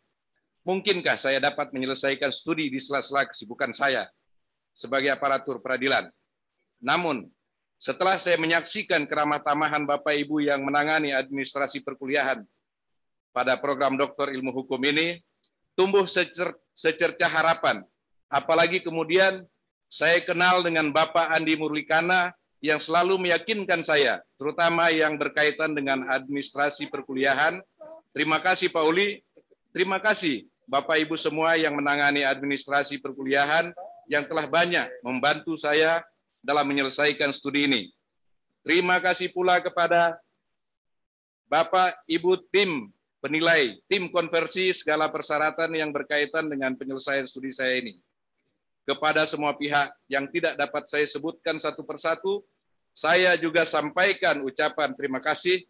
Mungkinkah saya dapat menyelesaikan studi di sela-sela kesibukan saya sebagai aparatur peradilan. Namun, setelah saya menyaksikan keramah tamahan Bapak Ibu yang menangani administrasi perkuliahan pada program doktor ilmu hukum ini, tumbuh secer secerca harapan. Apalagi kemudian saya kenal dengan Bapak Andi Murlikana yang selalu meyakinkan saya, terutama yang berkaitan dengan administrasi perkuliahan. Terima kasih Pak Uli, terima kasih Bapak Ibu semua yang menangani administrasi perkuliahan yang telah banyak membantu saya dalam menyelesaikan studi ini. Terima kasih pula kepada Bapak Ibu tim penilai, tim konversi segala persyaratan yang berkaitan dengan penyelesaian studi saya ini. Kepada semua pihak yang tidak dapat saya sebutkan satu persatu, saya juga sampaikan ucapan terima kasih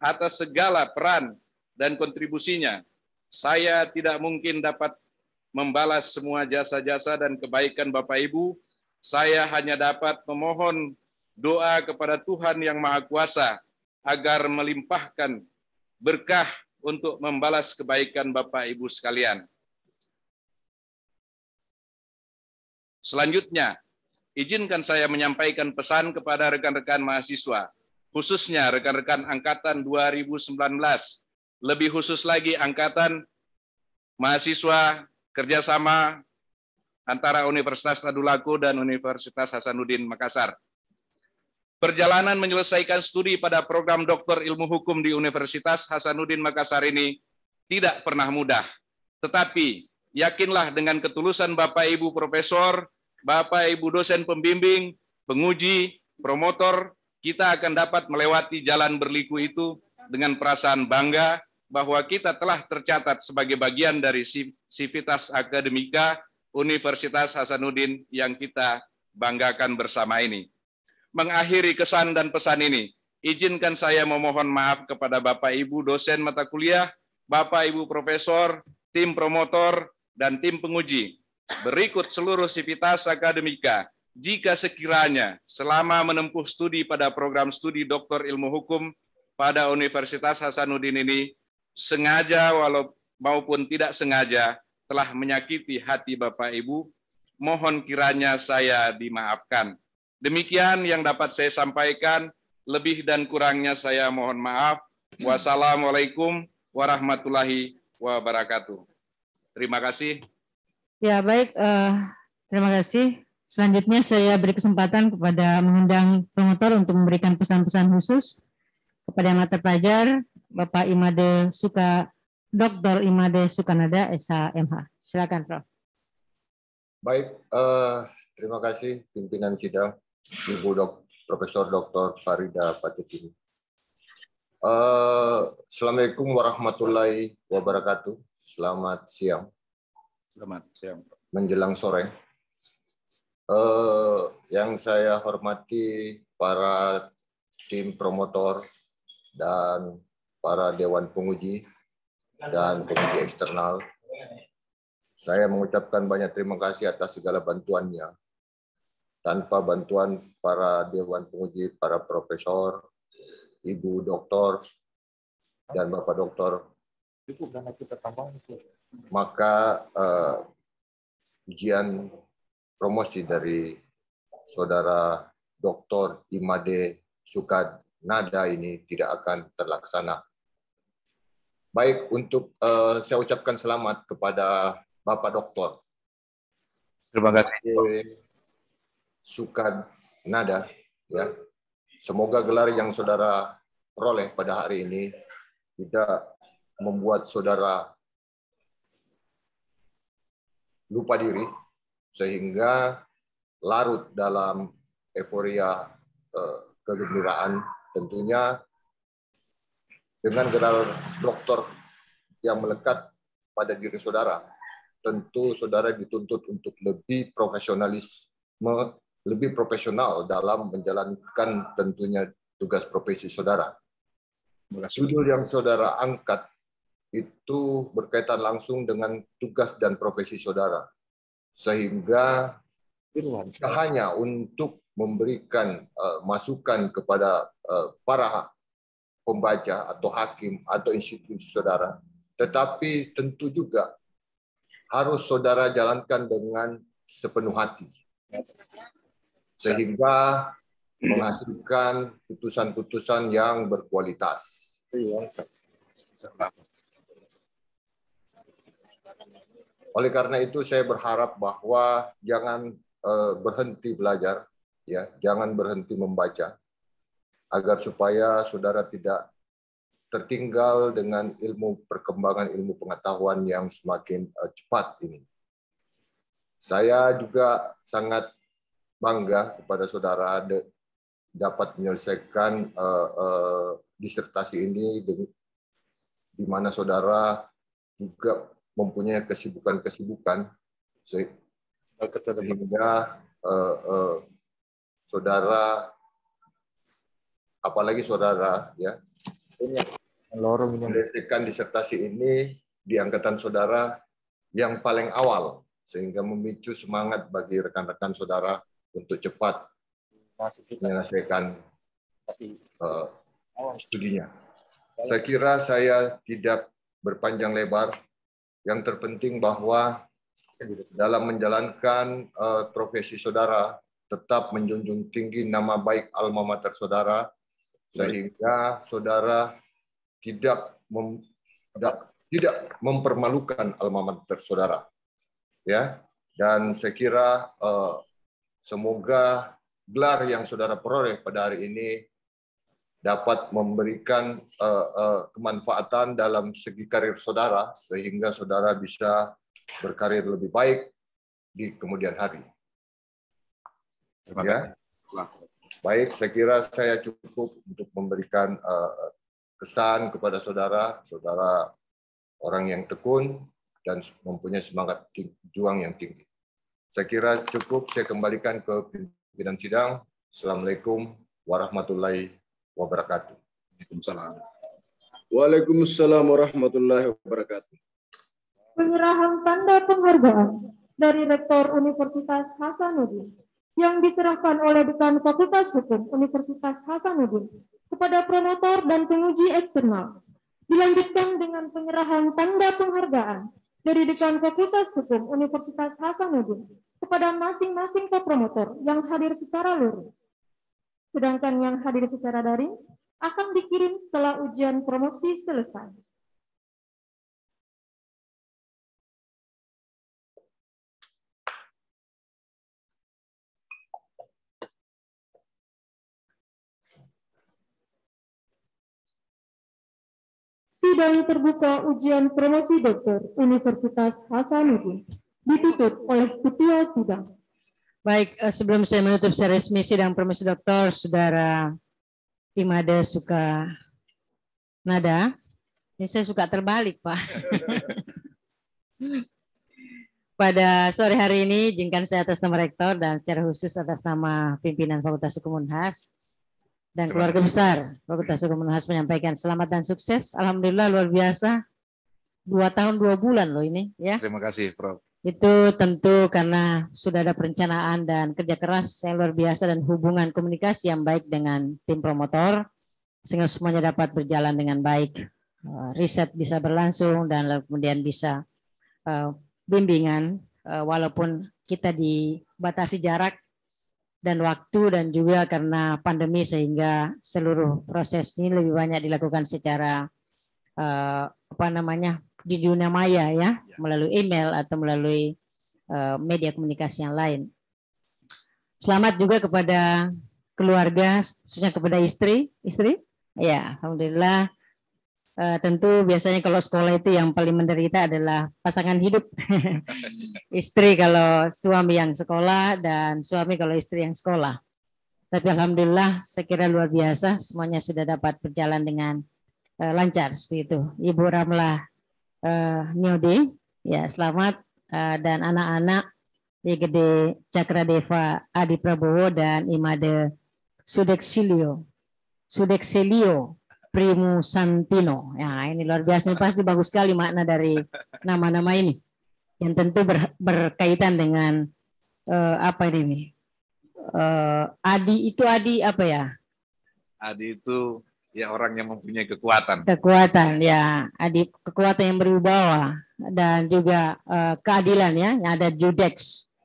atas segala peran dan kontribusinya. Saya tidak mungkin dapat membalas semua jasa-jasa dan kebaikan Bapak Ibu, saya hanya dapat memohon doa kepada Tuhan yang Maha Kuasa agar melimpahkan berkah untuk membalas kebaikan Bapak Ibu sekalian. Selanjutnya, izinkan saya menyampaikan pesan kepada rekan-rekan mahasiswa, khususnya rekan-rekan angkatan 2019, lebih khusus lagi angkatan mahasiswa kerjasama antara Universitas Tadulako dan Universitas Hasanuddin Makassar. Perjalanan menyelesaikan studi pada program Doktor Ilmu Hukum di Universitas Hasanuddin Makassar ini tidak pernah mudah. Tetapi yakinlah dengan ketulusan Bapak Ibu Profesor, Bapak Ibu dosen pembimbing, penguji, promotor, kita akan dapat melewati jalan berliku itu dengan perasaan bangga bahwa kita telah tercatat sebagai bagian dari sivitas akademika Universitas Hasanuddin yang kita banggakan bersama ini. Mengakhiri kesan dan pesan ini, izinkan saya memohon maaf kepada Bapak Ibu dosen mata kuliah, Bapak Ibu profesor, tim promotor, dan tim penguji. Berikut seluruh sivitas akademika. Jika sekiranya selama menempuh studi pada program studi Doktor Ilmu Hukum pada Universitas Hasanuddin ini sengaja walau maupun tidak sengaja telah menyakiti hati Bapak Ibu, mohon kiranya saya dimaafkan. Demikian yang dapat saya sampaikan, lebih dan kurangnya saya mohon maaf. Wassalamualaikum warahmatullahi wabarakatuh. Terima kasih. Ya, baik. Uh, terima kasih. Selanjutnya saya beri kesempatan kepada mengundang promotor untuk memberikan pesan-pesan khusus kepada mata pelajar Bapak Imade Suka Dr. Imade Sukanada SHMH. Silakan Prof. Baik, uh, terima kasih pimpinan sidang Ibu Dok Profesor Dr. Farida Patitin. Uh, eh, Assalamualaikum warahmatullahi wabarakatuh. Selamat siang. Selamat siang. Menjelang sore. Uh, yang saya hormati para tim promotor dan para dewan penguji dan penguji eksternal. Saya mengucapkan banyak terima kasih atas segala bantuannya. Tanpa bantuan para dewan penguji, para profesor, ibu doktor, dan bapak doktor, maka uh, ujian promosi dari saudara doktor Imade Sukad Nada ini tidak akan terlaksana. Baik, untuk uh, saya ucapkan selamat kepada Bapak Doktor. Terima kasih. Sukan Nada, ya. Semoga gelar yang saudara peroleh pada hari ini tidak membuat saudara lupa diri sehingga larut dalam euforia eh, kegembiraan tentunya dengan gelar doktor yang melekat pada diri saudara, tentu saudara dituntut untuk lebih profesionalis, lebih profesional dalam menjalankan tentunya tugas profesi saudara. Judul yang saudara angkat itu berkaitan langsung dengan tugas dan profesi saudara. Sehingga hanya untuk memberikan uh, masukan kepada uh, para pembaca atau hakim atau institusi saudara, tetapi tentu juga harus saudara jalankan dengan sepenuh hati. Sehingga menghasilkan putusan-putusan yang berkualitas. Iya. Oleh karena itu saya berharap bahwa jangan eh, berhenti belajar, ya, jangan berhenti membaca, agar supaya saudara tidak tertinggal dengan ilmu perkembangan ilmu pengetahuan yang semakin eh, cepat ini. Saya juga sangat bangga kepada saudara dapat menyelesaikan uh, uh, disertasi ini di mana saudara juga mempunyai kesibukan-kesibukan sehingga uh, uh, saudara apalagi saudara ya punya lorong menyelesaikan disertasi ini di angkatan saudara yang paling awal sehingga memicu semangat bagi rekan-rekan saudara untuk cepat menyelesaikan uh, studinya. Saya kira saya tidak berpanjang lebar. Yang terpenting bahwa dalam menjalankan uh, profesi saudara tetap menjunjung tinggi nama baik alma mater saudara sehingga saudara tidak mem, tidak mempermalukan alma mater saudara. Ya. Dan saya kira uh, semoga gelar yang saudara peroleh pada hari ini dapat memberikan uh, uh, kemanfaatan dalam segi karir saudara sehingga saudara bisa berkarir lebih baik di kemudian hari. Terima ya. kasih. Ya. Baik, saya kira saya cukup untuk memberikan uh, kesan kepada saudara, saudara orang yang tekun dan mempunyai semangat juang yang tinggi. Saya kira cukup, saya kembalikan ke pimpinan sidang. Assalamualaikum warahmatullahi wabarakatuh. Waalaikumsalam. Waalaikumsalam warahmatullahi wabarakatuh. Penyerahan tanda penghargaan dari Rektor Universitas Hasanuddin yang diserahkan oleh Dekan Fakultas Hukum Universitas Hasanuddin kepada promotor dan penguji eksternal. Dilanjutkan dengan penyerahan tanda penghargaan dari Dekan Fakultas Hukum Universitas Hasanuddin kepada masing-masing kopromotor yang hadir secara luring. Sedangkan yang hadir secara daring akan dikirim setelah ujian promosi selesai. Sidang terbuka ujian promosi dokter Universitas Hasanuddin ditutup oleh ketua sidang. Baik, eh, sebelum saya menutup secara resmi sidang promosi dokter, Saudara Imade suka nada. Ini saya suka terbalik, Pak. [LAUGHS] Pada sore hari ini, izinkan saya atas nama rektor dan secara khusus atas nama pimpinan Fakultas Hukum Unhas dan keluarga besar. Fakultas Hukum Unhas menyampaikan selamat dan sukses. Alhamdulillah luar biasa. Dua tahun dua bulan loh ini ya. Terima kasih Prof. Itu tentu karena sudah ada perencanaan dan kerja keras yang luar biasa dan hubungan komunikasi yang baik dengan tim promotor sehingga semuanya dapat berjalan dengan baik. Eh, riset bisa berlangsung dan kemudian bisa eh, bimbingan eh, walaupun kita dibatasi jarak dan waktu dan juga karena pandemi sehingga seluruh proses ini lebih banyak dilakukan secara uh, apa namanya di dunia maya ya, ya. melalui email atau melalui uh, media komunikasi yang lain. Selamat juga kepada keluarga, khususnya kepada istri, istri. Ya, alhamdulillah Uh, tentu biasanya kalau sekolah itu yang paling menderita adalah pasangan hidup [LAUGHS] istri kalau suami yang sekolah dan suami kalau istri yang sekolah tapi alhamdulillah saya kira luar biasa semuanya sudah dapat berjalan dengan uh, lancar seperti itu Ibu Ramla uh, eh, Nyode ya selamat uh, dan anak-anak cakra deva Adi Prabowo dan Imade Sudeksilio Sudeksilio Primo Santino. Ya, ini luar biasa. Ini pasti bagus sekali makna dari nama-nama ini. Yang tentu ber, berkaitan dengan uh, apa ini? Uh, adi itu adi apa ya? Adi itu ya orang yang mempunyai kekuatan. Kekuatan ya, adi kekuatan yang berwibawa dan juga uh, keadilan ya. Yang ada judex,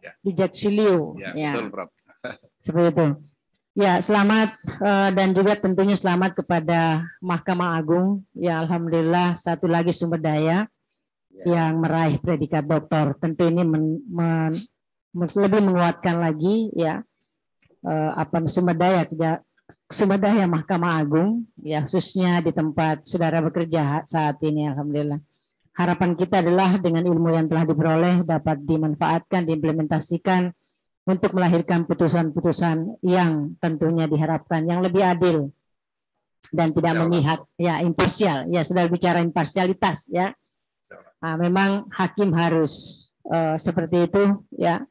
ya. judex silio. Ya, ya. Betul, Prof. Seperti itu. Ya, selamat eh, dan juga tentunya selamat kepada Mahkamah Agung. Ya, alhamdulillah satu lagi sumber daya ya. yang meraih predikat doktor. Tentu ini men, men, lebih menguatkan lagi ya eh, apa sumber daya sumber daya Mahkamah Agung ya khususnya di tempat saudara bekerja saat ini alhamdulillah. Harapan kita adalah dengan ilmu yang telah diperoleh dapat dimanfaatkan, diimplementasikan untuk melahirkan putusan-putusan yang tentunya diharapkan yang lebih adil dan tidak ya, memihak ya imparsial ya sudah bicara imparsialitas ya nah, memang hakim harus uh, seperti itu ya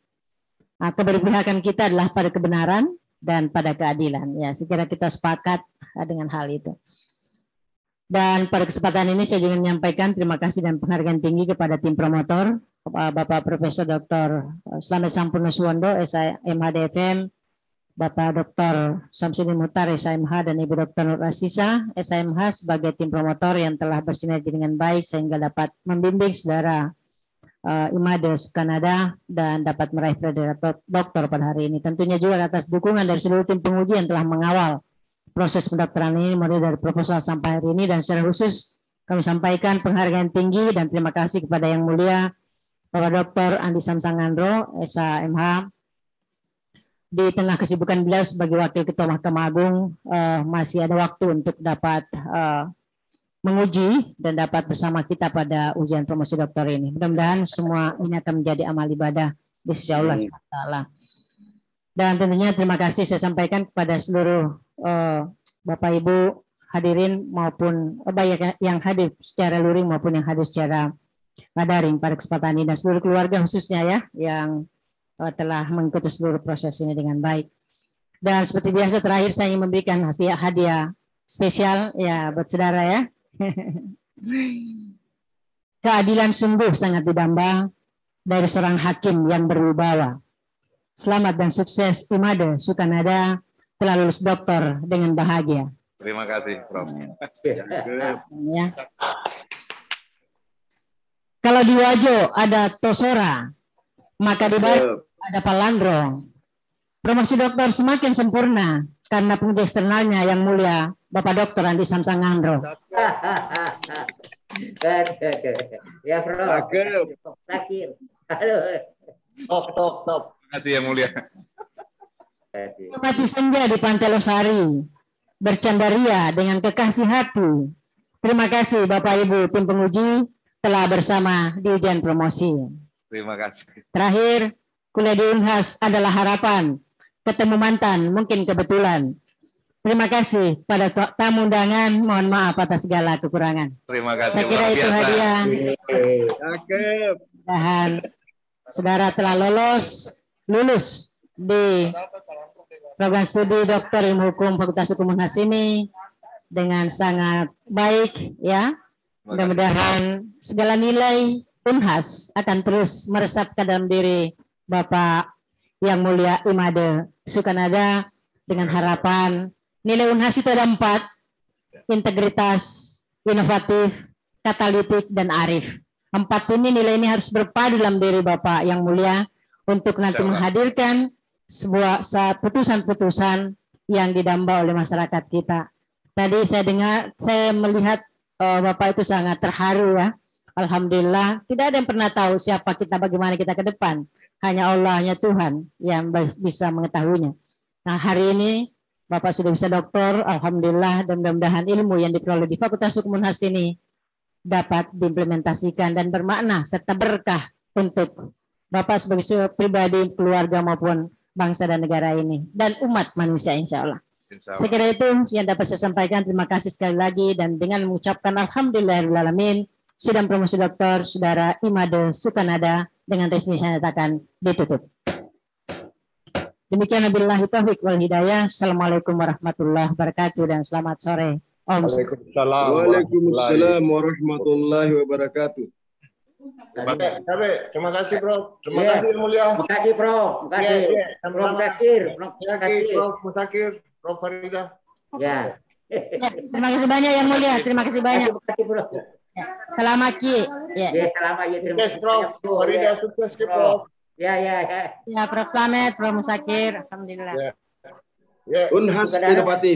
nah, keberpihakan kita adalah pada kebenaran dan pada keadilan ya sekira kita sepakat ah, dengan hal itu dan pada kesempatan ini saya ingin menyampaikan terima kasih dan penghargaan tinggi kepada tim promotor Bapak Profesor Dr. Eh, Slamet Sampurno Suwondo, D.F.M., Bapak Dr. Samsudin Mutar, SIMH, dan Ibu Dr. Nur Asisa, SIMH sebagai tim promotor yang telah bersinergi dengan baik sehingga dapat membimbing saudara uh, Imade Kanada dan dapat meraih predikat doktor pada hari ini. Tentunya juga atas dukungan dari seluruh tim penguji yang telah mengawal proses pendaftaran ini mulai dari proposal sampai hari ini dan secara khusus kami sampaikan penghargaan tinggi dan terima kasih kepada Yang Mulia Bapak Dokter Andi Samsangandro, SHMH. di tengah kesibukan beliau sebagai Wakil Ketua Mahkamah Agung uh, masih ada waktu untuk dapat uh, menguji dan dapat bersama kita pada ujian promosi dokter ini. Mudah-mudahan semua ini akan menjadi amal ibadah di sisi Allah SWT. Dan tentunya terima kasih saya sampaikan kepada seluruh uh, Bapak Ibu hadirin maupun baik yang hadir secara luring maupun yang hadir secara Madaring pada kesempatan ini dan seluruh keluarga khususnya ya yang eh, telah mengikuti seluruh proses ini dengan baik. Dan seperti biasa terakhir saya ingin memberikan hadiah, hadiah spesial ya buat saudara ya. [LAUGHS] Keadilan sungguh sangat didamba dari seorang hakim yang berwibawa. Selamat dan sukses Imade Sukanada telah lulus doktor dengan bahagia. Terima kasih, Prof. ya. Kalau di Wajo ada Tosora, maka di Bali iya. ada Palandro. Promosi dokter semakin sempurna karena penguji eksternalnya yang mulia Bapak Dokter Andi Samsang Andro. [LAUGHS] ya Bro. Halo. Top top top. Terima kasih yang mulia. Mati senja di Pantai Losari bercandaria dengan kekasih hati. Terima kasih Bapak Ibu tim penguji telah bersama di ujian promosi. Terima kasih. Terakhir, kuliah di Unhas adalah harapan. Ketemu mantan, mungkin kebetulan. Terima kasih pada tamu undangan. Mohon maaf atas segala kekurangan. Terima kasih. Saya kira itu hadiah. Cakep. Mudahan saudara telah lolos, lulus di program studi Doktor Ilmu Hukum Fakultas Hukum Unhas ini dengan sangat baik, ya. Mudah-mudahan segala nilai Unhas akan terus meresap ke dalam diri Bapak yang mulia Imade Sukanada dengan ya. harapan nilai Unhas itu ada empat integritas, inovatif, katalitik, dan arif. Empat ini nilai ini harus berpadu dalam diri Bapak yang mulia untuk nanti menghadirkan sebuah putusan-putusan yang didamba oleh masyarakat kita. Tadi saya dengar, saya melihat uh, Bapak itu sangat terharu ya. Alhamdulillah, tidak ada yang pernah tahu siapa kita, bagaimana kita ke depan. Hanya Allah, hanya Tuhan yang bisa mengetahuinya. Nah, hari ini Bapak sudah bisa dokter, Alhamdulillah, dan mudah-mudahan ilmu yang diperoleh di Fakultas Hukum Unhas ini dapat diimplementasikan dan bermakna serta berkah untuk Bapak sebagai pribadi, keluarga maupun bangsa dan negara ini dan umat manusia insya Allah. Saya kira itu yang dapat saya sampaikan. Terima kasih sekali lagi dan dengan mengucapkan Alhamdulillahirrahmanirrahim. Sidang promosi dokter Saudara Imade Sukanada dengan resmi saya nyatakan ditutup. Demikian Nabilah taufiq wal hidayah. Assalamualaikum warahmatullahi wabarakatuh dan selamat sore. Om. Waalaikumsalam. warahmatullahi wabarakatuh. Terima kasih, terima kasih, Bro. Terima yeah. kasih, Mulia. Terima kasih, Bro. Terima kasih. Yeah, yeah. Prof. Sakir. Prof. Sakir. Prof. Prof. Farida. Ya. [LAUGHS] ya. Terima kasih banyak yang mulia. Terima kasih banyak. Terima kasih, ya, Selamat Ki. Ya. ya. selamat ya. Terima kasih Prof. Farida sukses Ki Prof. Ya, ya, ya. Ya, Prof. Slamet, Prof. Musakir. Alhamdulillah. Ya. Ya. Unhas Fatih.